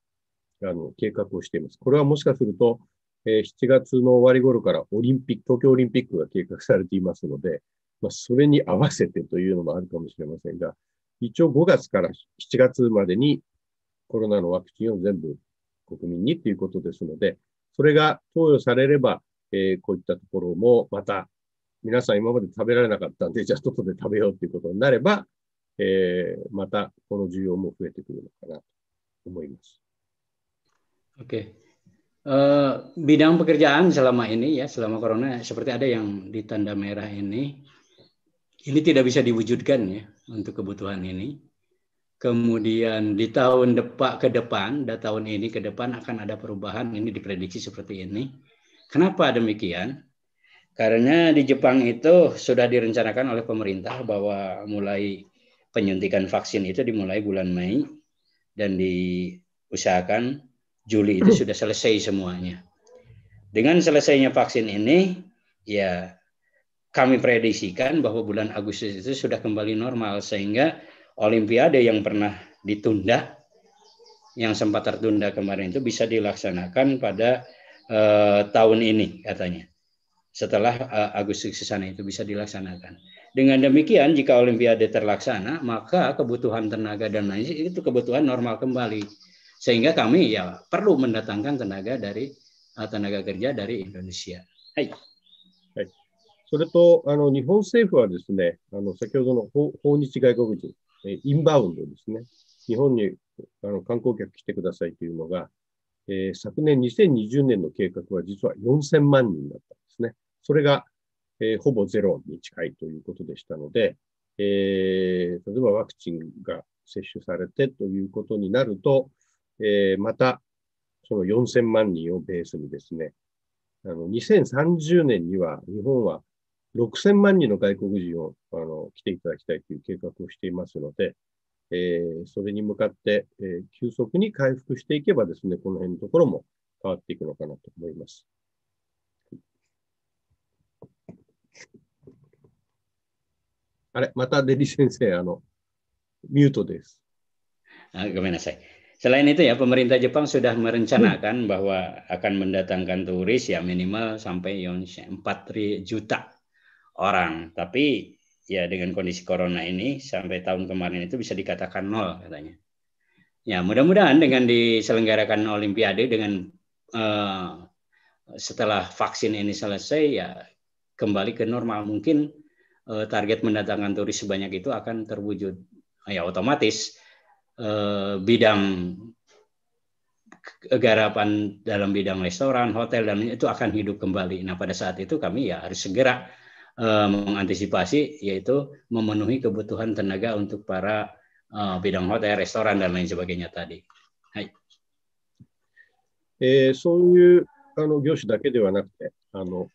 あの、計画をしています。これはもしかすると、えー、7月の終わり頃からオリンピック、東京オリンピックが計画されていますので、まあ、それに合わせてというのもあるかもしれませんが、一応5月から7月までにコロナのワクチンを全部国民にということですので、それが投与されれば、えー、こういったところもまた皆さん今まで食べられなかったんで、じゃあ外で食べようっていうことになれば、えー、またこの需要も増えてくるのかなと思います。Oke, okay. uh, eh, bidang pekerjaan selama ini ya selama corona seperti ada yang di tanda merah ini, ini tidak bisa diwujudkan ya untuk kebutuhan ini. Kemudian di tahun depan ke depan, dan tahun ini ke depan akan ada perubahan ini diprediksi seperti ini. Kenapa demikian? Karena di Jepang itu sudah direncanakan oleh pemerintah bahwa mulai penyuntikan vaksin itu dimulai bulan Mei dan diusahakan Juli itu sudah selesai semuanya. Dengan selesainya vaksin ini, ya kami prediksikan bahwa bulan Agustus itu sudah kembali normal sehingga Olimpiade yang pernah ditunda, yang sempat tertunda kemarin itu bisa dilaksanakan pada eh, tahun ini katanya setelah uh, eh, Agustus sana itu bisa dilaksanakan. Dengan demikian, jika Olimpiade terlaksana, maka kebutuhan tenaga dan lain itu kebutuhan normal kembali. Sehingga kami ya perlu mendatangkan tenaga dari eh, tenaga kerja dari Indonesia. Hai. それとあの日本政府はですねあの先ほどの訪日外国人、インバウンドですね、日本にあの観光客来てくださいというのが、えー、昨年2020年の計画は実は4000万人だった。それが、えー、ほぼゼロに近いということでしたので、えー、例えばワクチンが接種されてということになると、えー、また、その4000万人をベースにですね、あの、2030年には日本は6000万人の外国人をあの来ていただきたいという計画をしていますので、えー、それに向かって、えー、急速に回復していけばですね、この辺のところも変わっていくのかなと思います。あれ、またデリ先生、あの、ミュートです。Ah, gimana saya? itu ya pemerintah Jepang sudah merencanakan bahwa akan mendatangkan turis ya minimal sampai 4 juta orang. Tapi ya dengan kondisi corona ini sampai tahun kemarin itu bisa dikatakan nol katanya. Ya mudah-mudahan dengan diselenggarakan Olimpiade dengan uh, setelah vaksin ini selesai ya kembali ke normal mungkin uh, target mendatangkan turis sebanyak itu akan terwujud. Nah, ya otomatis uh, bidang garapan dalam bidang restoran, hotel dan itu akan hidup kembali. Nah pada saat itu kami ya harus segera uh, mengantisipasi yaitu memenuhi kebutuhan tenaga untuk para uh, bidang hotel, restoran dan lain sebagainya tadi. Hai. Eh, そういうあの業種だけではなくて、あの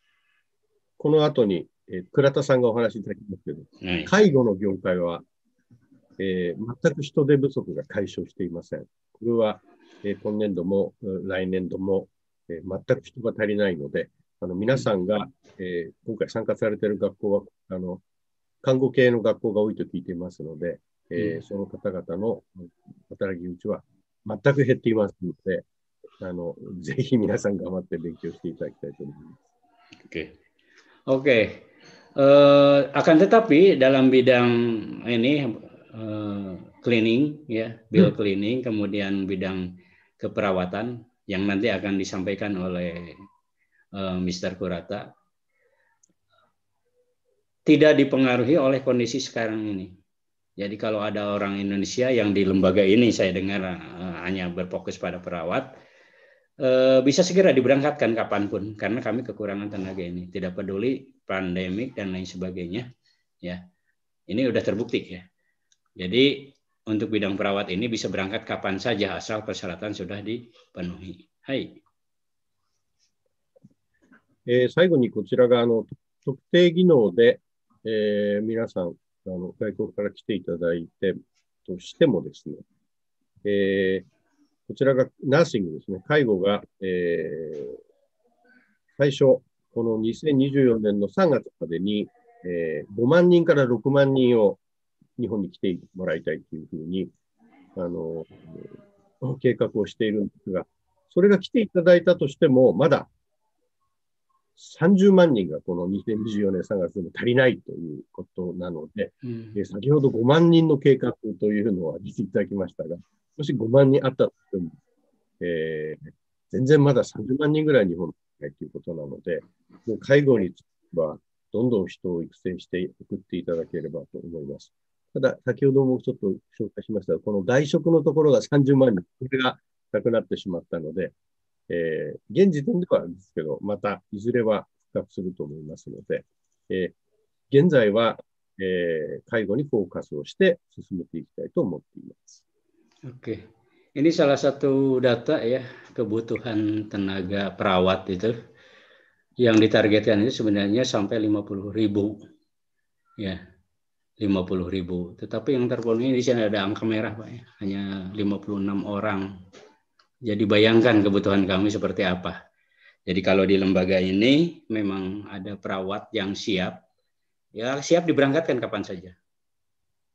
この後にえー、倉田さんがお話しいただきますけど、介護の業界は、えー、全く人手不足が解消していません。これは、えー、今年度も来年度も、えー、全く人が足りないので、あの皆さんが、えー、今回参加されている学校はあの、看護系の学校が多いと聞いていますので、えー、その方々の働き口は全く減っていますので、あのぜひ皆さん頑張って勉強していただきたいと思います。Okay. Okay. Uh, akan tetapi dalam bidang ini uh, cleaning ya, bill hmm. cleaning, kemudian bidang keperawatan yang nanti akan disampaikan oleh uh, eh, Mr. Kurata tidak dipengaruhi oleh kondisi sekarang ini. Jadi kalau ada orang Indonesia yang di lembaga ini saya dengar uh, hanya berfokus pada perawat, Eh, bisa segera diberangkatkan kapanpun karena kami kekurangan tenaga ini tidak peduli pandemik dan lain sebagainya ya ini sudah terbukti ya jadi untuk bidang perawat ini bisa berangkat kapan saja asal persyaratan sudah dipenuhi. Hai. eh, えー、最後にこちらがあの特定技能で、えー、皆さんあの外国から来ていただいてとしてもですね、えー、こちらがナーシングですね。介護が、えー、最初、この2024年の3月までに、えー、5万人から6万人を日本に来てもらいたいというふうに、あの、計画をしているんですが、それが来ていただいたとしても、まだ30万人がこの2024年3月でも足りないということなので、うん、先ほど5万人の計画というのは見ていただきましたが、もし5万人あったとしても、えー、全然まだ30万人ぐらい日本ないということなので、もう介護については、どんどん人を育成して送っていただければと思います。ただ、先ほどもちょっと紹介しましたが、この外食のところが30万人、これがなくなってしまったので、えー、現時点ではあるんですけど、またいずれは復活すると思いますので、えー、現在は、えー、介護にフォーカスをして進めていきたいと思っています。Oke, ini salah satu data ya kebutuhan tenaga perawat itu yang ditargetkan itu sebenarnya sampai 50 ribu ya 50 ribu. Tetapi yang terpenuhi di sini ada angka merah Pak ya, hanya 56 orang. Jadi bayangkan kebutuhan kami seperti apa. Jadi kalau di lembaga ini memang ada perawat yang siap, ya siap diberangkatkan kapan saja.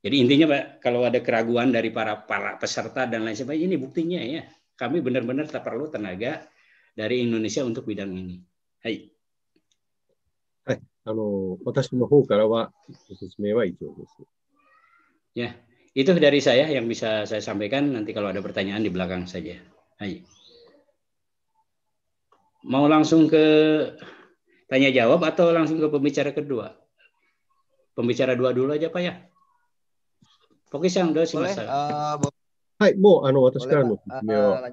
Jadi intinya Pak, kalau ada keraguan dari para para peserta dan lain sebagainya, ini buktinya ya. Kami benar-benar tak perlu tenaga dari Indonesia untuk bidang ini. Hai. Hai, eh, Ya, itu dari saya yang bisa saya sampaikan. Nanti kalau ada pertanyaan di belakang saja. Hai. Mau langsung ke tanya jawab atau langsung ke pembicara kedua? Pembicara dua dulu aja Pak ya. 小木さん、どうしましたかはい、もうあの私からの説明は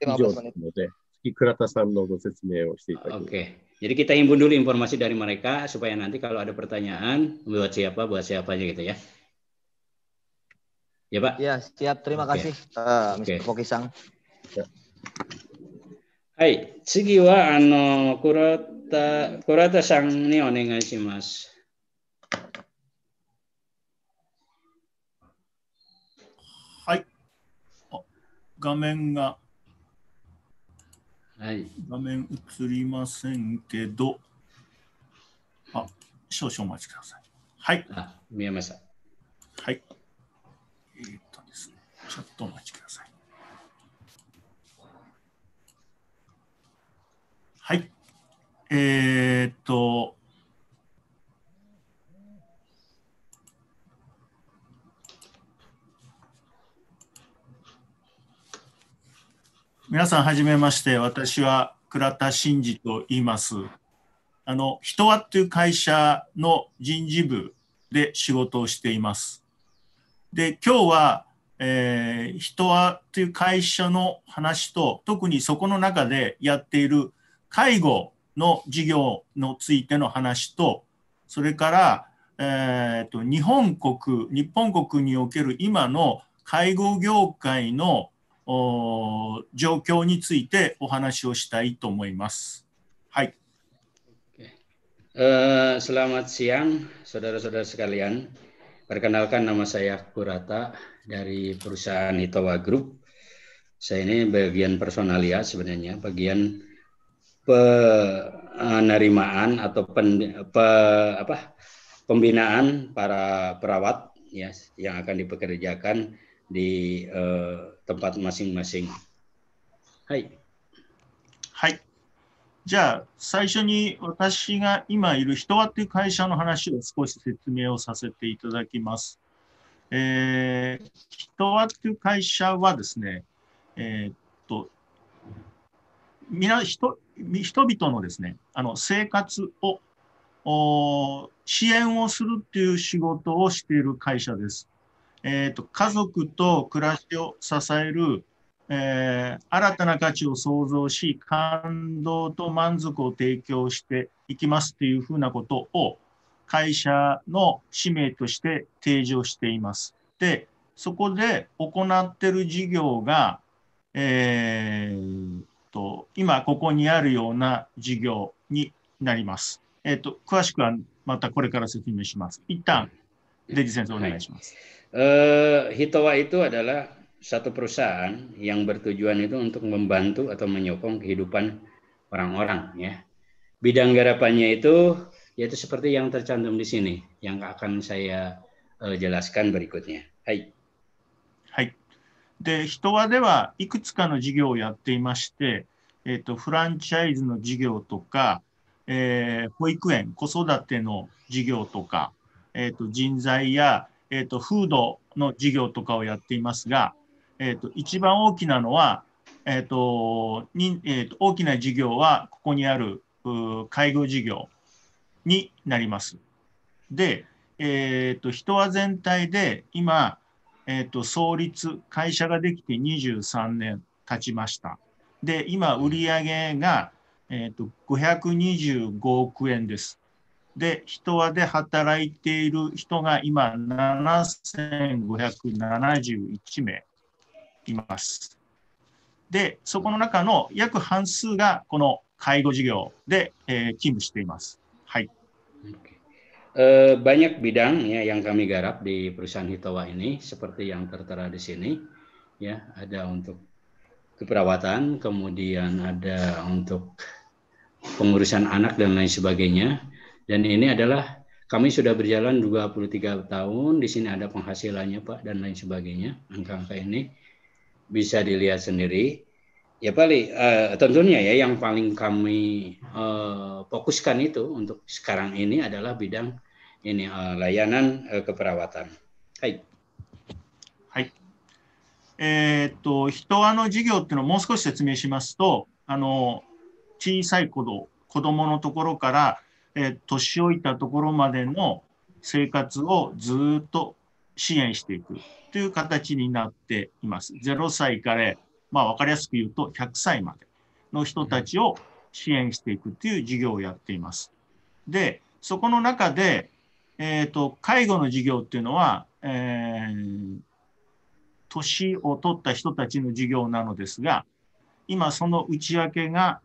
以上ですので、次、倉田さんのご説明をしていただきます。Okay. Eh, eh, eh, Jadi kita himpun dulu informasi dari mereka supaya nanti kalau ada pertanyaan buat siapa buat siapa aja gitu ya. Ya Pak. Ya siap. Terima okay. kasih uh, Mr. Okay. Pokisang. Ya. Hai, mas. 画面が、はい、画面映りませんけど、あ、少々お待ちください。はい。あ、見えました。はい。えー、っとですね、ちょっとお待ちください。はい。えー、っと、皆さんはじめまして私は倉田真二と言いますあの人はっていう会社の人事部で仕事をしていますで今日は、えー、人はっていう会社の話と特にそこの中でやっている介護の事業のついての話とそれから、えーと日本国日本国における今の介護業界の状況についてお話をしたいと思います。はい。Uh, selamat siang, saudara-saudara sekalian. Perkenalkan nama saya Kurata dari perusahaan Hitowa Group. Saya ini bagian personalia sebenarnya, bagian penerimaan atau pen, pe, apa, pembinaan para perawat ya, yang akan dipekerjakan di eh, tempat masing-masing. Hai. はい。じゃあ、最初に私が今いる人はっていう会社の話を少し説明をさせていただきます。えー、人はっていう会社はですね、えー、っと、皆人人々のですね、あの生活を支援をするっていう仕事をしている会社です。えーと、家族と暮らしを支える、えー、新たな価値を創造し感動と満足を提供していきますというふうなことを会社の使命として提示をしています。でそこで行ってる事業が、えーと、今ここにあるような事業になります。えーと、と詳しくはまたこれから説明します。一旦デジ先生お願いします。はい Eh, Hitowa itu adalah satu perusahaan yang bertujuan itu untuk membantu atau menyokong kehidupan orang-orang ya. Bidang garapannya itu yaitu seperti yang tercantum di sini yang akan saya uh, jelaskan berikutnya. Hai. Hai. で、人はではいくつかの事業をやっていまして、えーと、とフランチャイズの事業とか、えー、保育園、子育ての事業とか、えーと、と人材や、えっ、ー、と、フードの事業とかをやっていますが、えっ、ー、と、一番大きなのは、えっ、ー、と、にえーと、大きな事業は、ここにある介護事業になります。で、えっ、と、人は全体で今、えっ、と、創立、会社ができて23年経ちました。で、今、売上が、えっ、と、525億円です。で、人和で働いている人が今、7571名います。で、そこの中の約半数が、この介護事業で、えー、勤務しています。はい。Uh, banyak bidang ya yang kami garap di perusahaan Hitowa ini seperti yang tertera di sini ya ada untuk keperawatan kemudian ada untuk pengurusan anak dan lain sebagainya Dan ini adalah kami sudah berjalan 23 tahun, di sini ada penghasilannya Pak dan lain sebagainya. Angka-angka ini bisa dilihat sendiri. Ya Pak uh, tentunya ya yang paling kami uh, fokuskan itu untuk sekarang ini adalah bidang ini uh, layanan uh, keperawatan. Hai. Hai, えー、っと、人あの事業っていうのをもう少し説明しますと、あの、小さい子ど、子供のところから、え年老いたところまでの生活をずっと支援していくという形になっています。0歳から、まあ、分かりやすく言うと100歳までの人たちを支援していくという事業をやっています。で、そこの中で、えーと、介護の事業っていうのは、えー、年を取った人たちの事業なのですが、今その内訳が、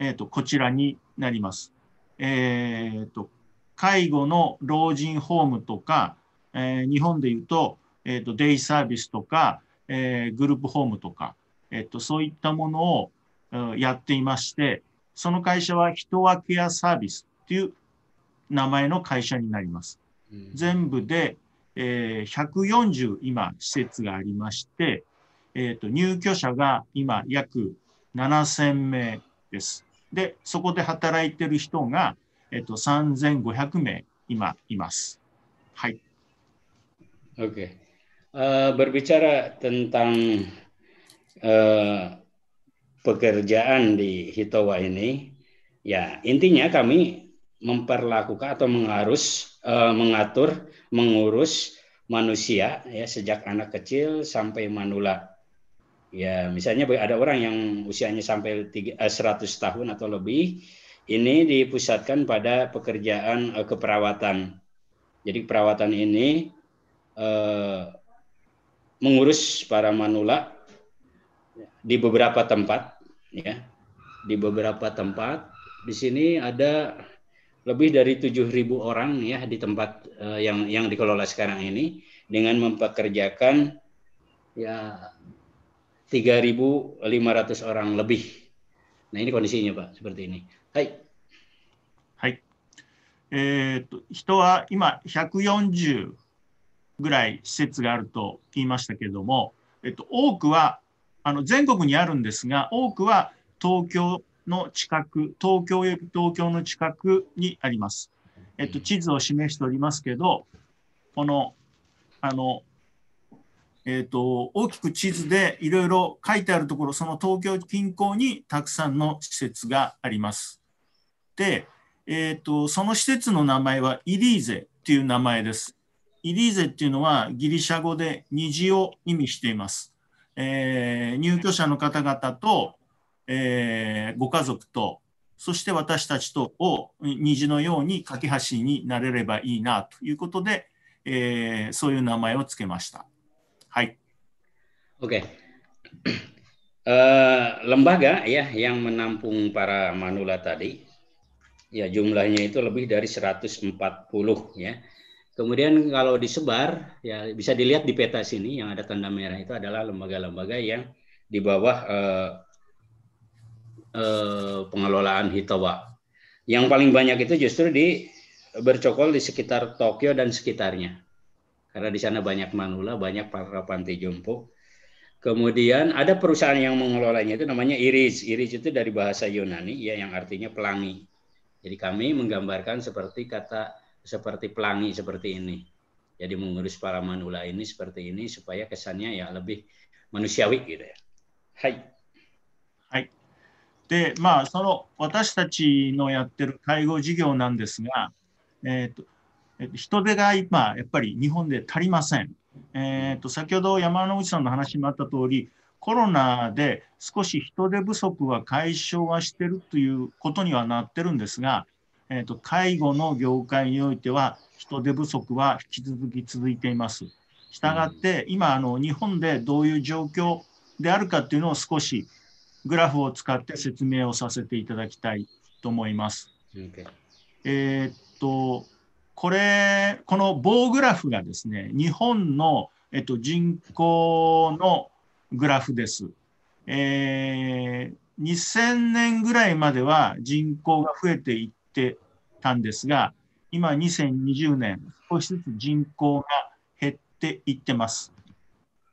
えーとこちらになります。えーと、介護の老人ホームとか、えー、日本でいうと,、えーと、デイサービスとか、えー、グループホームとか、えーと、そういったものを、やっていましてその会社は人はケアサービスっていう名前の会社になります。うん、全部で、えー、140今施設がありまして、えー、と入居者が今約7000名です。で、そこで働いてる人が、えっと、3500名今います。はい。Okay. Uh, berbicara tentang uh, pekerjaan di Hitowa ini, ya intinya kami memperlakukan atau mengarus, uh, mengatur, mengurus manusia ya sejak anak kecil sampai manula Ya, misalnya ada orang yang usianya sampai 100 eh, tahun atau lebih, ini dipusatkan pada pekerjaan uh, keperawatan. Jadi perawatan ini uh, mengurus para manula di beberapa tempat, ya, di beberapa tempat. Di sini ada lebih dari 7.000 orang ya di tempat uh, yang yang dikelola sekarang ini dengan mempekerjakan ya 3.500 orang lebih. Nah ini kondisinya Pak, seperti ini. Hai. はい。えっと、人は今140ぐらい施設があると言いましたけれども、えっと、多くはあの全国にあるんですが、多くは東京の近く、東京より東京の近くにあります。えっと、地図を示しておりますけど、この、あの、えーと、大きく地図でいろいろ書いてあるところその東京近郊にたくさんの施設があります。で、えーと、とその施設の名前はイリーゼっていう名前です。イリーゼっていうのはギリシャ語で虹を意味しています。えー、入居者の方々と、えー、ご家族とそして私たちとを虹のように架け橋になれればいいなということで、えー、そういう名前を付けました。Oke. Okay. Uh, eh, lembaga ya yang menampung para manula tadi ya jumlahnya itu lebih dari 140 ya. Kemudian kalau disebar ya bisa dilihat di peta sini yang ada tanda merah itu adalah lembaga-lembaga yang di bawah uh, uh, pengelolaan Hitowa. Yang paling banyak itu justru di bercokol di sekitar Tokyo dan sekitarnya. Karena di sana banyak manula, banyak para panti jompo. Kemudian ada perusahaan yang mengelolanya itu namanya iris. Iris itu dari bahasa Yunani ya yang artinya pelangi. Jadi kami menggambarkan seperti kata seperti pelangi seperti ini. Jadi mengurus para manula ini seperti ini supaya kesannya ya lebih manusiawi gitu ya. Hai. Hai. で、まあ、その私たちのやってる介護事業なんですが、えーとえー、と人手が今、やっぱり日本で足りません。えーと、先ほど山之内さんの話にもあった通り、コロナで少し人手不足は解消はしてるということにはなってるんですが、えーと、介護の業界においては人手不足は引き続き続いています。したがって今あの日本でどういう状況であるかっていうのを少しグラフを使って説明をさせていただきたいと思います。えー、っとこれ、この棒グラフがですね、日本の、えっと、人口のグラフです。えー、2000年ぐらいまでは人口が増えていってたんですが、今2020年、少しずつ人口が減っていってます。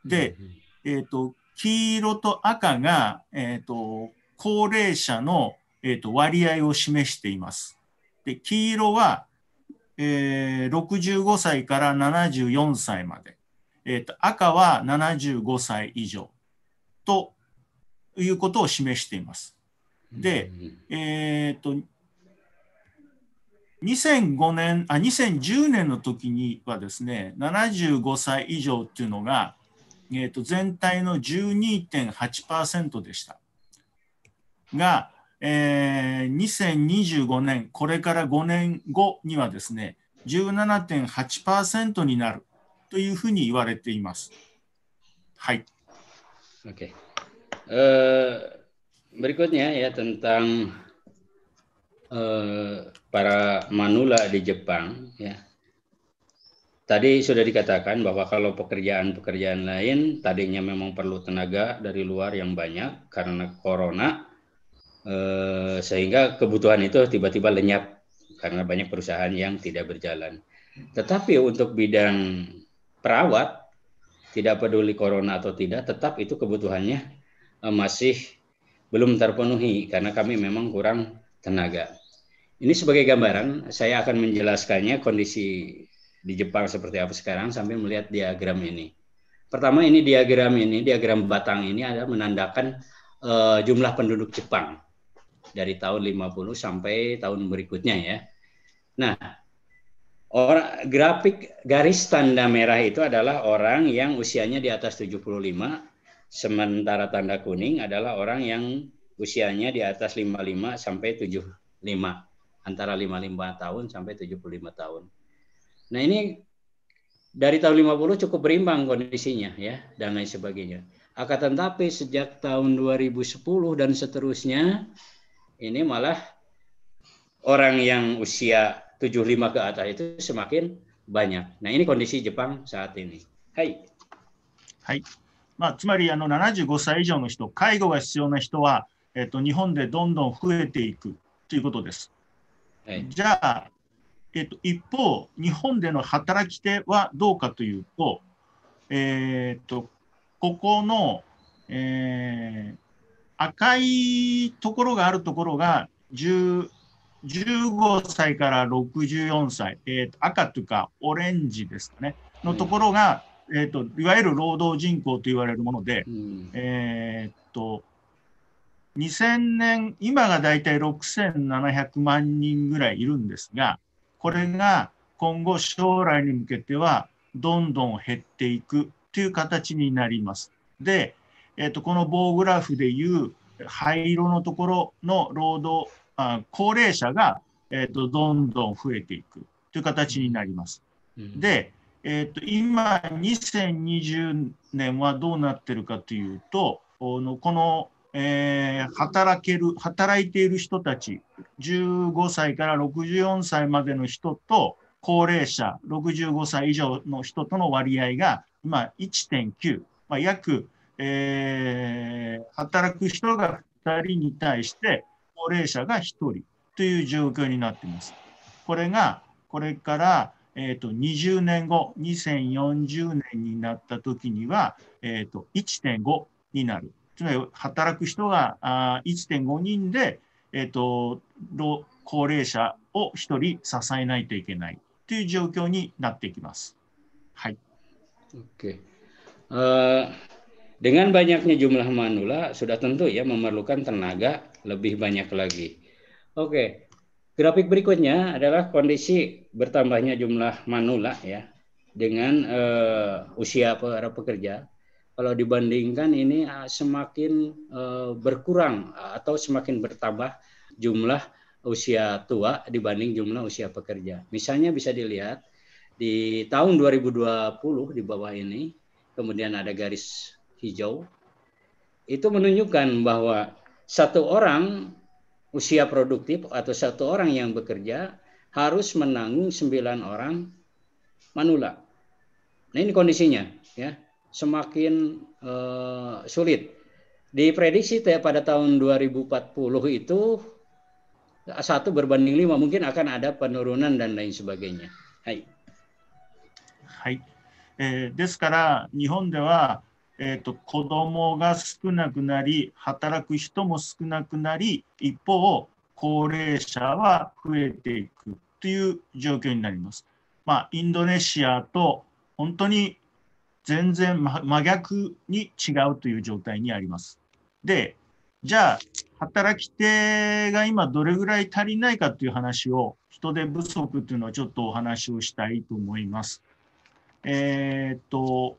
で、えっ、ー、と、黄色と赤が、えっ、ー、と、高齢者の、えーと割合を示しています。で、黄色はえー、65歳から74歳まで、えーと、赤は75歳以上ということを示しています。で、えっ、ー、と2005年あ2010年の時にはですね75歳以上っていうのが、えーと、と全体の12.8%でしたが、えー、2025年、これから5年後にはですね、17.8%になるというふうに言われています。はい。Oke. Okay. Uh, berikutnya ya tentang uh, para manula di Jepang ya. Tadi sudah dikatakan bahwa kalau pekerjaan-pekerjaan lain tadinya memang perlu tenaga dari luar yang banyak karena corona Eh, sehingga kebutuhan itu tiba-tiba lenyap karena banyak perusahaan yang tidak berjalan. Tetapi untuk bidang perawat tidak peduli corona atau tidak, tetap itu kebutuhannya eh, masih belum terpenuhi karena kami memang kurang tenaga. Ini sebagai gambaran, saya akan menjelaskannya kondisi di Jepang seperti apa sekarang sambil melihat diagram ini. Pertama ini diagram ini, diagram batang ini adalah menandakan uh, jumlah penduduk Jepang dari tahun 50 sampai tahun berikutnya ya. Nah, orang grafik garis tanda merah itu adalah orang yang usianya di atas 75, sementara tanda kuning adalah orang yang usianya di atas 55 sampai 75, antara 55 tahun sampai 75 tahun. Nah, ini dari tahun 50 cukup berimbang kondisinya ya dan lain sebagainya. Akan tetapi sejak tahun 2010 dan seterusnya ini malah orang yang usia 75 ke atas itu semakin banyak. Nah, ini kondisi Jepang saat ini. Hai. Hai. まあ、つまりあの75歳以上の人、介護が必要な人は、えっと、日本でどんどん増えていくということです。はい、じゃあ、えっと、一方、日本での働き手はどうかというと、えー、っとここの、えー、赤いところがあるところが1 5歳から64歳、えー、と赤というかオレンジですかね、のところが、えーと、いわゆる労働人口と言われるもので、うん、えっと2000年、今がだいたい6700万人ぐらいいるんですが、これが今後将来に向けてはどんどん減っていくという形になります。で、えーと、この棒グラフでいう灰色のところの労働あ高齢者が、えーと、どんどん増えていくという形になります。うん、で、えーと、と今2020年はどうなってるかというとこのこの、えー、働ける働いている人たち15歳から64歳までの人と高齢者65歳以上の人との割合が今1.9、まあ、約えー、働く人が2人に対して高齢者が1人という状況になっています。これがこれから、えーと、20年後2040年になった時には、えーと、1.5になるつまり働く人があ1.5人で、えーと、高齢者を1人支えないといけないという状況になっていきます。はい。OK。Uh Dengan banyaknya jumlah manula sudah tentu ya memerlukan tenaga lebih banyak lagi. Oke. Grafik berikutnya adalah kondisi bertambahnya jumlah manula ya dengan uh, usia para pekerja. Kalau dibandingkan ini uh, semakin uh, berkurang atau semakin bertambah jumlah usia tua dibanding jumlah usia pekerja. Misalnya bisa dilihat di tahun 2020 di bawah ini, kemudian ada garis hijau itu menunjukkan bahwa satu orang usia produktif atau satu orang yang bekerja harus menanggung sembilan orang manula. Nah ini kondisinya ya semakin uh, sulit. Diprediksi pada tahun 2040 itu satu berbanding lima mungkin akan ada penurunan dan lain sebagainya. Hai. Hai. Eh, dewa えーと、子供が少なくなり働く人も少なくなり一方高齢者は増えていくという状況になります。まあ、インドネシアと本当に全然真逆に違うという状態にあります。で、じゃあ、働き手が今どれぐらい足りないかという話を、人手不足というのをちょっとお話をしたいと思います。えー、っと、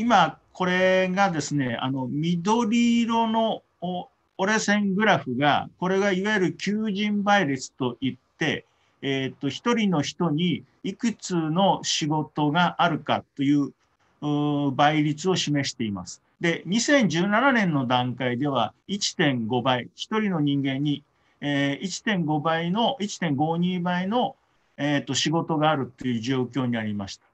今、これがですね、あの緑色の折れ線グラフが、これがいわゆる求人倍率といって、えー、っと、人の人にいくつの仕事があるかという倍率を示しています。で、2017年の段階では1.5倍、1人の人間に、えー、1.5倍の、1.52倍の、えー、と仕事があるという状況にありました。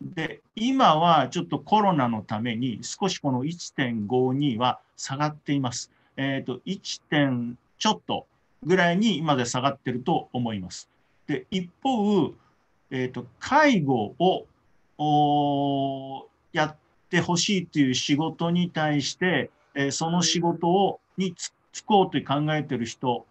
で、今はちょっとコロナのために少しこの1.52は下がっています。えっ、ー、と、1. 点ちょっとぐらいに今で下がってると思います。で、一方、えっ、ー、と、介護をやってほしいという仕事に対して、えー、その仕事をに就こうと考えてる人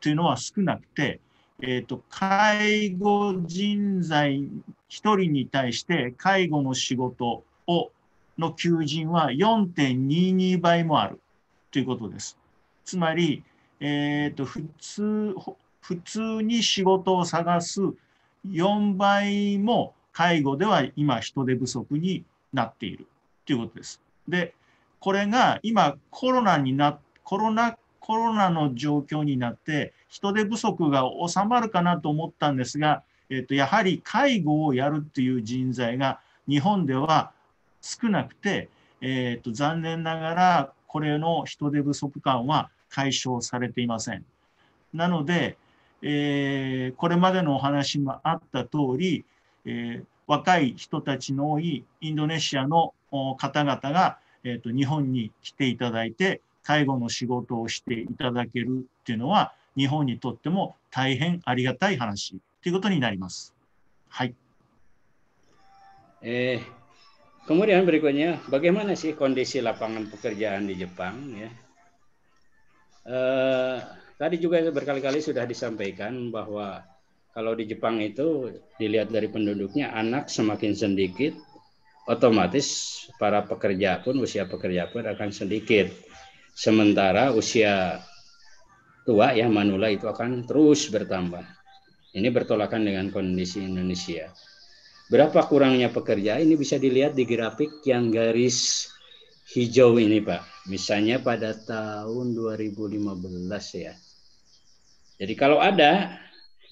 というのは少なくて、えー、と、介護人材1人に対して介護の仕事を、の求人は4.22倍もあるということです。つまり、えっ、ー、と、普通、普通に仕事を探す4倍も介護では今人手不足になっているということです。で、これが今コロナにな、コロナコロナの状況になって人手不足が収まるかなと思ったんですが、えっとやはり介護をやるっていう人材が日本では少なくて、えっと残念ながらこれの人手不足感は解消されていません。なので、えー、これまでのお話もあった通り、えー、若い人たちの多いインドネシアの方々が、えーと日本に来ていただいて介護の仕事をしていただけるっていうのは、日本にとっても大変ありがたい話ということになります。はい。えー kemudian berikutnya, bagaimana sih kondisi lapangan pekerjaan di Jepang? Ya, e, tadi juga berkali-kali sudah disampaikan bahwa kalau di Jepang itu dilihat dari penduduknya anak semakin sedikit, otomatis para pekerja pun usia pekerja pun akan sedikit Sementara usia tua ya manula itu akan terus bertambah. Ini bertolakan dengan kondisi Indonesia. Berapa kurangnya pekerja ini bisa dilihat di grafik yang garis hijau ini Pak. Misalnya pada tahun 2015 ya. Jadi kalau ada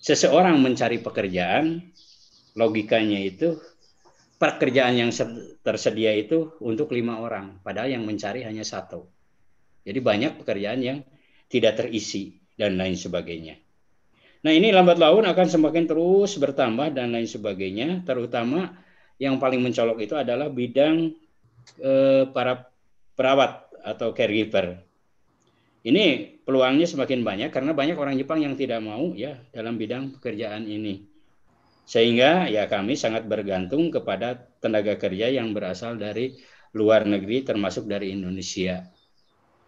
seseorang mencari pekerjaan, logikanya itu pekerjaan yang tersedia itu untuk lima orang, padahal yang mencari hanya satu. Jadi banyak pekerjaan yang tidak terisi dan lain sebagainya. Nah ini lambat laun akan semakin terus bertambah dan lain sebagainya. Terutama yang paling mencolok itu adalah bidang eh, para perawat atau caregiver. Ini peluangnya semakin banyak karena banyak orang Jepang yang tidak mau ya dalam bidang pekerjaan ini. Sehingga ya kami sangat bergantung kepada tenaga kerja yang berasal dari luar negeri termasuk dari Indonesia.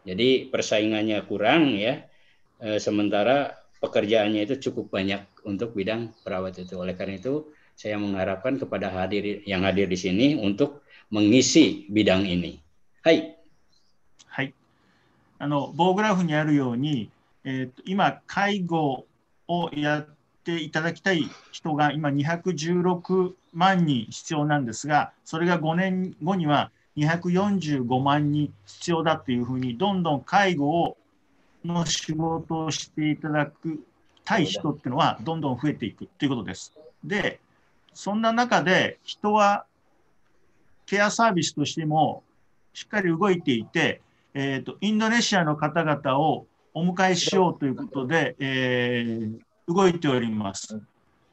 Jadi persaingannya kurang ya, e, sementara pekerjaannya itu cukup banyak untuk bidang perawat itu. Oleh karena itu saya mengharapkan kepada hadir yang hadir di sini untuk mengisi bidang ini. Hai. Hai. あの棒グラフにあるように、えー、と今介護をやっていただきたい人が今216万人必要なんですが、それが5年後には245万人必要だというふうに、どんどん介護をの仕事をしていただく対人っていうのはどんどん増えていくっていうことです。で、そんな中で人はケアサービスとしてもしっかり動いていて、えっ、ー、と、インドネシアの方々をお迎えしようということで、えー、動いております。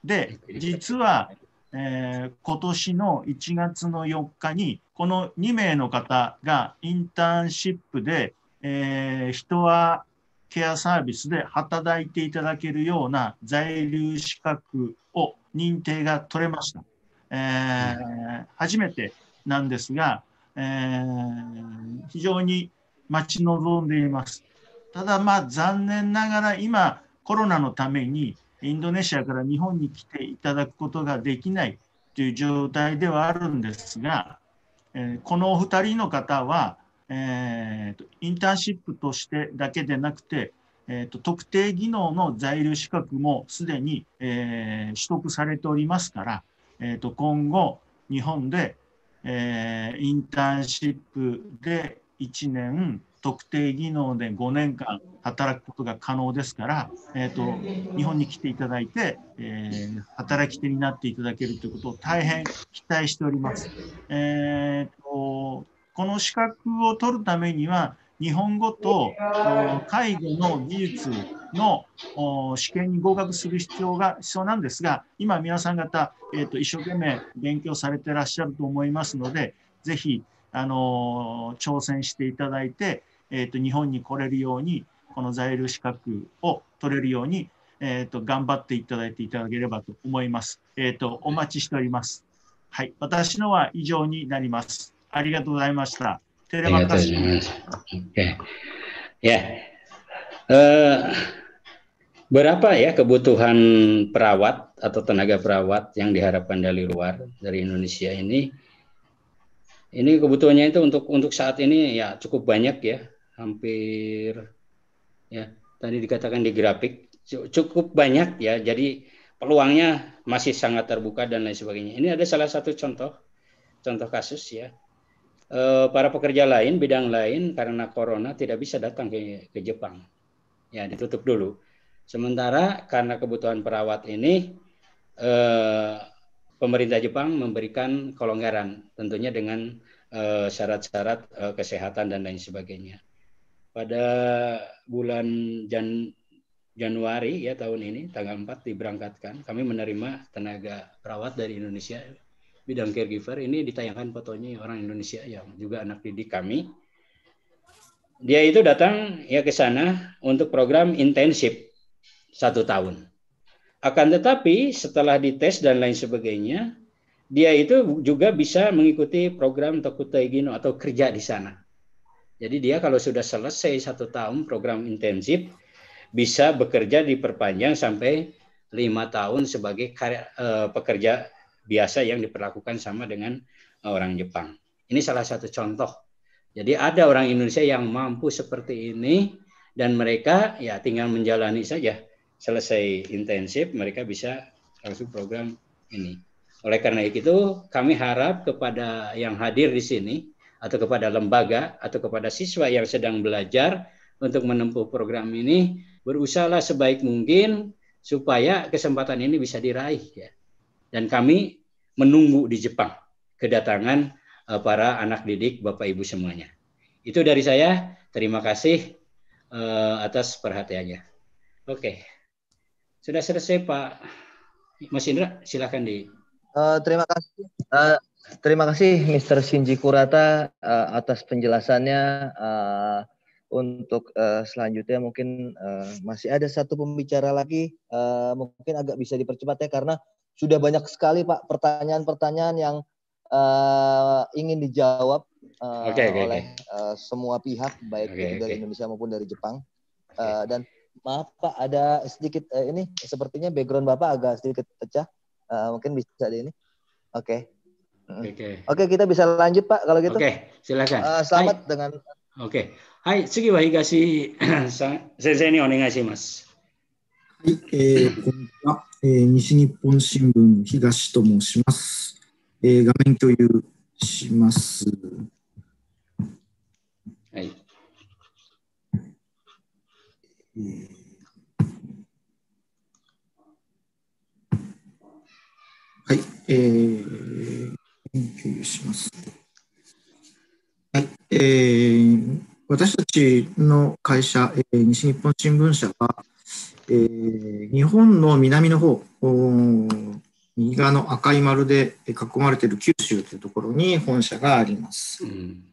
で、実は、えー、今年の1月の4日にこの2名の方がインターンシップで、えー、人はケアサービスで働いていただけるような在留資格を認定が取れました。えー、初めてなんですが、えー、非常に待ち望んでいます。ただまあ残念ながら今コロナのためにインドネシアから日本に来ていただくことができないという状態ではあるんですが、えー、このお二人の方は、えーと、インターンシップとしてだけでなくて、えーと、特定技能の在留資格もすでに、えー、取得されておりますから、えーと、と今後日本で、えー、インターンシップで1年特定技能で5年間働くことが可能ですから、えーと、日本に来ていただいて、えー、働き手になっていただけるということを大変期待しております。えーと、この資格を取るためには日本語と介護の技術の試験に合格する必要が必要なんですが今皆さん方、えーと、と一生懸命勉強されてらっしゃると思いますので是非あの挑戦していただいて、えーと、日本に来れるようにこの在留資格を取れるように、えーと、頑張っていただいていただければと思います。えーと、お待ちしております。はい、私のは以上になります。ありがとうございました。テレマカス。Okay. Ya. e Uh, berapa ya kebutuhan perawat atau tenaga perawat yang diharapkan dari luar dari Indonesia ini? Ini kebutuhannya itu untuk untuk saat ini ya cukup banyak ya. hampir ya tadi dikatakan di grafik cukup banyak ya. Jadi peluangnya masih sangat terbuka dan lain sebagainya. Ini ada salah satu contoh contoh kasus ya. E, para pekerja lain bidang lain karena corona tidak bisa datang ke ke Jepang. Ya, ditutup dulu. Sementara karena kebutuhan perawat ini e, pemerintah Jepang memberikan kelonggaran tentunya dengan eh, syarat-syarat kesehatan dan lain sebagainya pada bulan Jan Januari ya tahun ini tanggal 4 diberangkatkan kami menerima tenaga perawat dari Indonesia bidang caregiver ini ditayangkan fotonya orang Indonesia yang juga anak didik kami dia itu datang ya ke sana untuk program intensif satu tahun akan tetapi setelah dites dan lain sebagainya dia itu juga bisa mengikuti program Tokutei Gino atau kerja di sana jadi dia kalau sudah selesai satu tahun program intensif bisa bekerja diperpanjang sampai lima tahun sebagai karya, eh, pekerja biasa yang diperlakukan sama dengan orang Jepang. Ini salah satu contoh. Jadi ada orang Indonesia yang mampu seperti ini dan mereka ya tinggal menjalani saja. Selesai intensif mereka bisa langsung program ini. Oleh karena itu kami harap kepada yang hadir di sini atau kepada lembaga atau kepada siswa yang sedang belajar untuk menempuh program ini berusahalah sebaik mungkin supaya kesempatan ini bisa diraih ya. Dan kami menunggu di Jepang kedatangan eh, para anak didik Bapak Ibu semuanya. Itu dari saya. Terima kasih eh, atas perhatiannya. Oke. Sudah selesai Pak Mas Indra, silakan di. Eh, terima kasih. Terima kasih Mr. Shinji Kurata uh, atas penjelasannya. Uh, untuk uh, selanjutnya mungkin uh, masih ada satu pembicara lagi, uh, mungkin agak bisa dipercepat ya karena sudah banyak sekali Pak pertanyaan-pertanyaan yang uh, ingin dijawab uh, okay, okay, oleh okay. Uh, semua pihak baik okay, dari okay. Indonesia maupun dari Jepang. Uh, Dan maaf Pak ada sedikit uh, ini sepertinya background Bapak agak sedikit pecah, uh, mungkin bisa di ini. Oke. Okay. Oke, okay. o k a y kita bisa lanjut Pak kalau gitu. Oke, okay, silakan. Uh, selamat Hai. dengan. Oke, Hai, 次は東先生にお願 a します。はい、えー、こんにちは、え a s 日本新聞 a と申しま y えー、画面共有します。はい。えーはい、えー、共有します。はい、えー、私たちの会社、えー、西日本新聞社は、えー、日本の南の方、右側の赤い丸で囲まれている九州というところに本社があります。うん、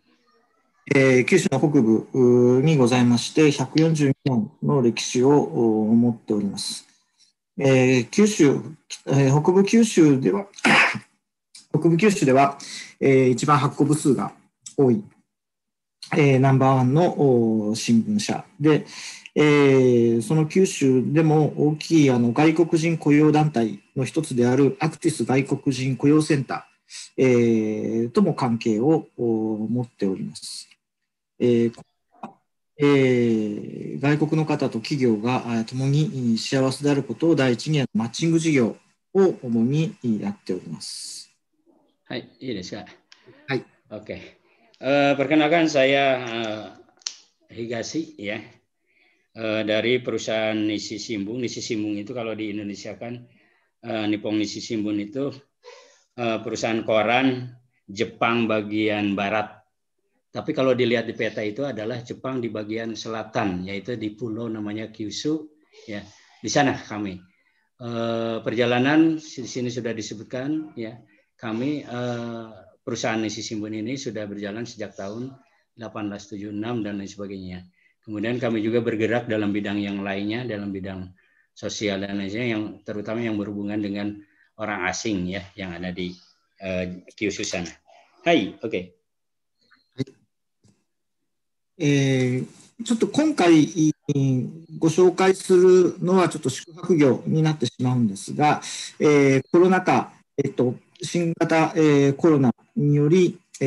えー、九州の北部にございまして142年の歴史を持っております。えー、九州、えー、北部九州では北部九州では、えー、一番発行部数が多い、えー、ナンバーワンの新聞社で、えー、その九州でも大きいあの外国人雇用団体の一つであるアクティス外国人雇用センター、えー、とも関係を持っております。えーえー、外国の方と企業が共に幸せであることを第一にマッチング事業を主にやっております。Iya Uh, perkenalkan saya uh, eh, Higashi ya uh, dari perusahaan Nisi Simbung. Nisi Simbung itu kalau di Indonesia kan uh, Nipong Nisi Simbung itu uh, perusahaan koran Jepang bagian barat. Tapi kalau dilihat di peta itu adalah Jepang di bagian selatan yaitu di pulau namanya Kyushu ya. Di sana kami. Uh, perjalanan di sini sudah disebutkan ya kami eh, perusahaan Nisi Simbun ini sudah berjalan sejak tahun 1876 dan lain sebagainya. Kemudian kami juga bergerak dalam bidang yang lainnya, dalam bidang sosial dan lainnya, yang terutama yang berhubungan dengan orang asing ya yang ada di uh, Kyushu sana. Hai, oke. Okay. えー、ちょっと今回ご紹介するのはちょっと宿泊業になってしまうんですが、えー、コロナ禍、えっと、新型、えー、コロナにより、え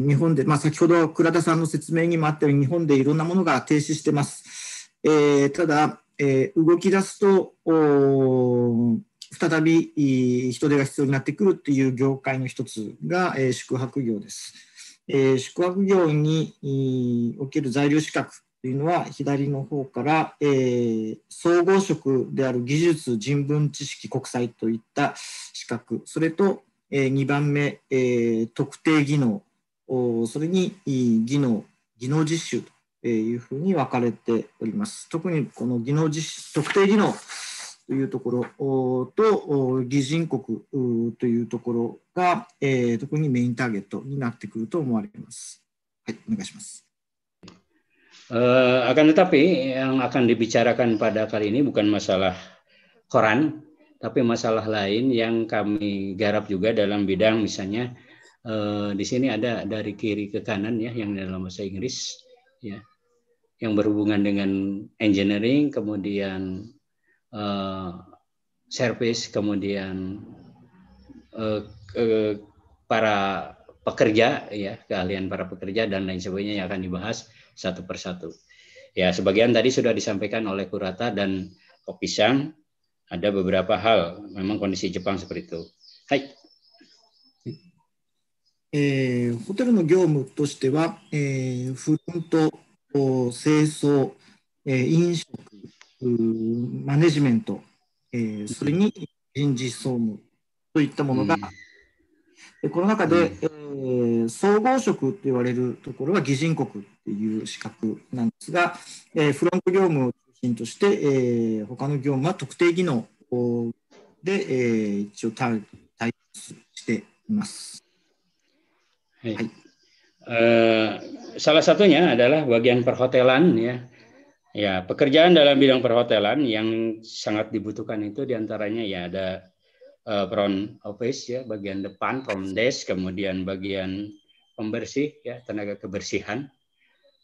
ー、日本で、まあ、先ほど倉田さんの説明にもあったように、日本でいろんなものが停止してます。えー、ただ、えー、動き出すと、再び人手が必要になってくるっていう業界の一つが、えー、宿泊業です。えー、宿泊業における在留資格というのは左の方から、えー、総合職である技術、人文知識、国際といった資格、それと、えー、2番目、えー、特定技能、それに技能、技能実習というふうに分かれております。特にこの技能実習、特定技能というところと、擬人国というところが、えー、特にメインターゲットになってくると思われます。はい、お願いします。Uh, akan tetapi yang akan dibicarakan pada kali ini bukan masalah koran, tapi masalah lain yang kami garap juga dalam bidang misalnya uh, di sini ada dari kiri ke kanan ya yang dalam bahasa Inggris ya yang berhubungan dengan engineering, kemudian uh, service, kemudian uh, para pekerja ya keahlian para pekerja dan lain sebagainya yang akan dibahas satu persatu. Ya, sebagian tadi sudah disampaikan oleh Kurata dan Kopisang. Ada beberapa hal, memang kondisi Jepang seperti itu. Hai. えー、ホテルの業務としては、えー、フロント、清掃、えー、飲食、マネジメント、えー、それに人事総務といったものが、うん eh, この中で、えー、総合職と言われるところは擬人国っていう資格なんですが、えー、フロント業務を中心として、えー、他の業務は特定技能で、えー、一応対対応しています。はい。はい Uh, salah satunya adalah bagian perhotelan ya. Ya, pekerjaan dalam bidang perhotelan yang sangat dibutuhkan itu diantaranya ya ada Eh, front office ya bagian depan front desk kemudian bagian pembersih ya tenaga kebersihan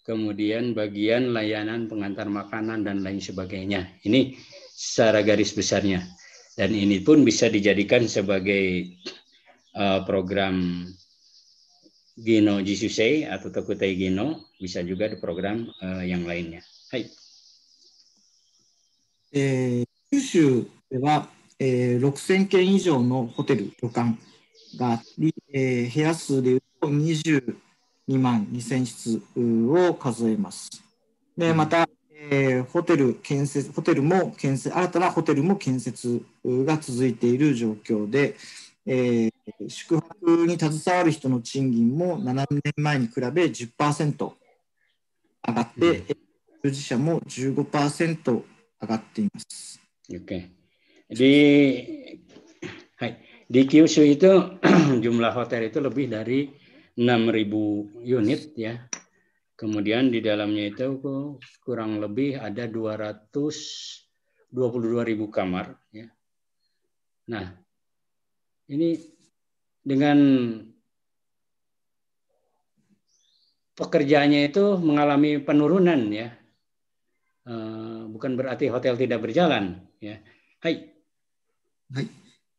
kemudian bagian layanan pengantar makanan dan lain sebagainya ini secara garis besarnya dan ini pun bisa dijadikan sebagai uh, program Gino Jisusei atau Tokutei Gino bisa juga di program uh, yang lainnya. Hai. Eh, えー、6000件以上のホテル、旅館があり、えー、部屋数でいうと22万2000室を数えます。でまた、えー、ホテル建設ホテルも建設新たなホテルも建設が続いている状況で、えー、宿泊に携わる人の賃金も7年前に比べ10%上がって、うん、事者も15%上がっています。Okay. Di di Kyushu itu jumlah hotel itu lebih dari 6.000 unit ya. Kemudian di dalamnya itu kurang lebih ada 222.000 kamar ya. Nah, ini dengan pekerjaannya itu mengalami penurunan ya. Eh, bukan berarti hotel tidak berjalan ya. Hai, はい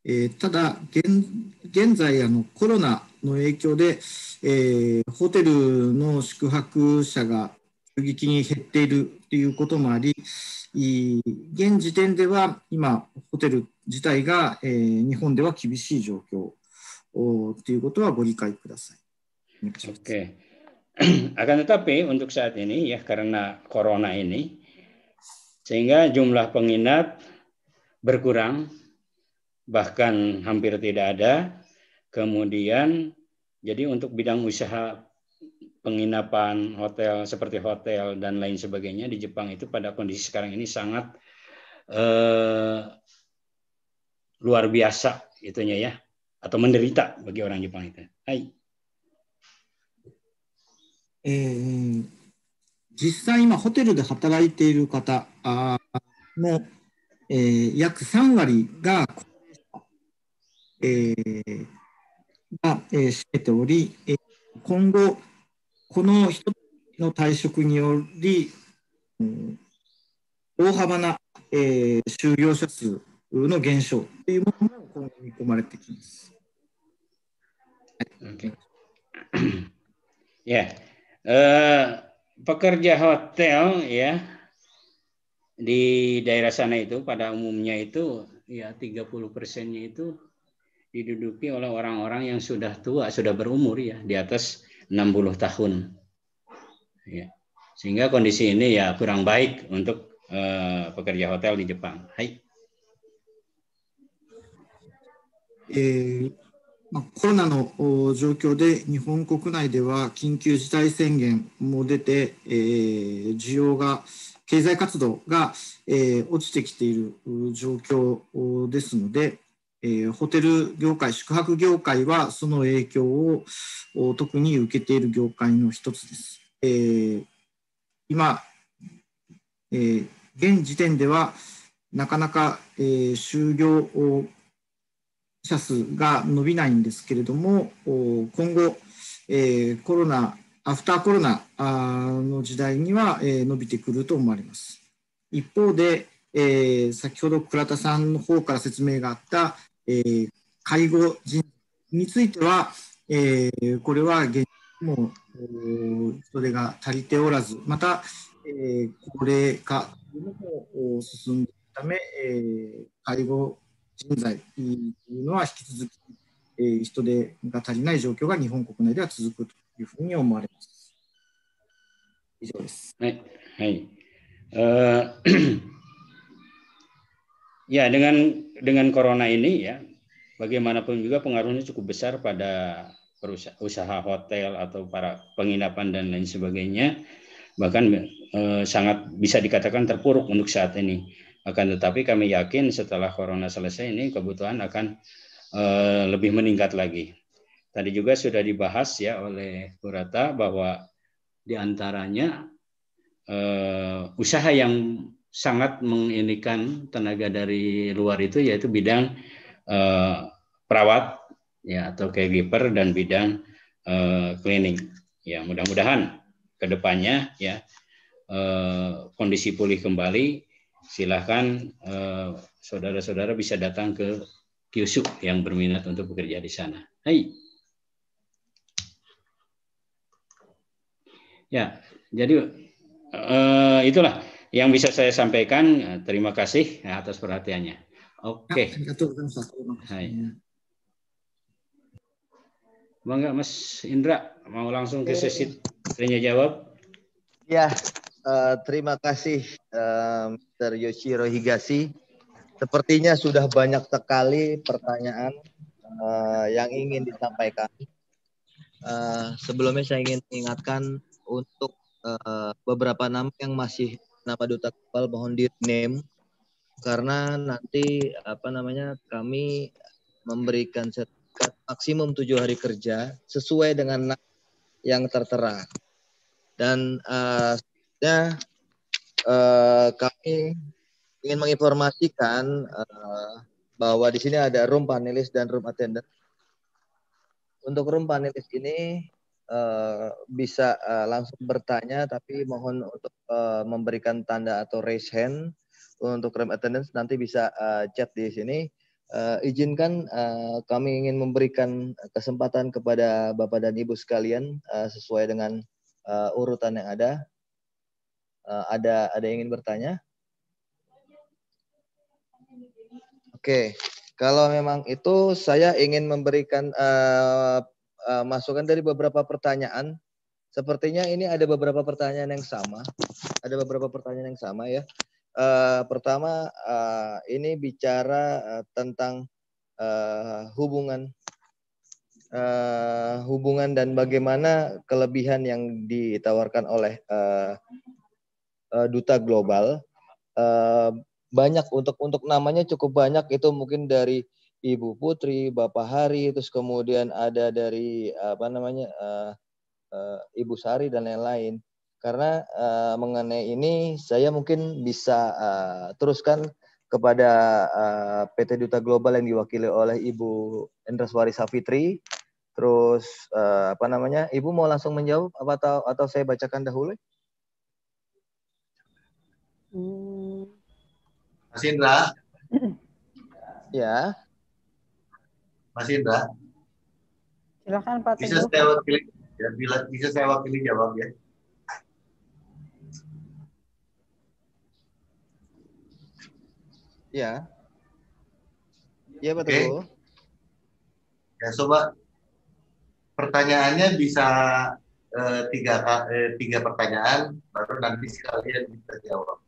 えー、ただ現、現在あの、コロナの影響で、えー、ホテルの宿泊者が急激に減っているということもあり、現時点では今、ホテル自体が、えー、日本では厳しい状況ということはご理解ください。o k a y Akan tetapi untuk saat ini ya karena corona ini sehingga jumlah penginap berkurang bahkan hampir tidak ada. Kemudian jadi untuk bidang usaha penginapan, hotel seperti hotel dan lain sebagainya di Jepang itu pada kondisi sekarang ini sangat eh, luar biasa itunya ya atau menderita bagi orang Jepang itu. Hai. Eh, hotel えー、が、えー、占めており、えー、今後、この人の退職により、うん、大幅な、えー、就業者数の減少というものも今後見込まれてきます。Okay. ya, yeah. uh, pekerja hotel ya yeah, di daerah sana itu pada umumnya itu ya 30 persennya itu diduduki oleh orang-orang yang sudah tua, sudah berumur ya, di atas 60 tahun. Ya. Sehingga kondisi ini ya kurang baik untuk uh, pekerja hotel di Jepang. Hai. Eh, まコロナの状況で日本国内では緊急事態宣言も出て、えー、需要が経済活動が、えー、落ちてきている状況ですので、えー、ホテル業界、宿泊業界はその影響を特に受けている業界の一つです。えー、今、えー、現時点ではなかなか、えー、就業者数が伸びないんですけれども、今後、えー、コロナ、アフターコロナの時代には、えー、伸びてくると思われます。一方で、えー、先ほど倉田さんの方から説明があった、え介護人については、えー、これは現も人手が足りておらず、また、えー、高齢化というのも進んでいるため、えー、介護人材というのは引き続き、えー、人手が足りない状況が日本国内では続くというふうに思われます。以上です。はい。はい。Ya, dengan dengan corona ini ya, bagaimanapun juga pengaruhnya cukup besar pada usaha hotel atau para penginapan dan lain sebagainya bahkan eh, sangat bisa dikatakan terpuruk untuk saat ini. Akan tetapi kami yakin setelah corona selesai ini kebutuhan akan eh, lebih meningkat lagi. Tadi juga sudah dibahas ya oleh Purata bahwa diantaranya eh, usaha yang sangat menginikan tenaga dari luar itu yaitu bidang eh, perawat ya atau caregiver dan bidang eh, cleaning. Ya, mudah-mudahan kedepannya ya eh, kondisi pulih kembali silahkan saudara eh, saudara-saudara bisa datang ke Kyushu yang berminat untuk bekerja di sana. Hai. Ya, jadi uh, itulah yang bisa saya sampaikan, eh, terima kasih eh, atas perhatiannya. Oke. Okay. Ya, Bangga Mas Indra mau langsung ke sesi tanya jawab. Ya, uh, terima kasih uh, Mr. Yoshiro Higashi. Sepertinya sudah banyak sekali pertanyaan uh, yang ingin disampaikan. Uh, sebelumnya saya ingin mengingatkan untuk uh, beberapa nama yang masih nama duta kapal mohon di name karena nanti apa namanya kami memberikan sertifikat maksimum tujuh hari kerja sesuai dengan yang tertera dan uh, ya, uh, kami ingin menginformasikan uh, bahwa di sini ada room panelis dan room attendant. Untuk room panelis ini Eh, bisa uh, langsung bertanya, tapi mohon untuk uh, memberikan tanda atau raise hand untuk rem attendance nanti bisa uh, chat di sini. Uh, izinkan uh, kami ingin memberikan kesempatan kepada Bapak dan Ibu sekalian uh, sesuai dengan uh, urutan yang ada. Uh, ada ada yang ingin bertanya? Oke, okay. kalau memang itu saya ingin memberikan uh, uh, masukan dari beberapa pertanyaan. Sepertinya ini ada beberapa pertanyaan yang sama. Ada beberapa pertanyaan yang sama ya. Uh, pertama uh, ini bicara uh, tentang uh, hubungan uh, hubungan dan bagaimana kelebihan yang ditawarkan oleh uh, uh, duta global uh, banyak untuk untuk namanya cukup banyak itu mungkin dari Ibu Putri, Bapak Hari, terus kemudian ada dari apa namanya uh, uh, Ibu Sari dan lain-lain. Karena uh, mengenai ini saya mungkin bisa uh, teruskan kepada uh, PT Duta Global yang diwakili oleh Ibu Endraswari Safitri. Terus uh, apa namanya? Ibu mau langsung menjawab apa atau atau saya bacakan dahulu? Hmm. Mas Indra. Ya. Mas Indra. Silakan Pak Teguh. Bisa saya wakili, ya, bila, bisa saya wakili jawab ya. Ya. Ya Pak okay. Ya coba pertanyaannya bisa eh, tiga eh, tiga pertanyaan, baru nanti sekalian bisa jawab.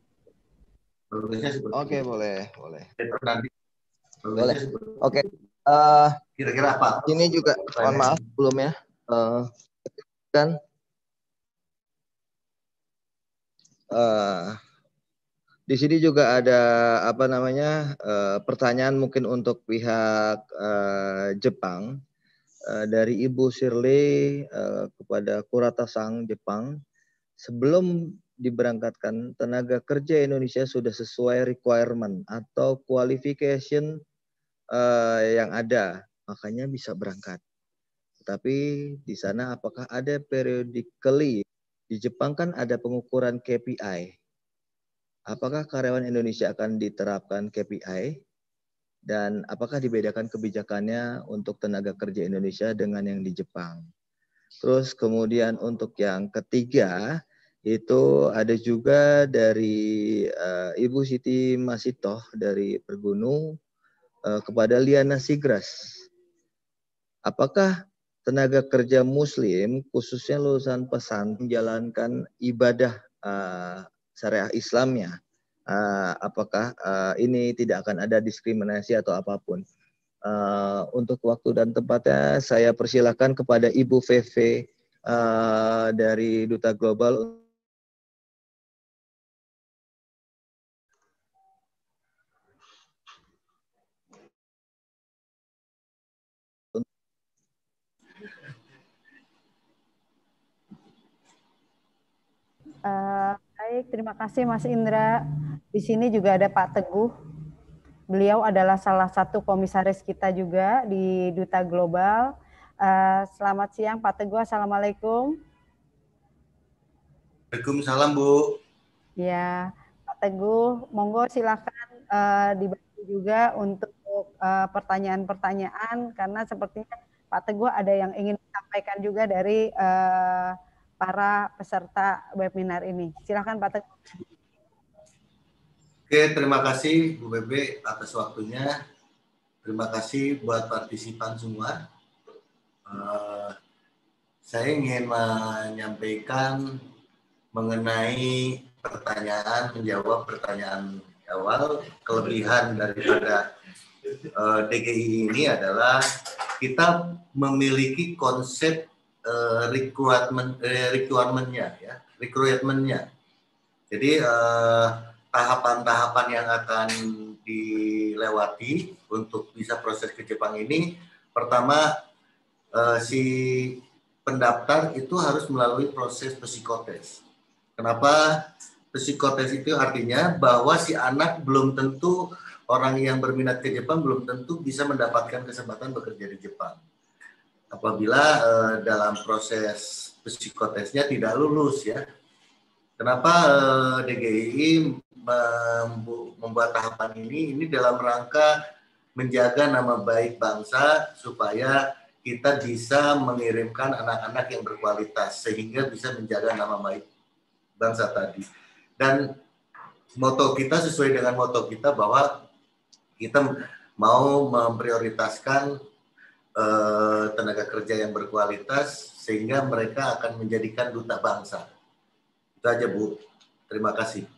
Oke okay, boleh boleh. Nanti boleh. Oke. Okay uh, kira-kira apa? Ini juga mohon maaf belum ya. Uh, eh, kan uh, di sini juga ada apa namanya uh, pertanyaan mungkin untuk pihak uh, Jepang uh, dari Ibu Shirley uh, kepada Kurata Sang Jepang sebelum diberangkatkan tenaga kerja Indonesia sudah sesuai requirement atau qualification uh, yang ada, makanya bisa berangkat. Tetapi di sana apakah ada periodically? Di Jepang kan ada pengukuran KPI. Apakah karyawan Indonesia akan diterapkan KPI? Dan apakah dibedakan kebijakannya untuk tenaga kerja Indonesia dengan yang di Jepang? Terus kemudian untuk yang ketiga, itu ada juga dari uh, Ibu Siti Masitoh dari Pergunung Eh, kepada Liana Sigras. Apakah tenaga kerja muslim khususnya lulusan pesan menjalankan ibadah uh, syariah Islamnya? Uh, apakah uh, ini tidak akan ada diskriminasi atau apapun? Uh, untuk waktu dan tempatnya saya persilahkan kepada Ibu VV uh, dari Duta Global Uh, baik, terima kasih Mas Indra. Di sini juga ada Pak Teguh. Beliau adalah salah satu komisaris kita juga di Duta Global. Uh, selamat siang Pak Teguh, Assalamualaikum. Waalaikumsalam Bu. Ya, Pak Teguh, monggo silakan uh, dibantu juga untuk pertanyaan-pertanyaan uh, karena sepertinya Pak Teguh ada yang ingin disampaikan juga dari uh, para peserta webinar ini. Silahkan Pak Teguh. Oke, terima kasih Bu Bebe atas waktunya. Terima kasih buat partisipan semua. Uh, saya ingin menyampaikan mengenai pertanyaan, menjawab pertanyaan awal. Kelebihan daripada uh, eh, DGI ini adalah kita memiliki konsep Eh, requirement eh, requirementnya ya recruitmentnya. Jadi eh, tahapan-tahapan yang akan dilewati untuk bisa proses ke Jepang ini, pertama si pendaftar itu harus melalui proses psikotes. Kenapa psikotes itu artinya bahwa si anak belum tentu orang yang berminat ke Jepang belum tentu bisa mendapatkan kesempatan bekerja di Jepang apabila eh, dalam proses psikotesnya tidak lulus ya. Kenapa eh, DGI membuat tahapan ini? Ini dalam rangka menjaga nama baik bangsa supaya kita bisa mengirimkan anak-anak yang berkualitas sehingga bisa menjaga nama baik bangsa tadi. Dan moto kita sesuai dengan moto kita bahwa kita mau memprioritaskan Eh, tenaga kerja yang berkualitas sehingga mereka akan menjadikan duta bangsa. Itu aja Bu. Terima kasih.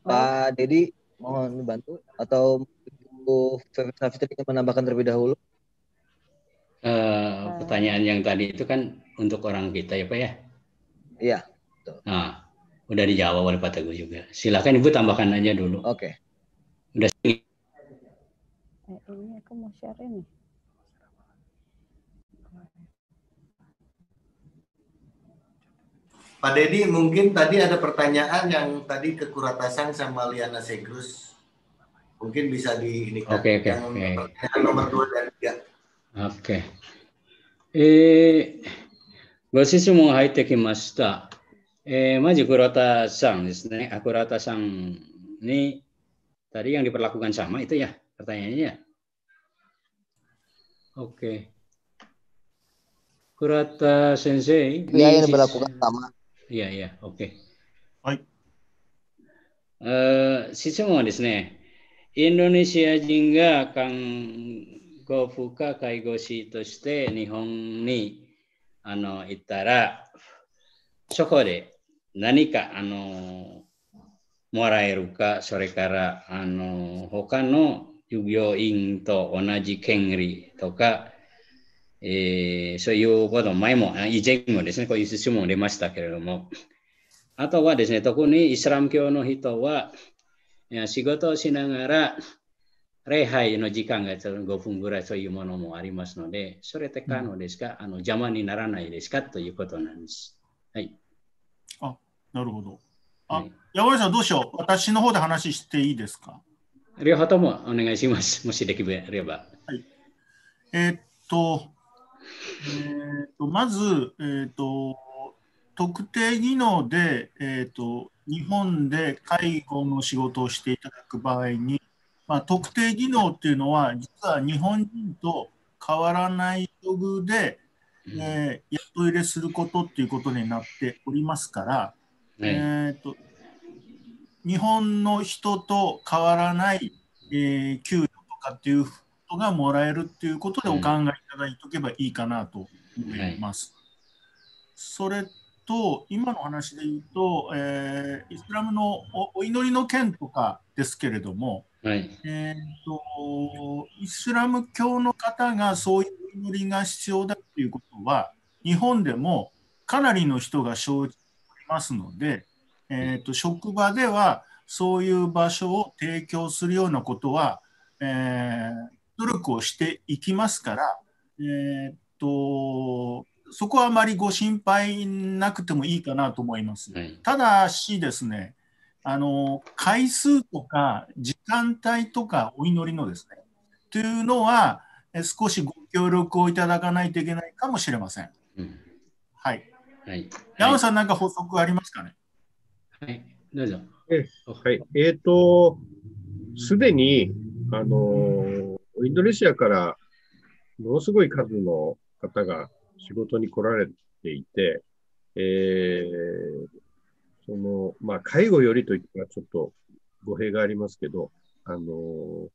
Pak Dedi mohon dibantu atau Bu Fitri ingin menambahkan terlebih dahulu? Uh, pertanyaan yang tadi itu kan untuk orang kita ya Pak ya? Iya. Nah, udah dijawab oleh Pak Teguh juga. Silakan Ibu tambahkan aja dulu. Oke. Okay. Udah. Eh, ini aku mau share ini. Pak Dedi, mungkin tadi ada pertanyaan yang tadi Kuratasan sama Liana Segrus. Mungkin bisa di ini kan. Oke, okay, oke. Okay, pertanyaan nomor dua dan tiga. Oke. Okay. Eh, ご質問入ってきました。Eh, rata rata sang, ah, sang aku ini tadi yang diperlakukan sama itu ya pertanyaannya ya. Oke. Okay. Kurata Sensei. Ini yang diperlakukan sama. Iya, iya. Oke. Okay. Baik. Uh, eh, Sisi mau disini. Indonesia jingga kang gofuka kai goshi toste nihong ni ano itara. Sokode. Uh, 何かあのもらえるか、それからあの他の従業員と同じ権利とか、えー、そういうこと前も、以前もですね、こういう質問出ましたけれども、あとはですね、特にイスラム教の人は、仕事をしながら、礼拝の時間が5分ぐらいそういうものもありますので、それって可能ですか、あの邪魔にならないですかということなんです。はい。あ、なるほど。あ、はい、山内さん、どうしよう。私の方で話していいですか両方ともお願いします。もしできれば。はい、えー、っと、えー、っと、まず、えー、っと、特定技能で、えっと、日本で介護の仕事をしていただく場合に、まあ、特定技能っていうのは、実は日本人と変わらない処遇で、えー、雇い入れすることっていうことになっておりますから、ね、えーと、日本の人と変わらない、えー、給料とかっていうことがもらえるっていうことでお考えいただいておけばいいかなと思います。はい、それと、今の話で言うと、えー、イスラムのお祈りの件とかですけれども、はい、えーと、イスラム教の方がそういう祈りが必要だということは、日本でもかなりの人が生じておりますので、えーと、職場ではそういう場所を提供するようなことは、えー、努力をしていきますから、えーとそこはあまりご心配なくてもいいかなと思います。はい、ただしですね、あの回数とか時間帯とかお祈りのですね、というのは少しご協力をいただかないといけないかもしれません。うん、はい。はい。山さん、なんか補足ありますかね。はい、どうぞ。えはい、えっ、ー、と、すでに、あの、インドネシアから、ものすごい数の方が仕事に来られていて、えー、その、まあ、介護よりといったらちょっと語弊がありますけど、あのも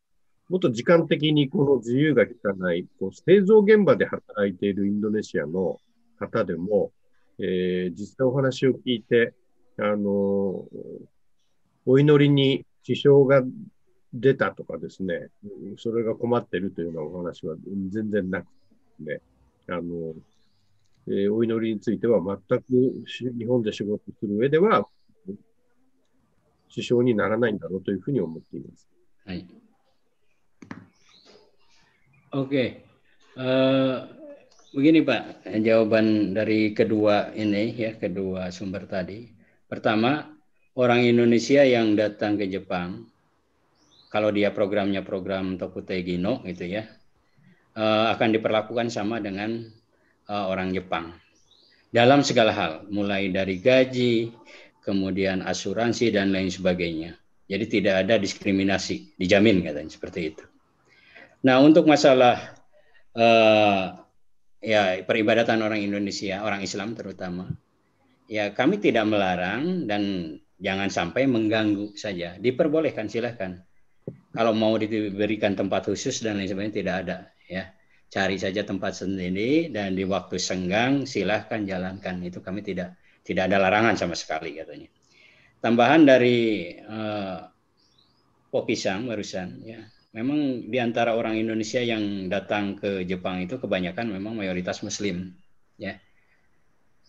っと時間的にこの自由が利かない、こう製造現場で働いているインドネシアの方でも、えー、実際お話を聞いて、あのお祈りに支障が出たとかですね、それが困ってるというようなお話は全然なくて、ね、あの、えー、お祈りについては全く日本で仕事する上では支障にならないんだろうというふうに思っています。はい。OK、uh...。Begini eh, begini Pak, jawaban dari kedua ini ya kedua sumber tadi. Pertama, orang Indonesia yang datang ke Jepang, kalau dia programnya program Tokutei Gino gitu ya, eh, akan diperlakukan sama dengan uh, orang Jepang dalam segala hal, mulai dari gaji, kemudian asuransi dan lain sebagainya. Jadi tidak ada diskriminasi, dijamin katanya seperti itu. Nah untuk masalah uh, ya peribadatan orang Indonesia, orang Islam terutama, ya kami tidak melarang dan jangan sampai mengganggu saja. Diperbolehkan silahkan. Kalau mau diberikan tempat khusus dan lain sebagainya tidak ada ya cari saja tempat sendiri dan di waktu senggang silahkan jalankan itu kami tidak tidak ada larangan sama sekali katanya tambahan dari uh, eh, Pokisang barusan ya memang di antara orang Indonesia yang datang ke Jepang itu kebanyakan memang mayoritas Muslim ya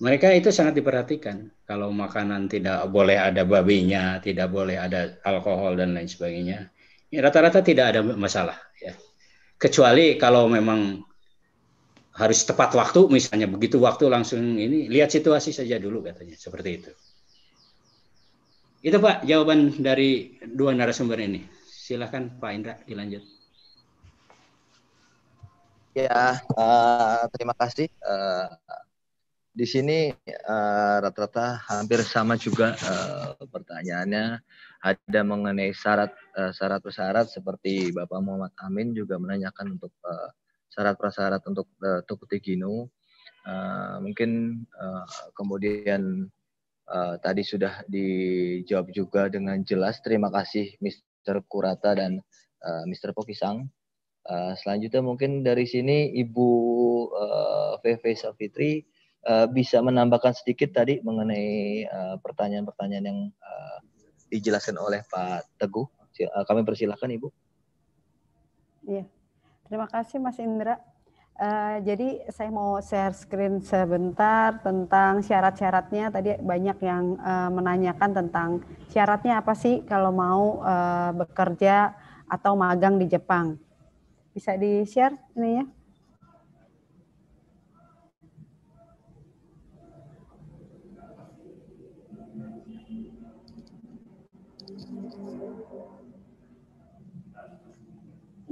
mereka itu sangat diperhatikan kalau makanan tidak boleh ada babinya tidak boleh ada alkohol dan lain sebagainya ya rata-rata tidak ada masalah ya kecuali kalau memang harus tepat waktu misalnya begitu waktu langsung ini lihat situasi saja dulu katanya seperti itu itu Pak jawaban dari dua narasumber ini silahkan Pak Indra dilanjut ya uh, terima kasih uh, di sini rata eh, rata-rata hampir sama juga uh, pertanyaannya ada mengenai syarat Eh, syarat persyarat seperti Bapak Muhammad Amin juga menanyakan untuk eh, syarat prasyarat untuk eh, Tukuti Gino. mungkin kemudian tadi sudah dijawab juga dengan jelas. Terima kasih Mr. Kurata dan Mister Mr. Pokisang. selanjutnya mungkin dari sini Ibu VV Safitri bisa menambahkan sedikit tadi mengenai pertanyaan-pertanyaan yang dijelaskan oleh Pak Teguh. Eh, kami persilahkan Ibu. Iya. Terima kasih Mas Indra. Uh, jadi saya mau share screen sebentar tentang syarat-syaratnya. Tadi banyak yang uh, menanyakan tentang syaratnya apa sih kalau mau uh, bekerja atau magang di Jepang. Bisa di-share ini ya?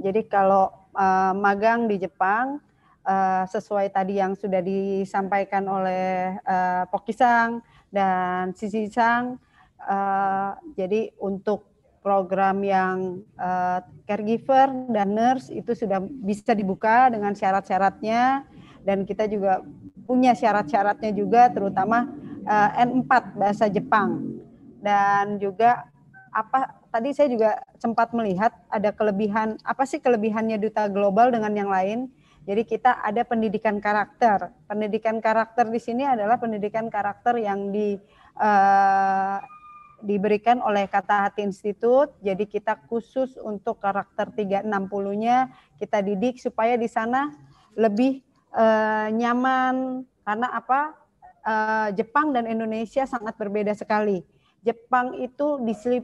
Jadi kalau uh, magang di Jepang uh, sesuai tadi yang sudah disampaikan oleh uh, eh, Pokisang dan Sisi Sang, uh, jadi untuk program yang uh, caregiver dan nurse itu sudah bisa dibuka dengan syarat-syaratnya dan kita juga punya syarat-syaratnya juga terutama uh, N4 bahasa Jepang dan juga apa tadi saya juga sempat melihat ada kelebihan apa sih kelebihannya duta global dengan yang lain. Jadi kita ada pendidikan karakter. Pendidikan karakter di sini adalah pendidikan karakter yang di uh, diberikan oleh Kata Hati Institut. Jadi kita khusus untuk karakter 360-nya kita didik supaya di sana lebih uh, nyaman karena apa? Uh, Jepang dan Indonesia sangat berbeda sekali Jepang itu eh,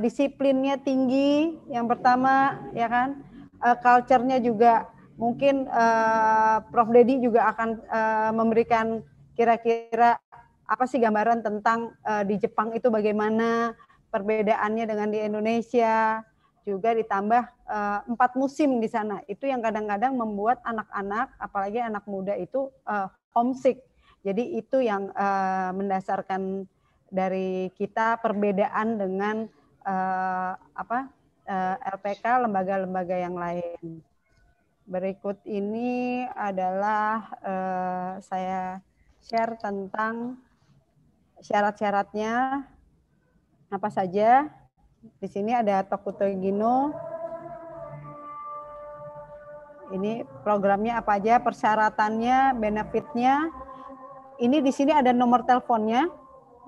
disiplinnya tinggi yang pertama ya kan uh, culture-nya juga mungkin uh, Prof Dedi juga akan uh, memberikan kira-kira apa sih gambaran tentang uh, di Jepang itu bagaimana perbedaannya dengan di Indonesia juga ditambah uh, empat musim di sana itu yang kadang-kadang membuat anak-anak apalagi anak muda itu uh, homesick jadi itu yang uh, mendasarkan dari kita perbedaan dengan uh, apa uh, eh, LPK lembaga-lembaga yang lain. Berikut ini adalah uh, saya share tentang syarat-syaratnya apa saja. Di sini ada Tokuto Gino. Ini programnya apa aja, persyaratannya, benefitnya. Ini di sini ada nomor teleponnya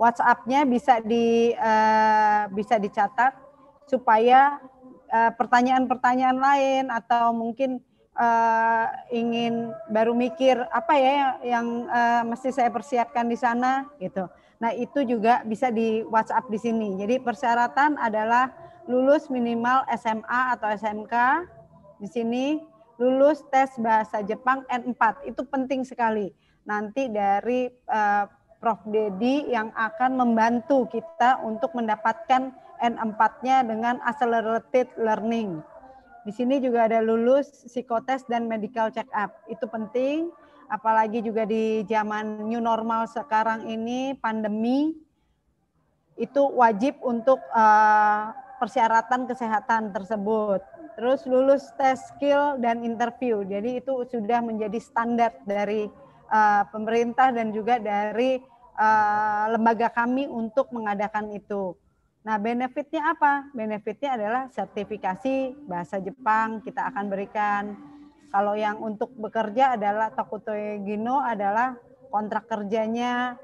WhatsApp-nya bisa di uh, bisa dicatat supaya eh, pertanyaan-pertanyaan uh, lain atau mungkin uh, ingin baru mikir apa ya yang, yang uh, mesti saya persiapkan di sana gitu. Nah itu juga bisa di WhatsApp di sini. Jadi persyaratan adalah lulus minimal SMA atau SMK di sini, lulus tes bahasa Jepang N4 itu penting sekali. Nanti dari uh, Prof. Dedi yang akan membantu kita untuk mendapatkan N4-nya dengan accelerated learning. Di sini juga ada lulus psikotes dan medical check up. Itu penting apalagi juga di zaman new normal sekarang ini pandemi itu wajib untuk eh, persyaratan kesehatan tersebut. Terus lulus tes skill dan interview. Jadi itu sudah menjadi standar dari uh, pemerintah dan juga dari uh, lembaga kami untuk mengadakan itu. Nah, benefitnya apa? Benefitnya adalah sertifikasi bahasa Jepang kita akan berikan. Kalau yang untuk bekerja adalah Tokutoe Gino adalah kontrak kerjanya.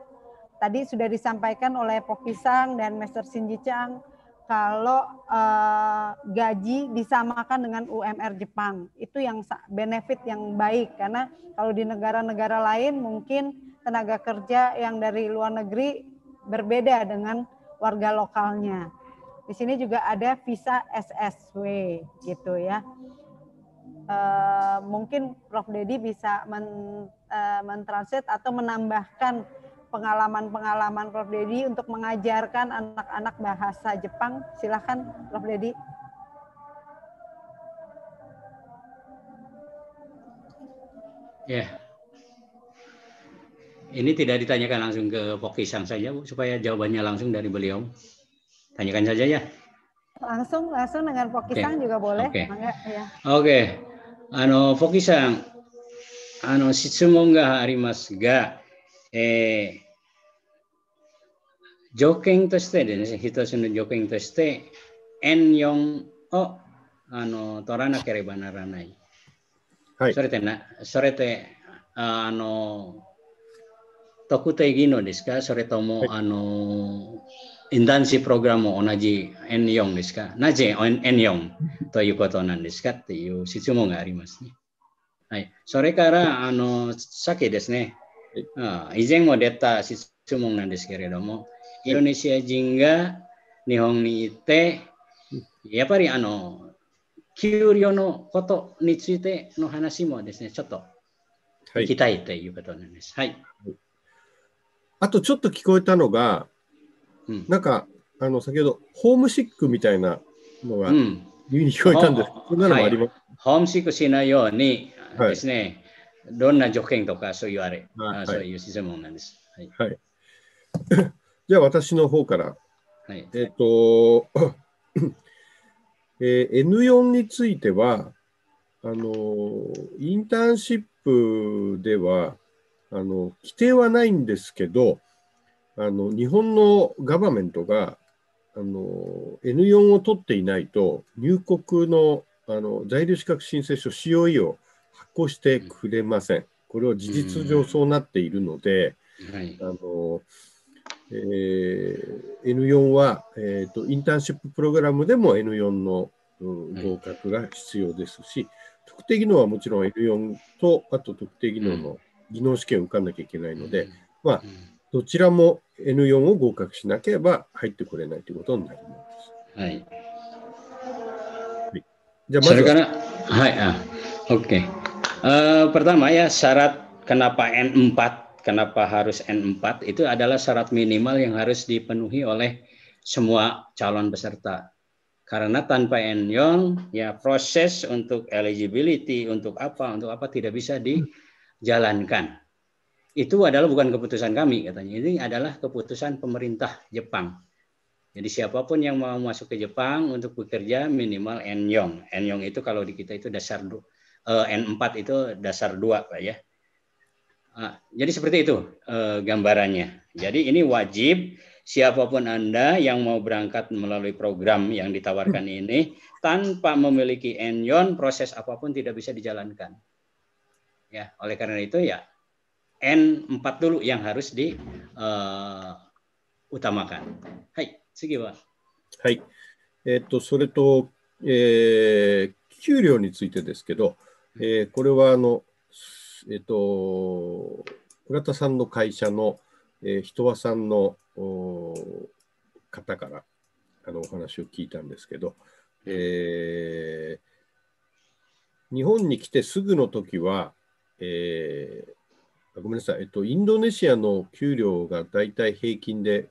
Tadi sudah disampaikan oleh Pokisang dan Master Shinji Chang kalau uh, gaji disamakan dengan UMR Jepang. Itu yang benefit yang baik karena kalau di negara-negara lain mungkin tenaga kerja yang dari luar negeri berbeda dengan warga lokalnya. Di sini juga ada visa SSW gitu ya. Uh, mungkin Prof Dedi bisa men, uh, mentranslate atau menambahkan pengalaman-pengalaman Prof. Dedi untuk mengajarkan anak-anak bahasa Jepang. Silahkan Prof. Dedi. Ya, yeah. ini tidak ditanyakan langsung ke Pokisang saja, Bu, supaya jawabannya langsung dari beliau. Tanyakan saja ya. Langsung, langsung dengan Pokisang okay. juga boleh. Oke. Okay. Mangga, ya. Okay. えー、条件としてですね、一つの条件として、N4 をあの取らなければならない。はい、それでな、それで、あの、特定技能ですかそれとも、はい、あの、インダンシプログラムも同じ N4 ですかなぜ N4 ということなんですかっていう質問がありますね。はい。それから、あの、さっきですね、以前も出た質問なんですけれども、インドネシア人が日本にいて、やっぱりあの給料のことについての話もですね、ちょっと聞きたいということなんです。はい。あとちょっと聞こえたのが、うん、なんかあの先ほどホームシックみたいなのが耳に聞こえたんです。うん、そんなのもあります、はい、ホームシックしないようにですね、はいどんな条件とかそう言われ、はい、そういう質問なんです。はい。はい、じゃあ私の方から。はい、えっ、と、えー、N4 については、あの、インターンシップでは、あの、規定はないんですけど、あの、日本のガバメントが、あの、N4 を取っていないと、入国の、あの、在留資格申請書 COE を行してくれません。これは事実上そうなっているので、はい、あのえー、N4 は、えーと、とインターンシッププログラムでも N4 の、うん、合格が必要ですし、はい、特定技能はもちろん N4 とあと特定技能の技能試験を受かんなきゃいけないので、うん、まあ、どちらも N4 を合格しなければ入ってこれないということになります。はい。はい、じゃあまずは。それから、はい、あ、OK。Eh, pertama ya syarat kenapa N4, kenapa harus N4 itu adalah syarat minimal yang harus dipenuhi oleh semua calon peserta. Karena tanpa N-yong ya proses untuk eligibility untuk apa untuk apa tidak bisa dijalankan. Itu adalah bukan keputusan kami katanya. Ini adalah keputusan pemerintah Jepang. Jadi siapapun yang mau masuk ke Jepang untuk bekerja minimal N-yong. N-yong itu kalau di kita itu dasar Eh, N4 itu dasar dua Pak ya. Ah, jadi seperti itu eh, gambarannya. Jadi ini wajib siapapun Anda yang mau berangkat melalui program yang ditawarkan ini tanpa memiliki enyon proses apapun tidak bisa dijalankan. Ya, oleh karena itu ya N4 dulu yang harus diutamakan. Eh, uh, Hai, segi Pak. Hai. えっと、それと、えー、給料についてですけど、えー、これはあの、えっ、ー、と、倉田さんの会社の、えー、人和さんの方からあのお話を聞いたんですけど、えー、日本に来てすぐの時は、えー、ごめんなさい、えっと、インドネシアの給料がだいたい平均で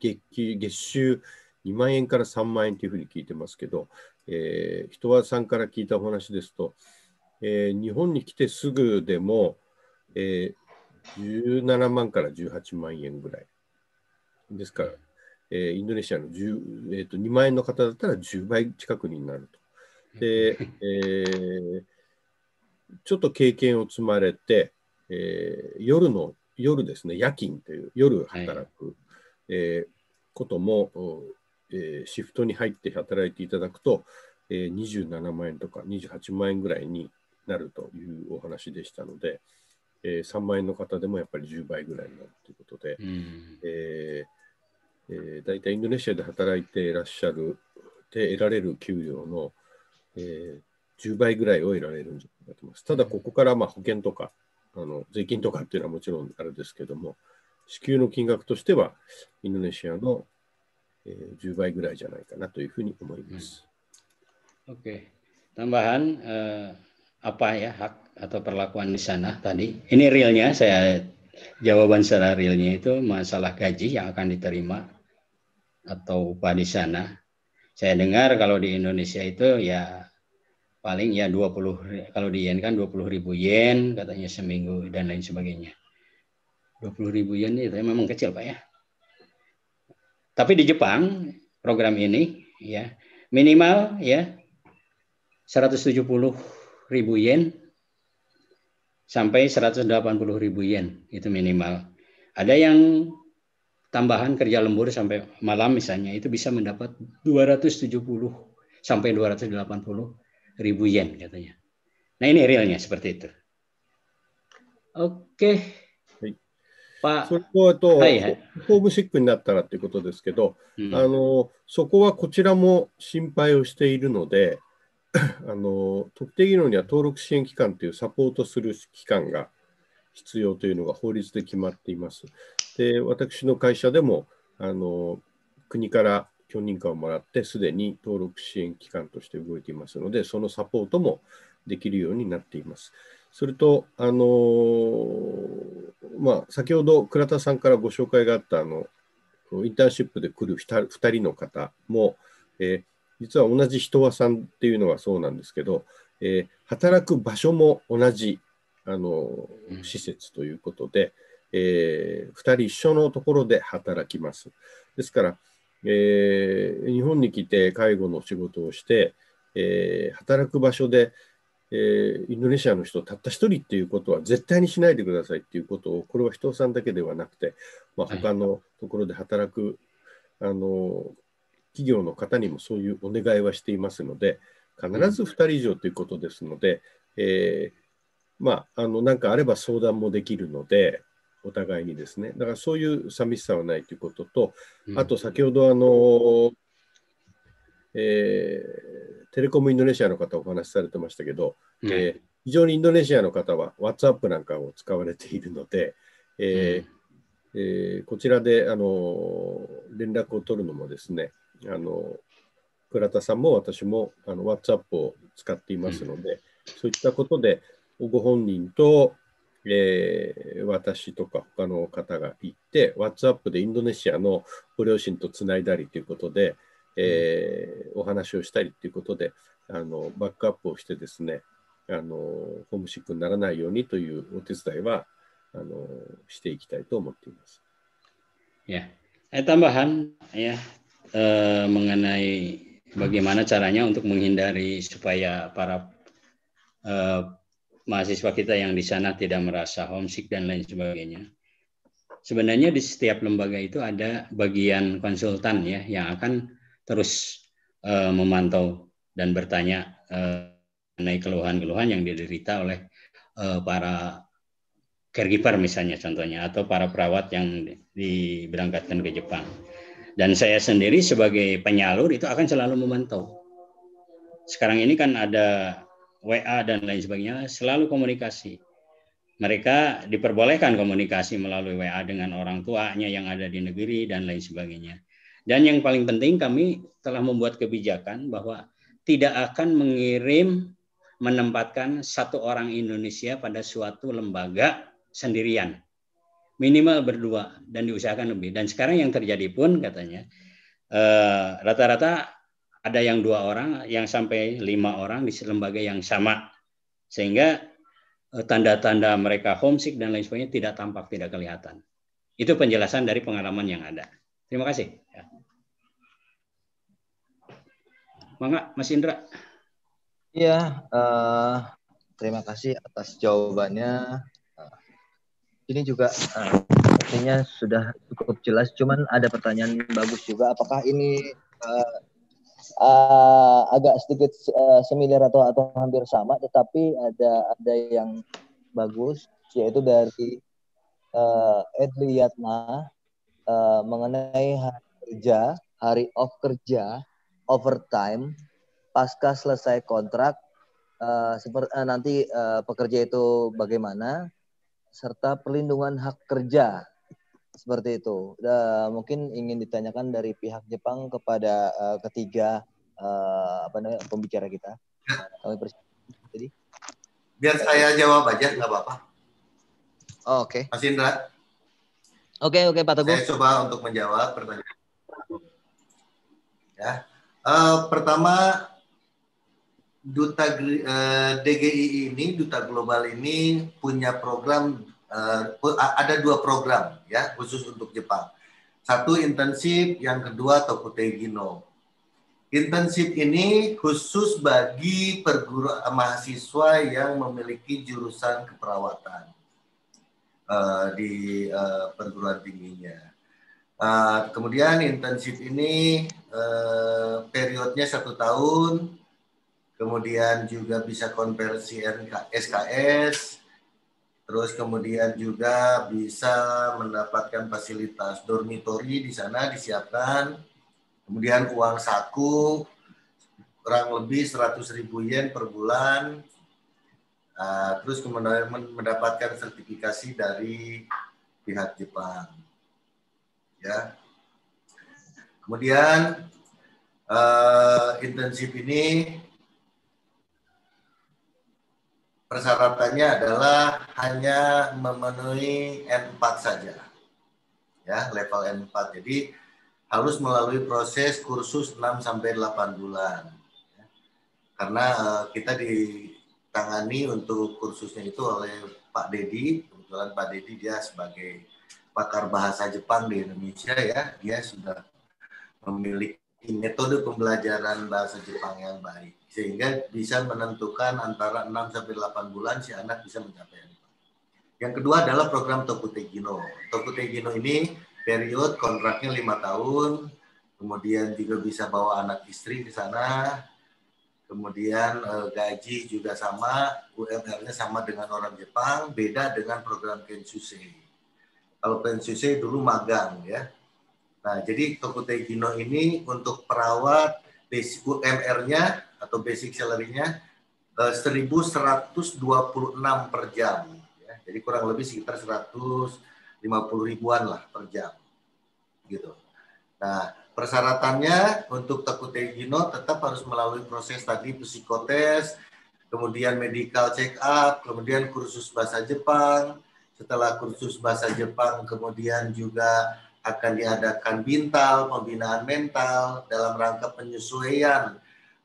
月給月収2万円から3万円というふうに聞いてますけど、えー、人和さんから聞いたお話ですと、えー、日本に来てすぐでも、えー、17万から18万円ぐらい。ですから、えー、インドネシアのえーと、と2万円の方だったら10倍近くになると。で、えー、ちょっと経験を積まれて、えー、夜の、夜ですね、夜勤という、夜働く、はい、えー、ことも、えー、シフトに入って働いていただくと、えー、27万円とか28万円ぐらいになるというお話でしたので、えー、3万円の方でもやっぱり10倍ぐらいになるということで、うん、えー、えー、大体インドネシアで働いていらっしゃるで得られる給料の、え10倍ぐらいを得られるんじゃないかと思います。ただ、ここからまあ保険とかあの税金とかっていうのはもちろんあれですけども、支給の金額としては、インドネシアの、え10倍ぐらいじゃないかなというふうに思います。うん、okay. Tambahan、uh apa ya hak atau perlakuan di sana tadi. Ini realnya saya jawaban secara realnya itu masalah gaji yang akan diterima atau upah di sana. Saya dengar kalau di Indonesia itu ya paling ya 20 kalau di yen kan 20 ribu yen katanya seminggu dan lain sebagainya. 20 ribu yen itu ya memang kecil Pak ya. Tapi di Jepang program ini ya minimal ya 170 ribu yen sampai 180 ribu yen itu minimal. Ada yang tambahan kerja lembur sampai malam misalnya itu bisa mendapat 270 sampai 280 ribu yen katanya. Nah ini realnya seperti itu. Oke. pak Okay. そこはと、はいはい、法務執行になったらということですけど、うん、あのそこはこちらも心配をしているので、あの特定技能には登録支援機関というサポートする機関が必要というのが法律で決まっています。で私の会社でもあの国から許認可をもらってすでに登録支援機関として動いていますのでそのサポートもできるようになっています。それと、あのまあ、先ほど倉田さんからご紹介があったあのインターンシップで来る 2, 2人の方も、えー、実は同じ人はさんっていうのはそうなんですけど、えー、働く場所も同じあの施設ということで、うん、えー、2人一緒のところで働きます。ですから、えー、日本に来て介護の仕事をして、えー、働く場所で、えー、インドネシアの人たった1人っていうことは絶対にしないでくださいっていうことをこれは人さんだけではなくて、まあ、他のところで働く、はい、あの企業の方にもそういうお願いはしていますので、必ず2人以上ということですので、えー、まあ、あの、なんかあれば相談もできるので、お互いにですね。だからそういう寂しさはないということと、あと先ほどあの、えー、テレコムインドネシアの方お話しされてましたけど、うん、えー、非常にインドネシアの方は WhatsApp なんかを使われているので、えーうん、えこちらであの連絡を取るのもですね、あの倉田さんも私もあの WhatsApp を使っていますので、うん、そういったことでご本人と、えー、私とか他の方が行って WhatsApp でインドネシアのご両親とつないだりということで、えー、お話をしたりということであのバックアップをしてですねあのホームシックにならないようにというお手伝いはあのしていきたいと思っています。y e a h eh, mengenai bagaimana caranya untuk menghindari supaya para eh, mahasiswa kita yang di sana tidak merasa homesick dan lain sebagainya. Sebenarnya di setiap lembaga itu ada bagian konsultan ya yang akan terus eh, memantau dan bertanya eh, mengenai keluhan-keluhan yang diderita oleh eh, para caregiver misalnya contohnya atau para perawat yang diberangkatkan ke Jepang dan saya sendiri sebagai penyalur itu akan selalu memantau. Sekarang ini kan ada WA dan lain sebagainya, selalu komunikasi. Mereka diperbolehkan komunikasi melalui WA dengan orang tuanya yang ada di negeri dan lain sebagainya. Dan yang paling penting kami telah membuat kebijakan bahwa tidak akan mengirim menempatkan satu orang Indonesia pada suatu lembaga sendirian minimal berdua dan diusahakan lebih. Dan sekarang yang terjadi pun katanya eh, rata-rata uh, ada yang dua orang, yang sampai lima orang di lembaga yang sama, sehingga eh, tanda-tanda uh, mereka homesick dan lain sebagainya tidak tampak, tidak kelihatan. Itu penjelasan dari pengalaman yang ada. Terima kasih. Ya. Mangga, Mas Indra. Iya, uh, terima kasih atas jawabannya ini juga uh, sudah cukup jelas. Cuman ada pertanyaan bagus juga. Apakah ini uh, uh, agak sedikit uh, similar atau atau hampir sama? Tetapi ada ada yang bagus yaitu dari uh, Edliyatna uh, mengenai hari kerja, hari off kerja, overtime pasca selesai kontrak. Uh, seperti uh, nanti uh, pekerja itu bagaimana serta perlindungan hak kerja seperti itu. Da, mungkin ingin ditanyakan dari pihak Jepang kepada uh, ketiga uh, apa namanya pembicara kita. Kami Jadi biar saya jawab aja nggak apa-apa. Oh, Oke. Okay. Mas Indra. Oke okay, oke okay, Pak Teguh. Saya coba untuk menjawab pertanyaan. Ya. Uh, pertama duta uh, eh, DGI ini duta global ini punya program uh, ada dua program ya khusus untuk Jepang. Satu intensif, yang kedua Tokutegino Intensif ini khusus bagi perguruan mahasiswa yang memiliki jurusan keperawatan uh, di uh, perguruan tingginya. Uh, kemudian intensif ini uh, periodnya satu tahun, kemudian juga bisa konversi SKS, terus kemudian juga bisa mendapatkan fasilitas dormitori di sana disiapkan, kemudian uang saku kurang lebih 100 ribu yen per bulan, ah, terus kemudian mendapatkan sertifikasi dari pihak Jepang, ya. Kemudian uh, intensif ini persyaratannya adalah hanya memenuhi N4 saja. Ya, level N4. Jadi harus melalui proses kursus 6 sampai 8 bulan. Ya. Karena eh, kita ditangani untuk kursusnya itu oleh Pak Dedi, kebetulan Pak Dedi dia sebagai pakar bahasa Jepang di Indonesia ya, dia sudah memiliki metode pembelajaran bahasa Jepang yang baik sehingga bisa menentukan antara 6 sampai 8 bulan si anak bisa mencapai Yang kedua adalah program Tokutegino. Tokutegino ini periode kontraknya lima tahun, kemudian juga bisa bawa anak istri ke sana, kemudian eh, gaji juga sama, UMR-nya sama dengan orang Jepang, beda dengan program Kensusei. Kalau Kensusei dulu magang ya. Nah, jadi Tokutegino ini untuk perawat basic UMR-nya atau basic salary-nya 1.126 eh, per jam. Ya, jadi kurang lebih sekitar 150 ribuan lah per jam. Gitu. Nah, persyaratannya untuk takut Gino tetap harus melalui proses tadi psikotes, kemudian medical check up, kemudian kursus bahasa Jepang, setelah kursus bahasa Jepang kemudian juga akan diadakan bintal pembinaan mental dalam rangka penyesuaian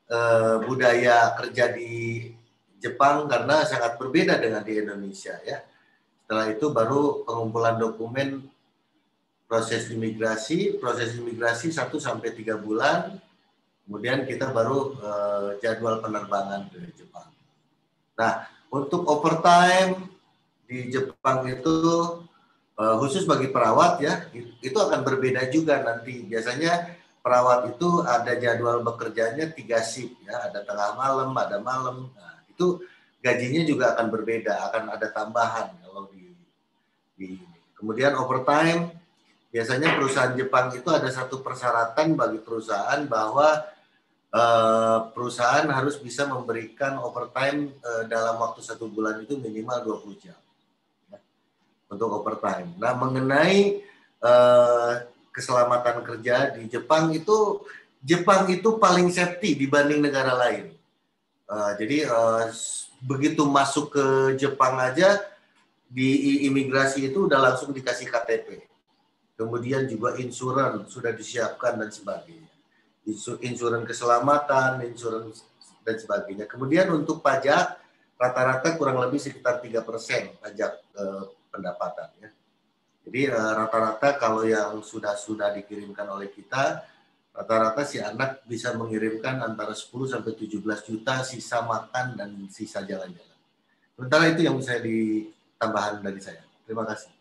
eh, budaya kerja di Jepang karena sangat berbeda dengan di Indonesia ya. Setelah itu baru pengumpulan dokumen proses imigrasi, proses imigrasi 1 sampai 3 bulan. Kemudian kita baru eh, jadwal penerbangan ke Jepang. Nah, untuk overtime di Jepang itu uh, khusus bagi perawat ya itu akan berbeda juga nanti biasanya perawat itu ada jadwal bekerjanya tiga shift ya ada tengah malam ada malam nah, itu gajinya juga akan berbeda akan ada tambahan kalau di, di kemudian overtime biasanya perusahaan Jepang itu ada satu persyaratan bagi perusahaan bahwa Uh, perusahaan harus bisa memberikan overtime uh, dalam waktu satu bulan itu minimal 20 jam untuk overtime. Nah, mengenai eh, keselamatan kerja di Jepang itu Jepang itu paling safety dibanding negara lain. Eh, jadi eh, begitu masuk ke Jepang aja di imigrasi itu udah langsung dikasih KTP. Kemudian juga insuran sudah disiapkan dan sebagainya. Insuran keselamatan, insuran dan sebagainya. Kemudian untuk pajak rata-rata kurang lebih sekitar 3% pajak eh, pendapatan ya Jadi eh, rata-rata kalau yang sudah-sudah dikirimkan oleh kita, rata-rata si anak bisa mengirimkan antara 10 sampai 17 juta sisa makan dan sisa jalan-jalan. Sementara itu yang bisa ditambahkan dari saya. Terima kasih.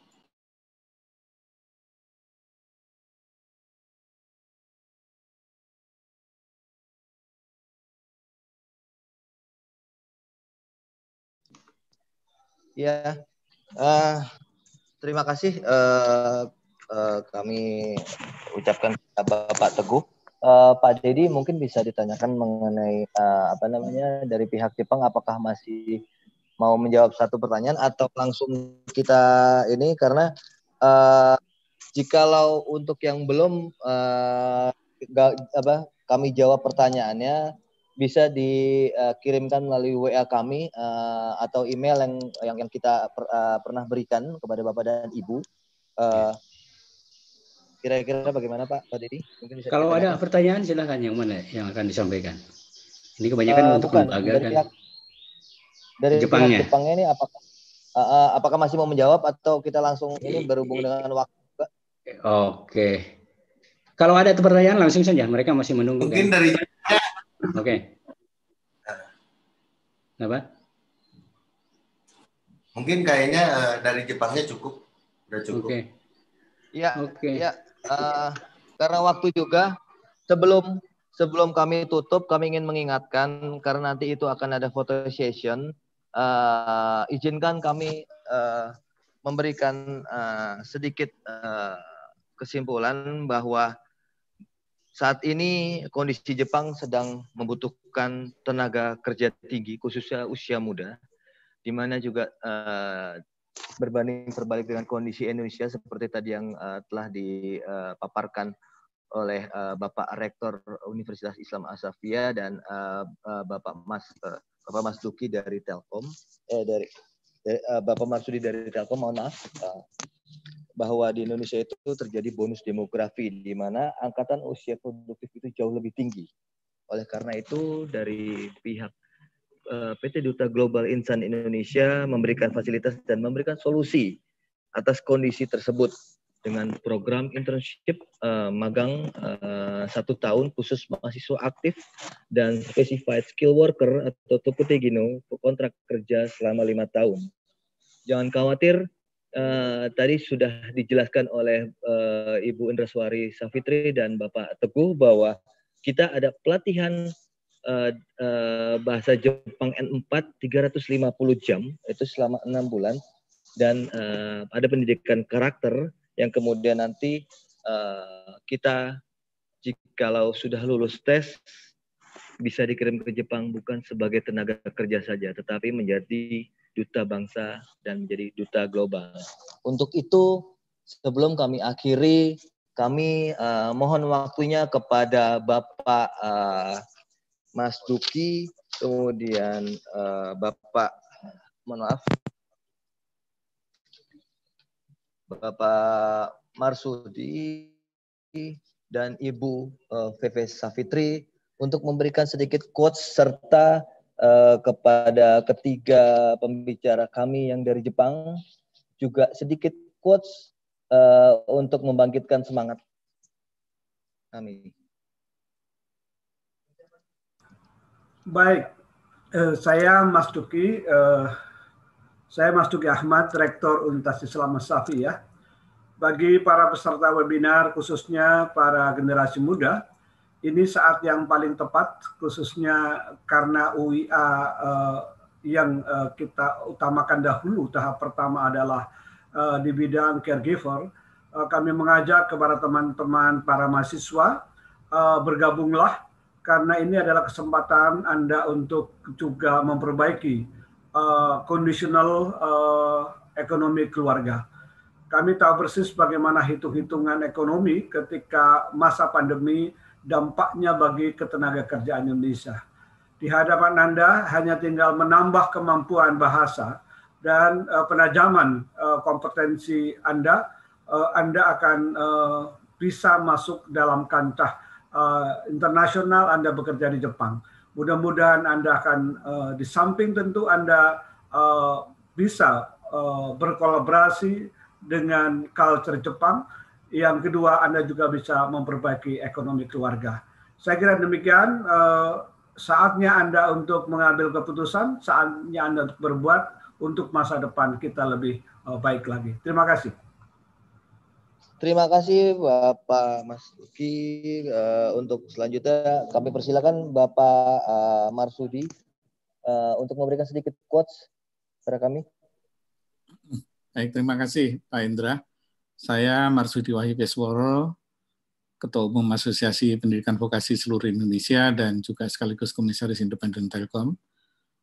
Ya, Uh, terima kasih uh, uh, kami ucapkan Bapak Teguh. Uh, Pak Dedi mungkin bisa ditanyakan mengenai uh, apa namanya dari pihak Jepang apakah masih mau menjawab satu pertanyaan atau langsung kita ini karena uh, jikalau untuk yang belum uh, gak, apa kami jawab pertanyaannya bisa dikirimkan eh, uh, melalui WA kami uh, atau email yang yang, yang kita per, uh, pernah berikan kepada Bapak dan Ibu. kira kira-kira bagaimana Pak Pak Didi? bisa Kalau ada pertanyaan silahkan yang mana yang akan disampaikan. Ini kebanyakan uh, untuk bukan, lembaga dari kan. dari Jepangnya. Jepangnya ini apakah uh, uh, apakah masih mau menjawab atau kita langsung ini berhubung dengan waktu? Pak? Oke. Kalau ada pertanyaan langsung saja. Mereka masih menunggu. Mungkin kan? dari Oke. Okay. Ah. Apa? Mungkin kayaknya eh, dari Jepangnya cukup. Udah cukup. Oke. Okay. Ya, okay. ya. Uh, karena waktu juga sebelum sebelum kami tutup kami ingin mengingatkan karena nanti itu akan ada foto session. Uh, izinkan kami uh, memberikan uh, sedikit uh, kesimpulan bahwa saat ini kondisi Jepang sedang membutuhkan tenaga kerja tinggi, khususnya usia muda, di mana juga uh, berbanding terbalik dengan kondisi Indonesia seperti tadi yang uh, telah dipaparkan eh, oleh uh, Bapak Rektor Universitas Islam Asafia dan uh, uh, Bapak Mas uh, Bapak Mas Duki dari Telkom, eh dari, eh, uh, Bapak Marsudi dari Telkom, mohon maaf. Uh, bahwa di Indonesia itu terjadi bonus demografi di mana angkatan usia produktif itu jauh lebih tinggi. Oleh karena itu dari pihak eh, PT Duta Global Insan Indonesia memberikan fasilitas dan memberikan solusi atas kondisi tersebut dengan program internship eh, magang eh, satu tahun khusus mahasiswa aktif dan specified skill worker atau tukutigino tegino kontrak kerja selama lima tahun. Jangan khawatir, Eh, tadi sudah dijelaskan oleh uh, Ibu Indraswari Safitri dan Bapak Teguh bahwa kita ada pelatihan uh, uh, bahasa Jepang N4 350 jam itu selama enam bulan dan uh, ada pendidikan karakter yang kemudian nanti uh, kita kalau sudah lulus tes bisa dikirim ke Jepang bukan sebagai tenaga kerja saja tetapi menjadi duta bangsa dan menjadi duta global. Untuk itu, sebelum kami akhiri, kami uh, mohon waktunya kepada Bapak uh, Mas Duki, kemudian uh, Bapak, mohon maaf, Bapak Marsudi dan Ibu uh, VV Safitri untuk memberikan sedikit quotes serta Eh, kepada ketiga pembicara kami yang dari Jepang juga sedikit quotes uh, untuk membangkitkan semangat kami. Baik, uh, saya Mas Tuki, uh, saya Mas Tuki Ahmad, Rektor Universitas Islam Masafi ya. Bagi para peserta webinar, khususnya para generasi muda, ini saat yang paling tepat khususnya karena UIA uh, eh, yang uh, kita utamakan dahulu tahap pertama adalah uh, di bidang caregiver uh, kami mengajak kepada teman-teman para mahasiswa uh, bergabunglah karena ini adalah kesempatan Anda untuk juga memperbaiki uh, uh, ekonomi keluarga. Kami tahu persis bagaimana hitung-hitungan ekonomi ketika masa pandemi dampaknya bagi ketenaga kerjaan Indonesia. Di hadapan Anda hanya tinggal menambah kemampuan bahasa dan uh, penajaman uh, kompetensi Anda, uh, Anda akan uh, bisa masuk dalam kancah uh, internasional Anda bekerja di Jepang. Mudah-mudahan Anda akan uh, di samping tentu Anda uh, bisa uh, berkolaborasi dengan culture Jepang, yang kedua, Anda juga bisa memperbaiki ekonomi keluarga. Saya kira demikian. Eh, saatnya Anda untuk mengambil keputusan, saatnya Anda untuk berbuat untuk masa depan kita lebih eh, baik lagi. Terima kasih. Terima kasih Bapak Mas Uki. Eh, untuk selanjutnya kami persilakan Bapak Marsudi untuk memberikan sedikit quotes kepada kami. Baik, terima kasih Pak Indra. Saya Marsudi Wahyu Ketua Umum Asosiasi Pendidikan Vokasi Seluruh Indonesia dan juga sekaligus Komisaris Independen Telkom,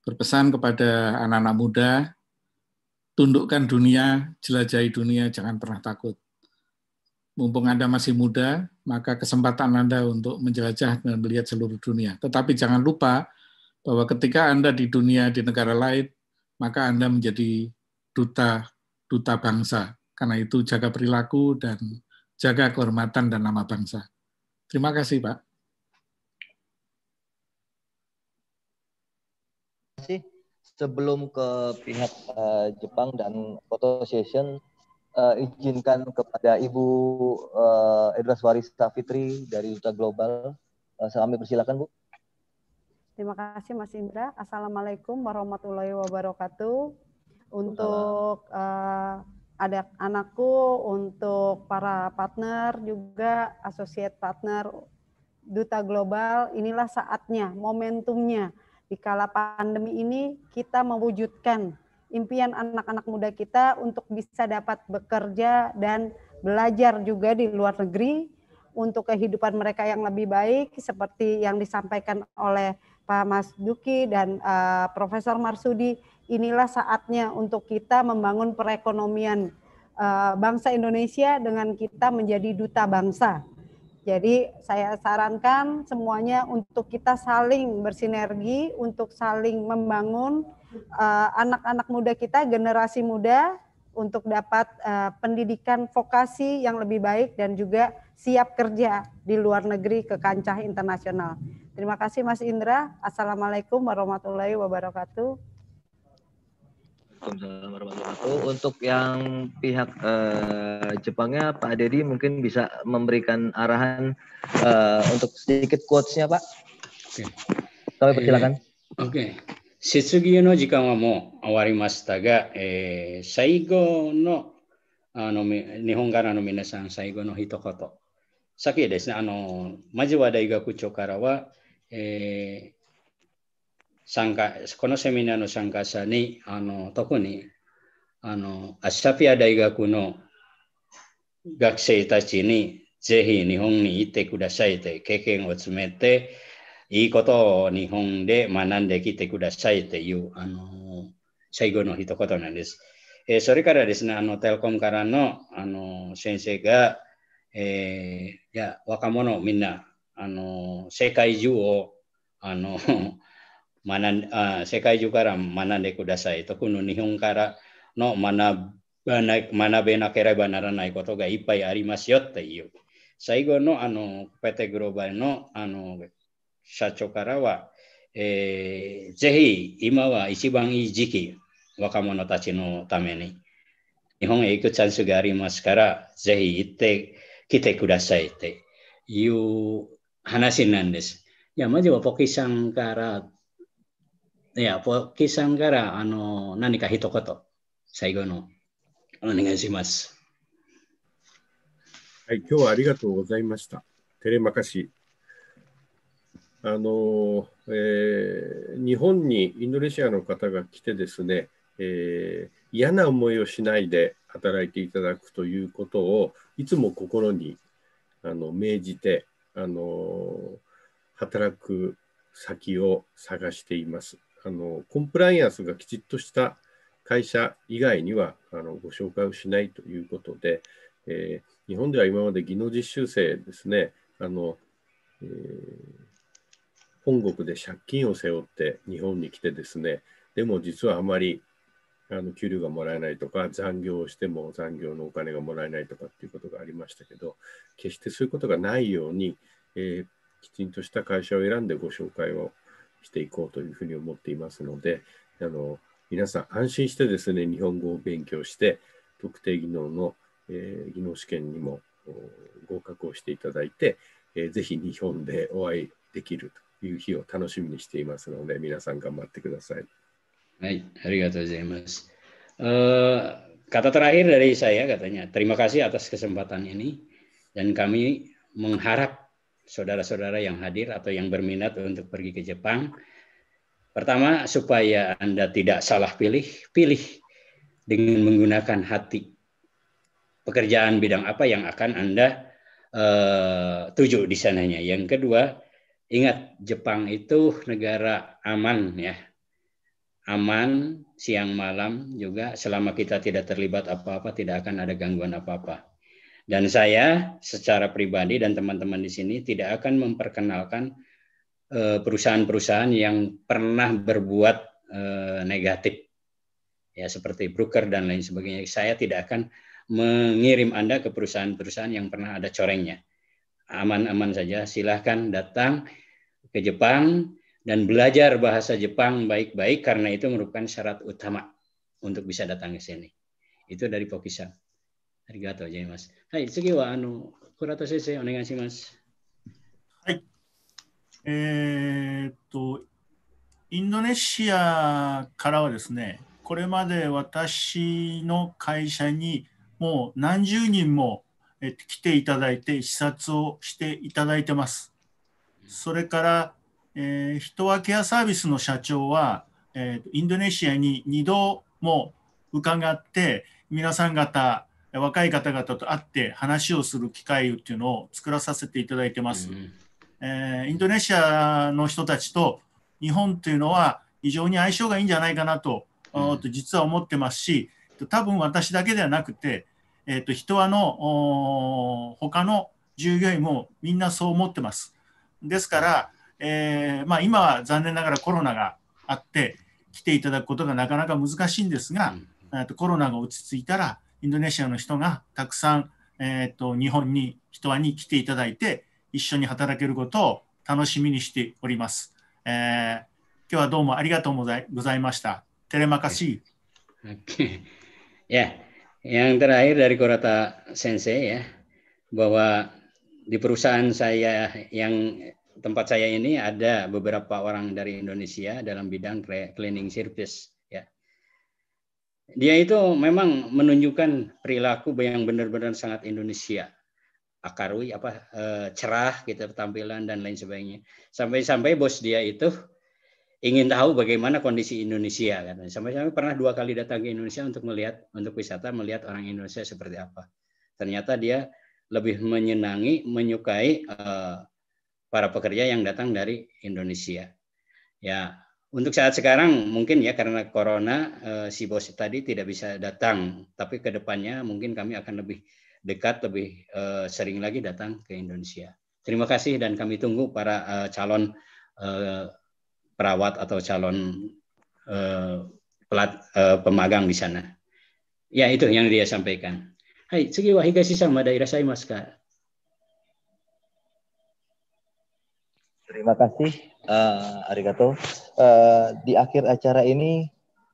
berpesan kepada anak-anak muda, tundukkan dunia, jelajahi dunia, jangan pernah takut. Mumpung Anda masih muda, maka kesempatan Anda untuk menjelajah dan melihat seluruh dunia. Tetapi jangan lupa bahwa ketika Anda di dunia, di negara lain, maka Anda menjadi duta duta bangsa karena itu jaga perilaku dan jaga kehormatan dan nama bangsa. Terima kasih, Pak. Terima kasih. Sebelum ke pihak uh, Jepang dan foto session, uh, eh, izinkan kepada Ibu uh, eh, Edra Suarista Fitri dari Duta Global. Uh, kami persilakan, Bu. Terima kasih, Mas Indra. Assalamualaikum warahmatullahi wabarakatuh. Untuk uh, ada anakku untuk para partner juga associate partner duta global inilah saatnya momentumnya di kala pandemi ini kita mewujudkan impian anak-anak muda kita untuk bisa dapat bekerja dan belajar juga di luar negeri untuk kehidupan mereka yang lebih baik seperti yang disampaikan oleh Pak Mas Duki dan uh, Profesor Marsudi inilah saatnya untuk kita membangun perekonomian uh, bangsa Indonesia dengan kita menjadi duta bangsa. Jadi saya sarankan semuanya untuk kita saling bersinergi, untuk saling membangun eh, anak-anak uh, muda kita, generasi muda untuk dapat uh, pendidikan vokasi yang lebih baik dan juga siap kerja di luar negeri ke kancah internasional. Terima kasih Mas Indra. Assalamualaikum warahmatullahi wabarakatuh. Waalaikumsalam warahmatullahi wabarakatuh. Untuk yang pihak uh, Jepangnya, Pak Dedi mungkin bisa memberikan arahan uh, untuk sedikit quotes-nya, Pak. Oke. Kami persilakan. Eh, Oke. Okay. eh, 参加、このセミナーの参加者に、あの特にあのアシャピア大学の学生たちに、ぜひ日本に行ってくださいって経験を詰めて、いいことを日本で学んできてくださいっていう、あの最後の一言なんです。えー、それからですね、あの、テレコムからの、あの、先生が、えー、いや、若者みんな、あの、世界中を、あの、学んあ世界中から学んでください。特に日本からの学学べなければならないことがいっぱいありますよっていう。最後のあのペテグローバルのあの社長からは、えー、ぜひ今は一番いい時期、若者たちのために。日本へ行くチャンスがありますから、ぜひ行ってきてくださいっていう話なんです。いや、まずはポキさんからいや、ポッキーさんからあの何か一言、最後のお願いします。はい、今日はありがとうございました。テレマカシ。あの、えー、日本にインドネシアの方が来てですね、えー、嫌な思いをしないで働いていただくということをいつも心にあの銘じてあの働く先を探しています。あのコンプライアンスがきちっとした会社以外にはあのご紹介をしないということで、えー、日本では今まで技能実習生ですねあの、えー、本国で借金を背負って日本に来てですねでも実はあまりあの給料がもらえないとか残業をしても残業のお金がもらえないとかっていうことがありましたけど決してそういうことがないように、えー、きちんとした会社を選んでご紹介をしていこうというふうに思っていますので、あの皆さん安心してですね、日本語を勉強して、特定技能の、えー、技能試験にも合格をしていただいて、えー、ぜひ日本でお会いできるという日を楽しみにしていますので、皆さん頑張ってください。はい、ありがとうございます。Uh, kata terakhir dari saya katanya, terima kasih atas kesempatan ini dan kami mengharap saudara-saudara yang hadir atau yang berminat untuk pergi ke Jepang. Pertama, supaya Anda tidak salah pilih, pilih dengan menggunakan hati. Pekerjaan bidang apa yang akan Anda uh, tuju di sananya. Yang kedua, ingat Jepang itu negara aman ya. Aman siang malam juga selama kita tidak terlibat apa-apa tidak akan ada gangguan apa-apa. Dan saya secara pribadi dan teman-teman di sini tidak akan memperkenalkan eh, perusahaan-perusahaan yang pernah berbuat eh, negatif. Ya seperti broker dan lain sebagainya. Saya tidak akan mengirim Anda ke perusahaan-perusahaan yang pernah ada corengnya. Aman-aman saja, silahkan datang ke Jepang dan belajar bahasa Jepang baik-baik karena itu merupakan syarat utama untuk bisa datang ke sini. Itu dari Pokisan. ありがとうございます。はい、次は、あの、倉田先生、お願いします。はい。えー、っと、インドネシアからはですね、これまで私の会社にもう何十人も来ていただいて視察をしていただいてます。それから、えー、人はケアサービスの社長は、えー、インドネシアに2度も伺って皆さん方若い方々と会って話をする機会っていうのを作らさせていただいてます。えー、インドネシアの人たちと日本というのは非常に相性がいいんじゃないかなと,、うん、と実は思ってますし多分私だけではなくて、えーと、と人はの他の従業員もみんなそう思ってます。ですから、えー、まあ、今は残念ながらコロナがあって来ていただくことがなかなか難しいんですが、うん、とコロナが落ち着いたらインドネシアの人がたくさん、えーと、と日本に人に来ていただいて一緒に働けることを楽しみにしております。えー、今日はどうもありがとうございました。テレマカシー。Okay. Ya, yang terakhir dari Korata Sensei ya, bahwa di perusahaan saya yang tempat saya ini ada beberapa orang dari Indonesia dalam bidang cleaning service. dia itu memang menunjukkan perilaku yang benar-benar sangat Indonesia akarui apa eh, cerah gitu tampilan dan lain sebagainya sampai-sampai bos dia itu ingin tahu bagaimana kondisi Indonesia kan sampai-sampai pernah dua kali datang ke Indonesia untuk melihat untuk wisata melihat orang Indonesia seperti apa ternyata dia lebih menyenangi menyukai eh, para pekerja yang datang dari Indonesia ya untuk saat sekarang mungkin ya karena corona eh, si bos tadi tidak bisa datang, tapi kedepannya mungkin kami akan lebih dekat, lebih eh, sering lagi datang ke Indonesia. Terima kasih dan kami tunggu para eh, calon perawat atau calon pelat pemagang di sana. Ya itu yang dia sampaikan. Hai, segi sisa madaira saya maska. Terima kasih, uh, Arigato. Uh, di akhir acara ini,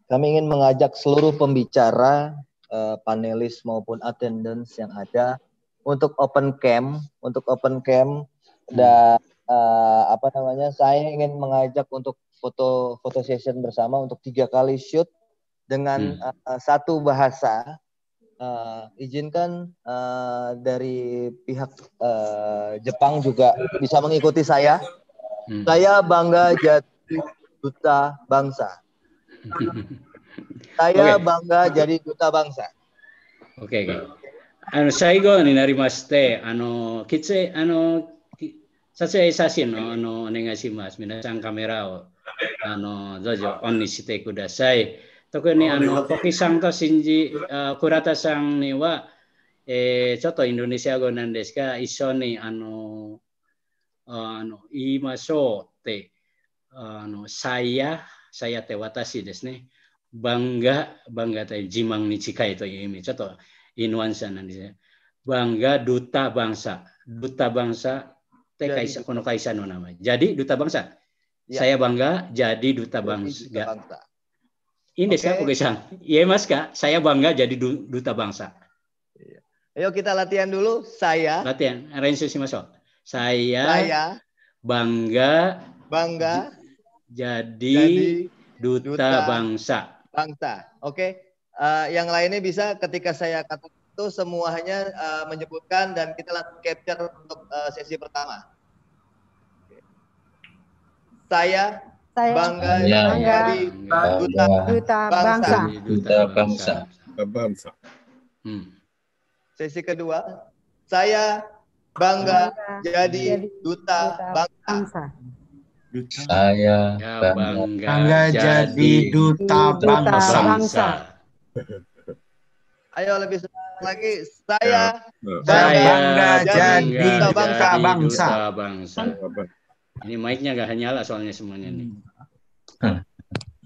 kami ingin mengajak seluruh pembicara, uh, panelis maupun attendance yang ada untuk open cam. untuk open camp dan uh, apa namanya? Saya ingin mengajak untuk foto foto session bersama untuk tiga kali shoot dengan hmm. uh, satu bahasa. Uh, izinkan uh, dari pihak uh, Jepang juga bisa mengikuti saya. Hmm. Saya bangga jadi duta bangsa. saya okay. bangga jadi duta bangsa. Oke. Okay. Ano saigo ni narimaste. Ano kitse ano sasa isasi no ano onegai mas minasan kamera o ano dojo on ni site kudasai. Toko ni ano koki sang to sinji kurata sang ni wa eh, choto Indonesia go nandeska isoni ano あの言いましょうってあの saya saya saya bangga bangga bangga duta bangsa duta bangsa って会社この会社の名前 jadi duta bangsa ya. saya bangga jadi duta bangsa, duta bangsa. Ini okay. saya Sang. Iya Mas Kak, saya bangga jadi duta bangsa. Ayo kita latihan dulu, saya. Latihan, arrange sih Mas. Oh. Saya, saya bangga bangga jadi, jadi duta, duta bangsa. Bangsa. Oke. Okay. Uh, eh, yang lainnya bisa ketika saya kata itu semuanya uh, menyebutkan dan kita langsung capture untuk uh, sesi pertama. Saya, saya bangga, ya, ya, duta, duta bangsa. Duta bangsa. Duta bangsa. bangsa. Hmm. Sesi kedua, saya bangga, bangga jadi, duta, bangsa. Duta. Saya bangga, bangga jadi duta, duta bangsa. bangsa. Ayo lebih semangat lagi. Saya ya, bangga, bangga jadi duta bangsa. bangsa. bangsa. Ini mic-nya gak nyala soalnya semuanya nih. Hmm.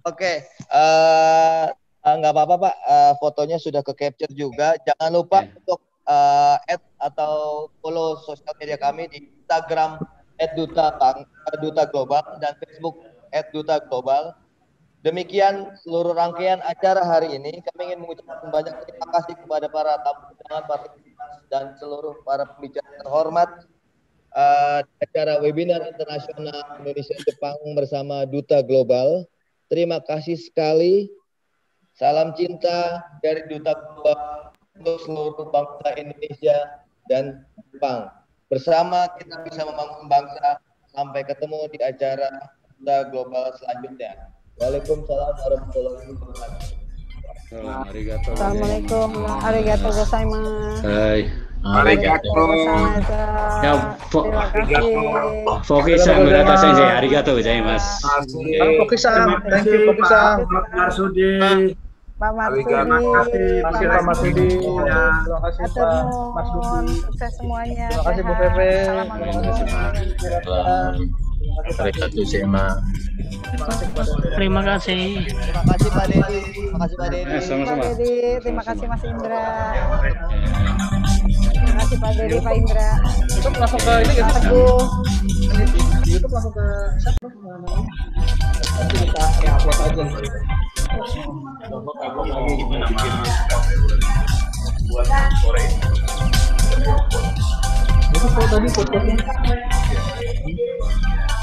Oke, okay. uh, eh, ah, nggak apa-apa Pak, uh, fotonya sudah ke capture juga. Jangan lupa yeah. untuk uh, eh, add atau follow sosial media kami di Instagram @duta bang eh, duta global dan Facebook @duta global. Demikian seluruh rangkaian acara hari ini. Kami ingin mengucapkan banyak terima kasih kepada para tamu undangan, dan seluruh para pembicara terhormat uh, acara webinar internasional Indonesia Jepang bersama duta global. Terima kasih sekali. Salam cinta dari duta global untuk seluruh bangsa Indonesia dan Jepang. Bersama kita bisa membangun bangsa. Sampai ketemu di acara Bunda Global selanjutnya. Waalaikumsalam warahmatullahi wabarakatuh. Assalamualaikum. Arigato gozaimasu. Hai. Arigato. Ya, Fokisan murata sensei. Arigato gozaimasu. Fokisan, thank you Fokisan. Marsudi. Pak kasih, Pak Marsudi, terima kasih Pak Pak sukses semuanya. Terima kasih Bu Pepe, terima kasih Terima kasih Terima kasih. Terima kasih Pak Terima eh, kasih Pak Dedi. Terima kasih. Terima kasih Mas Indra. Terima kasih Pak Dedi, Pak Indra. Itu langsung ke ini ya? YouTube langsung ke siapa? Nanti kita upload aja. Bapak Bapak lagi gimana bikin buat sore ini. Bapak tadi fotonya. Iya.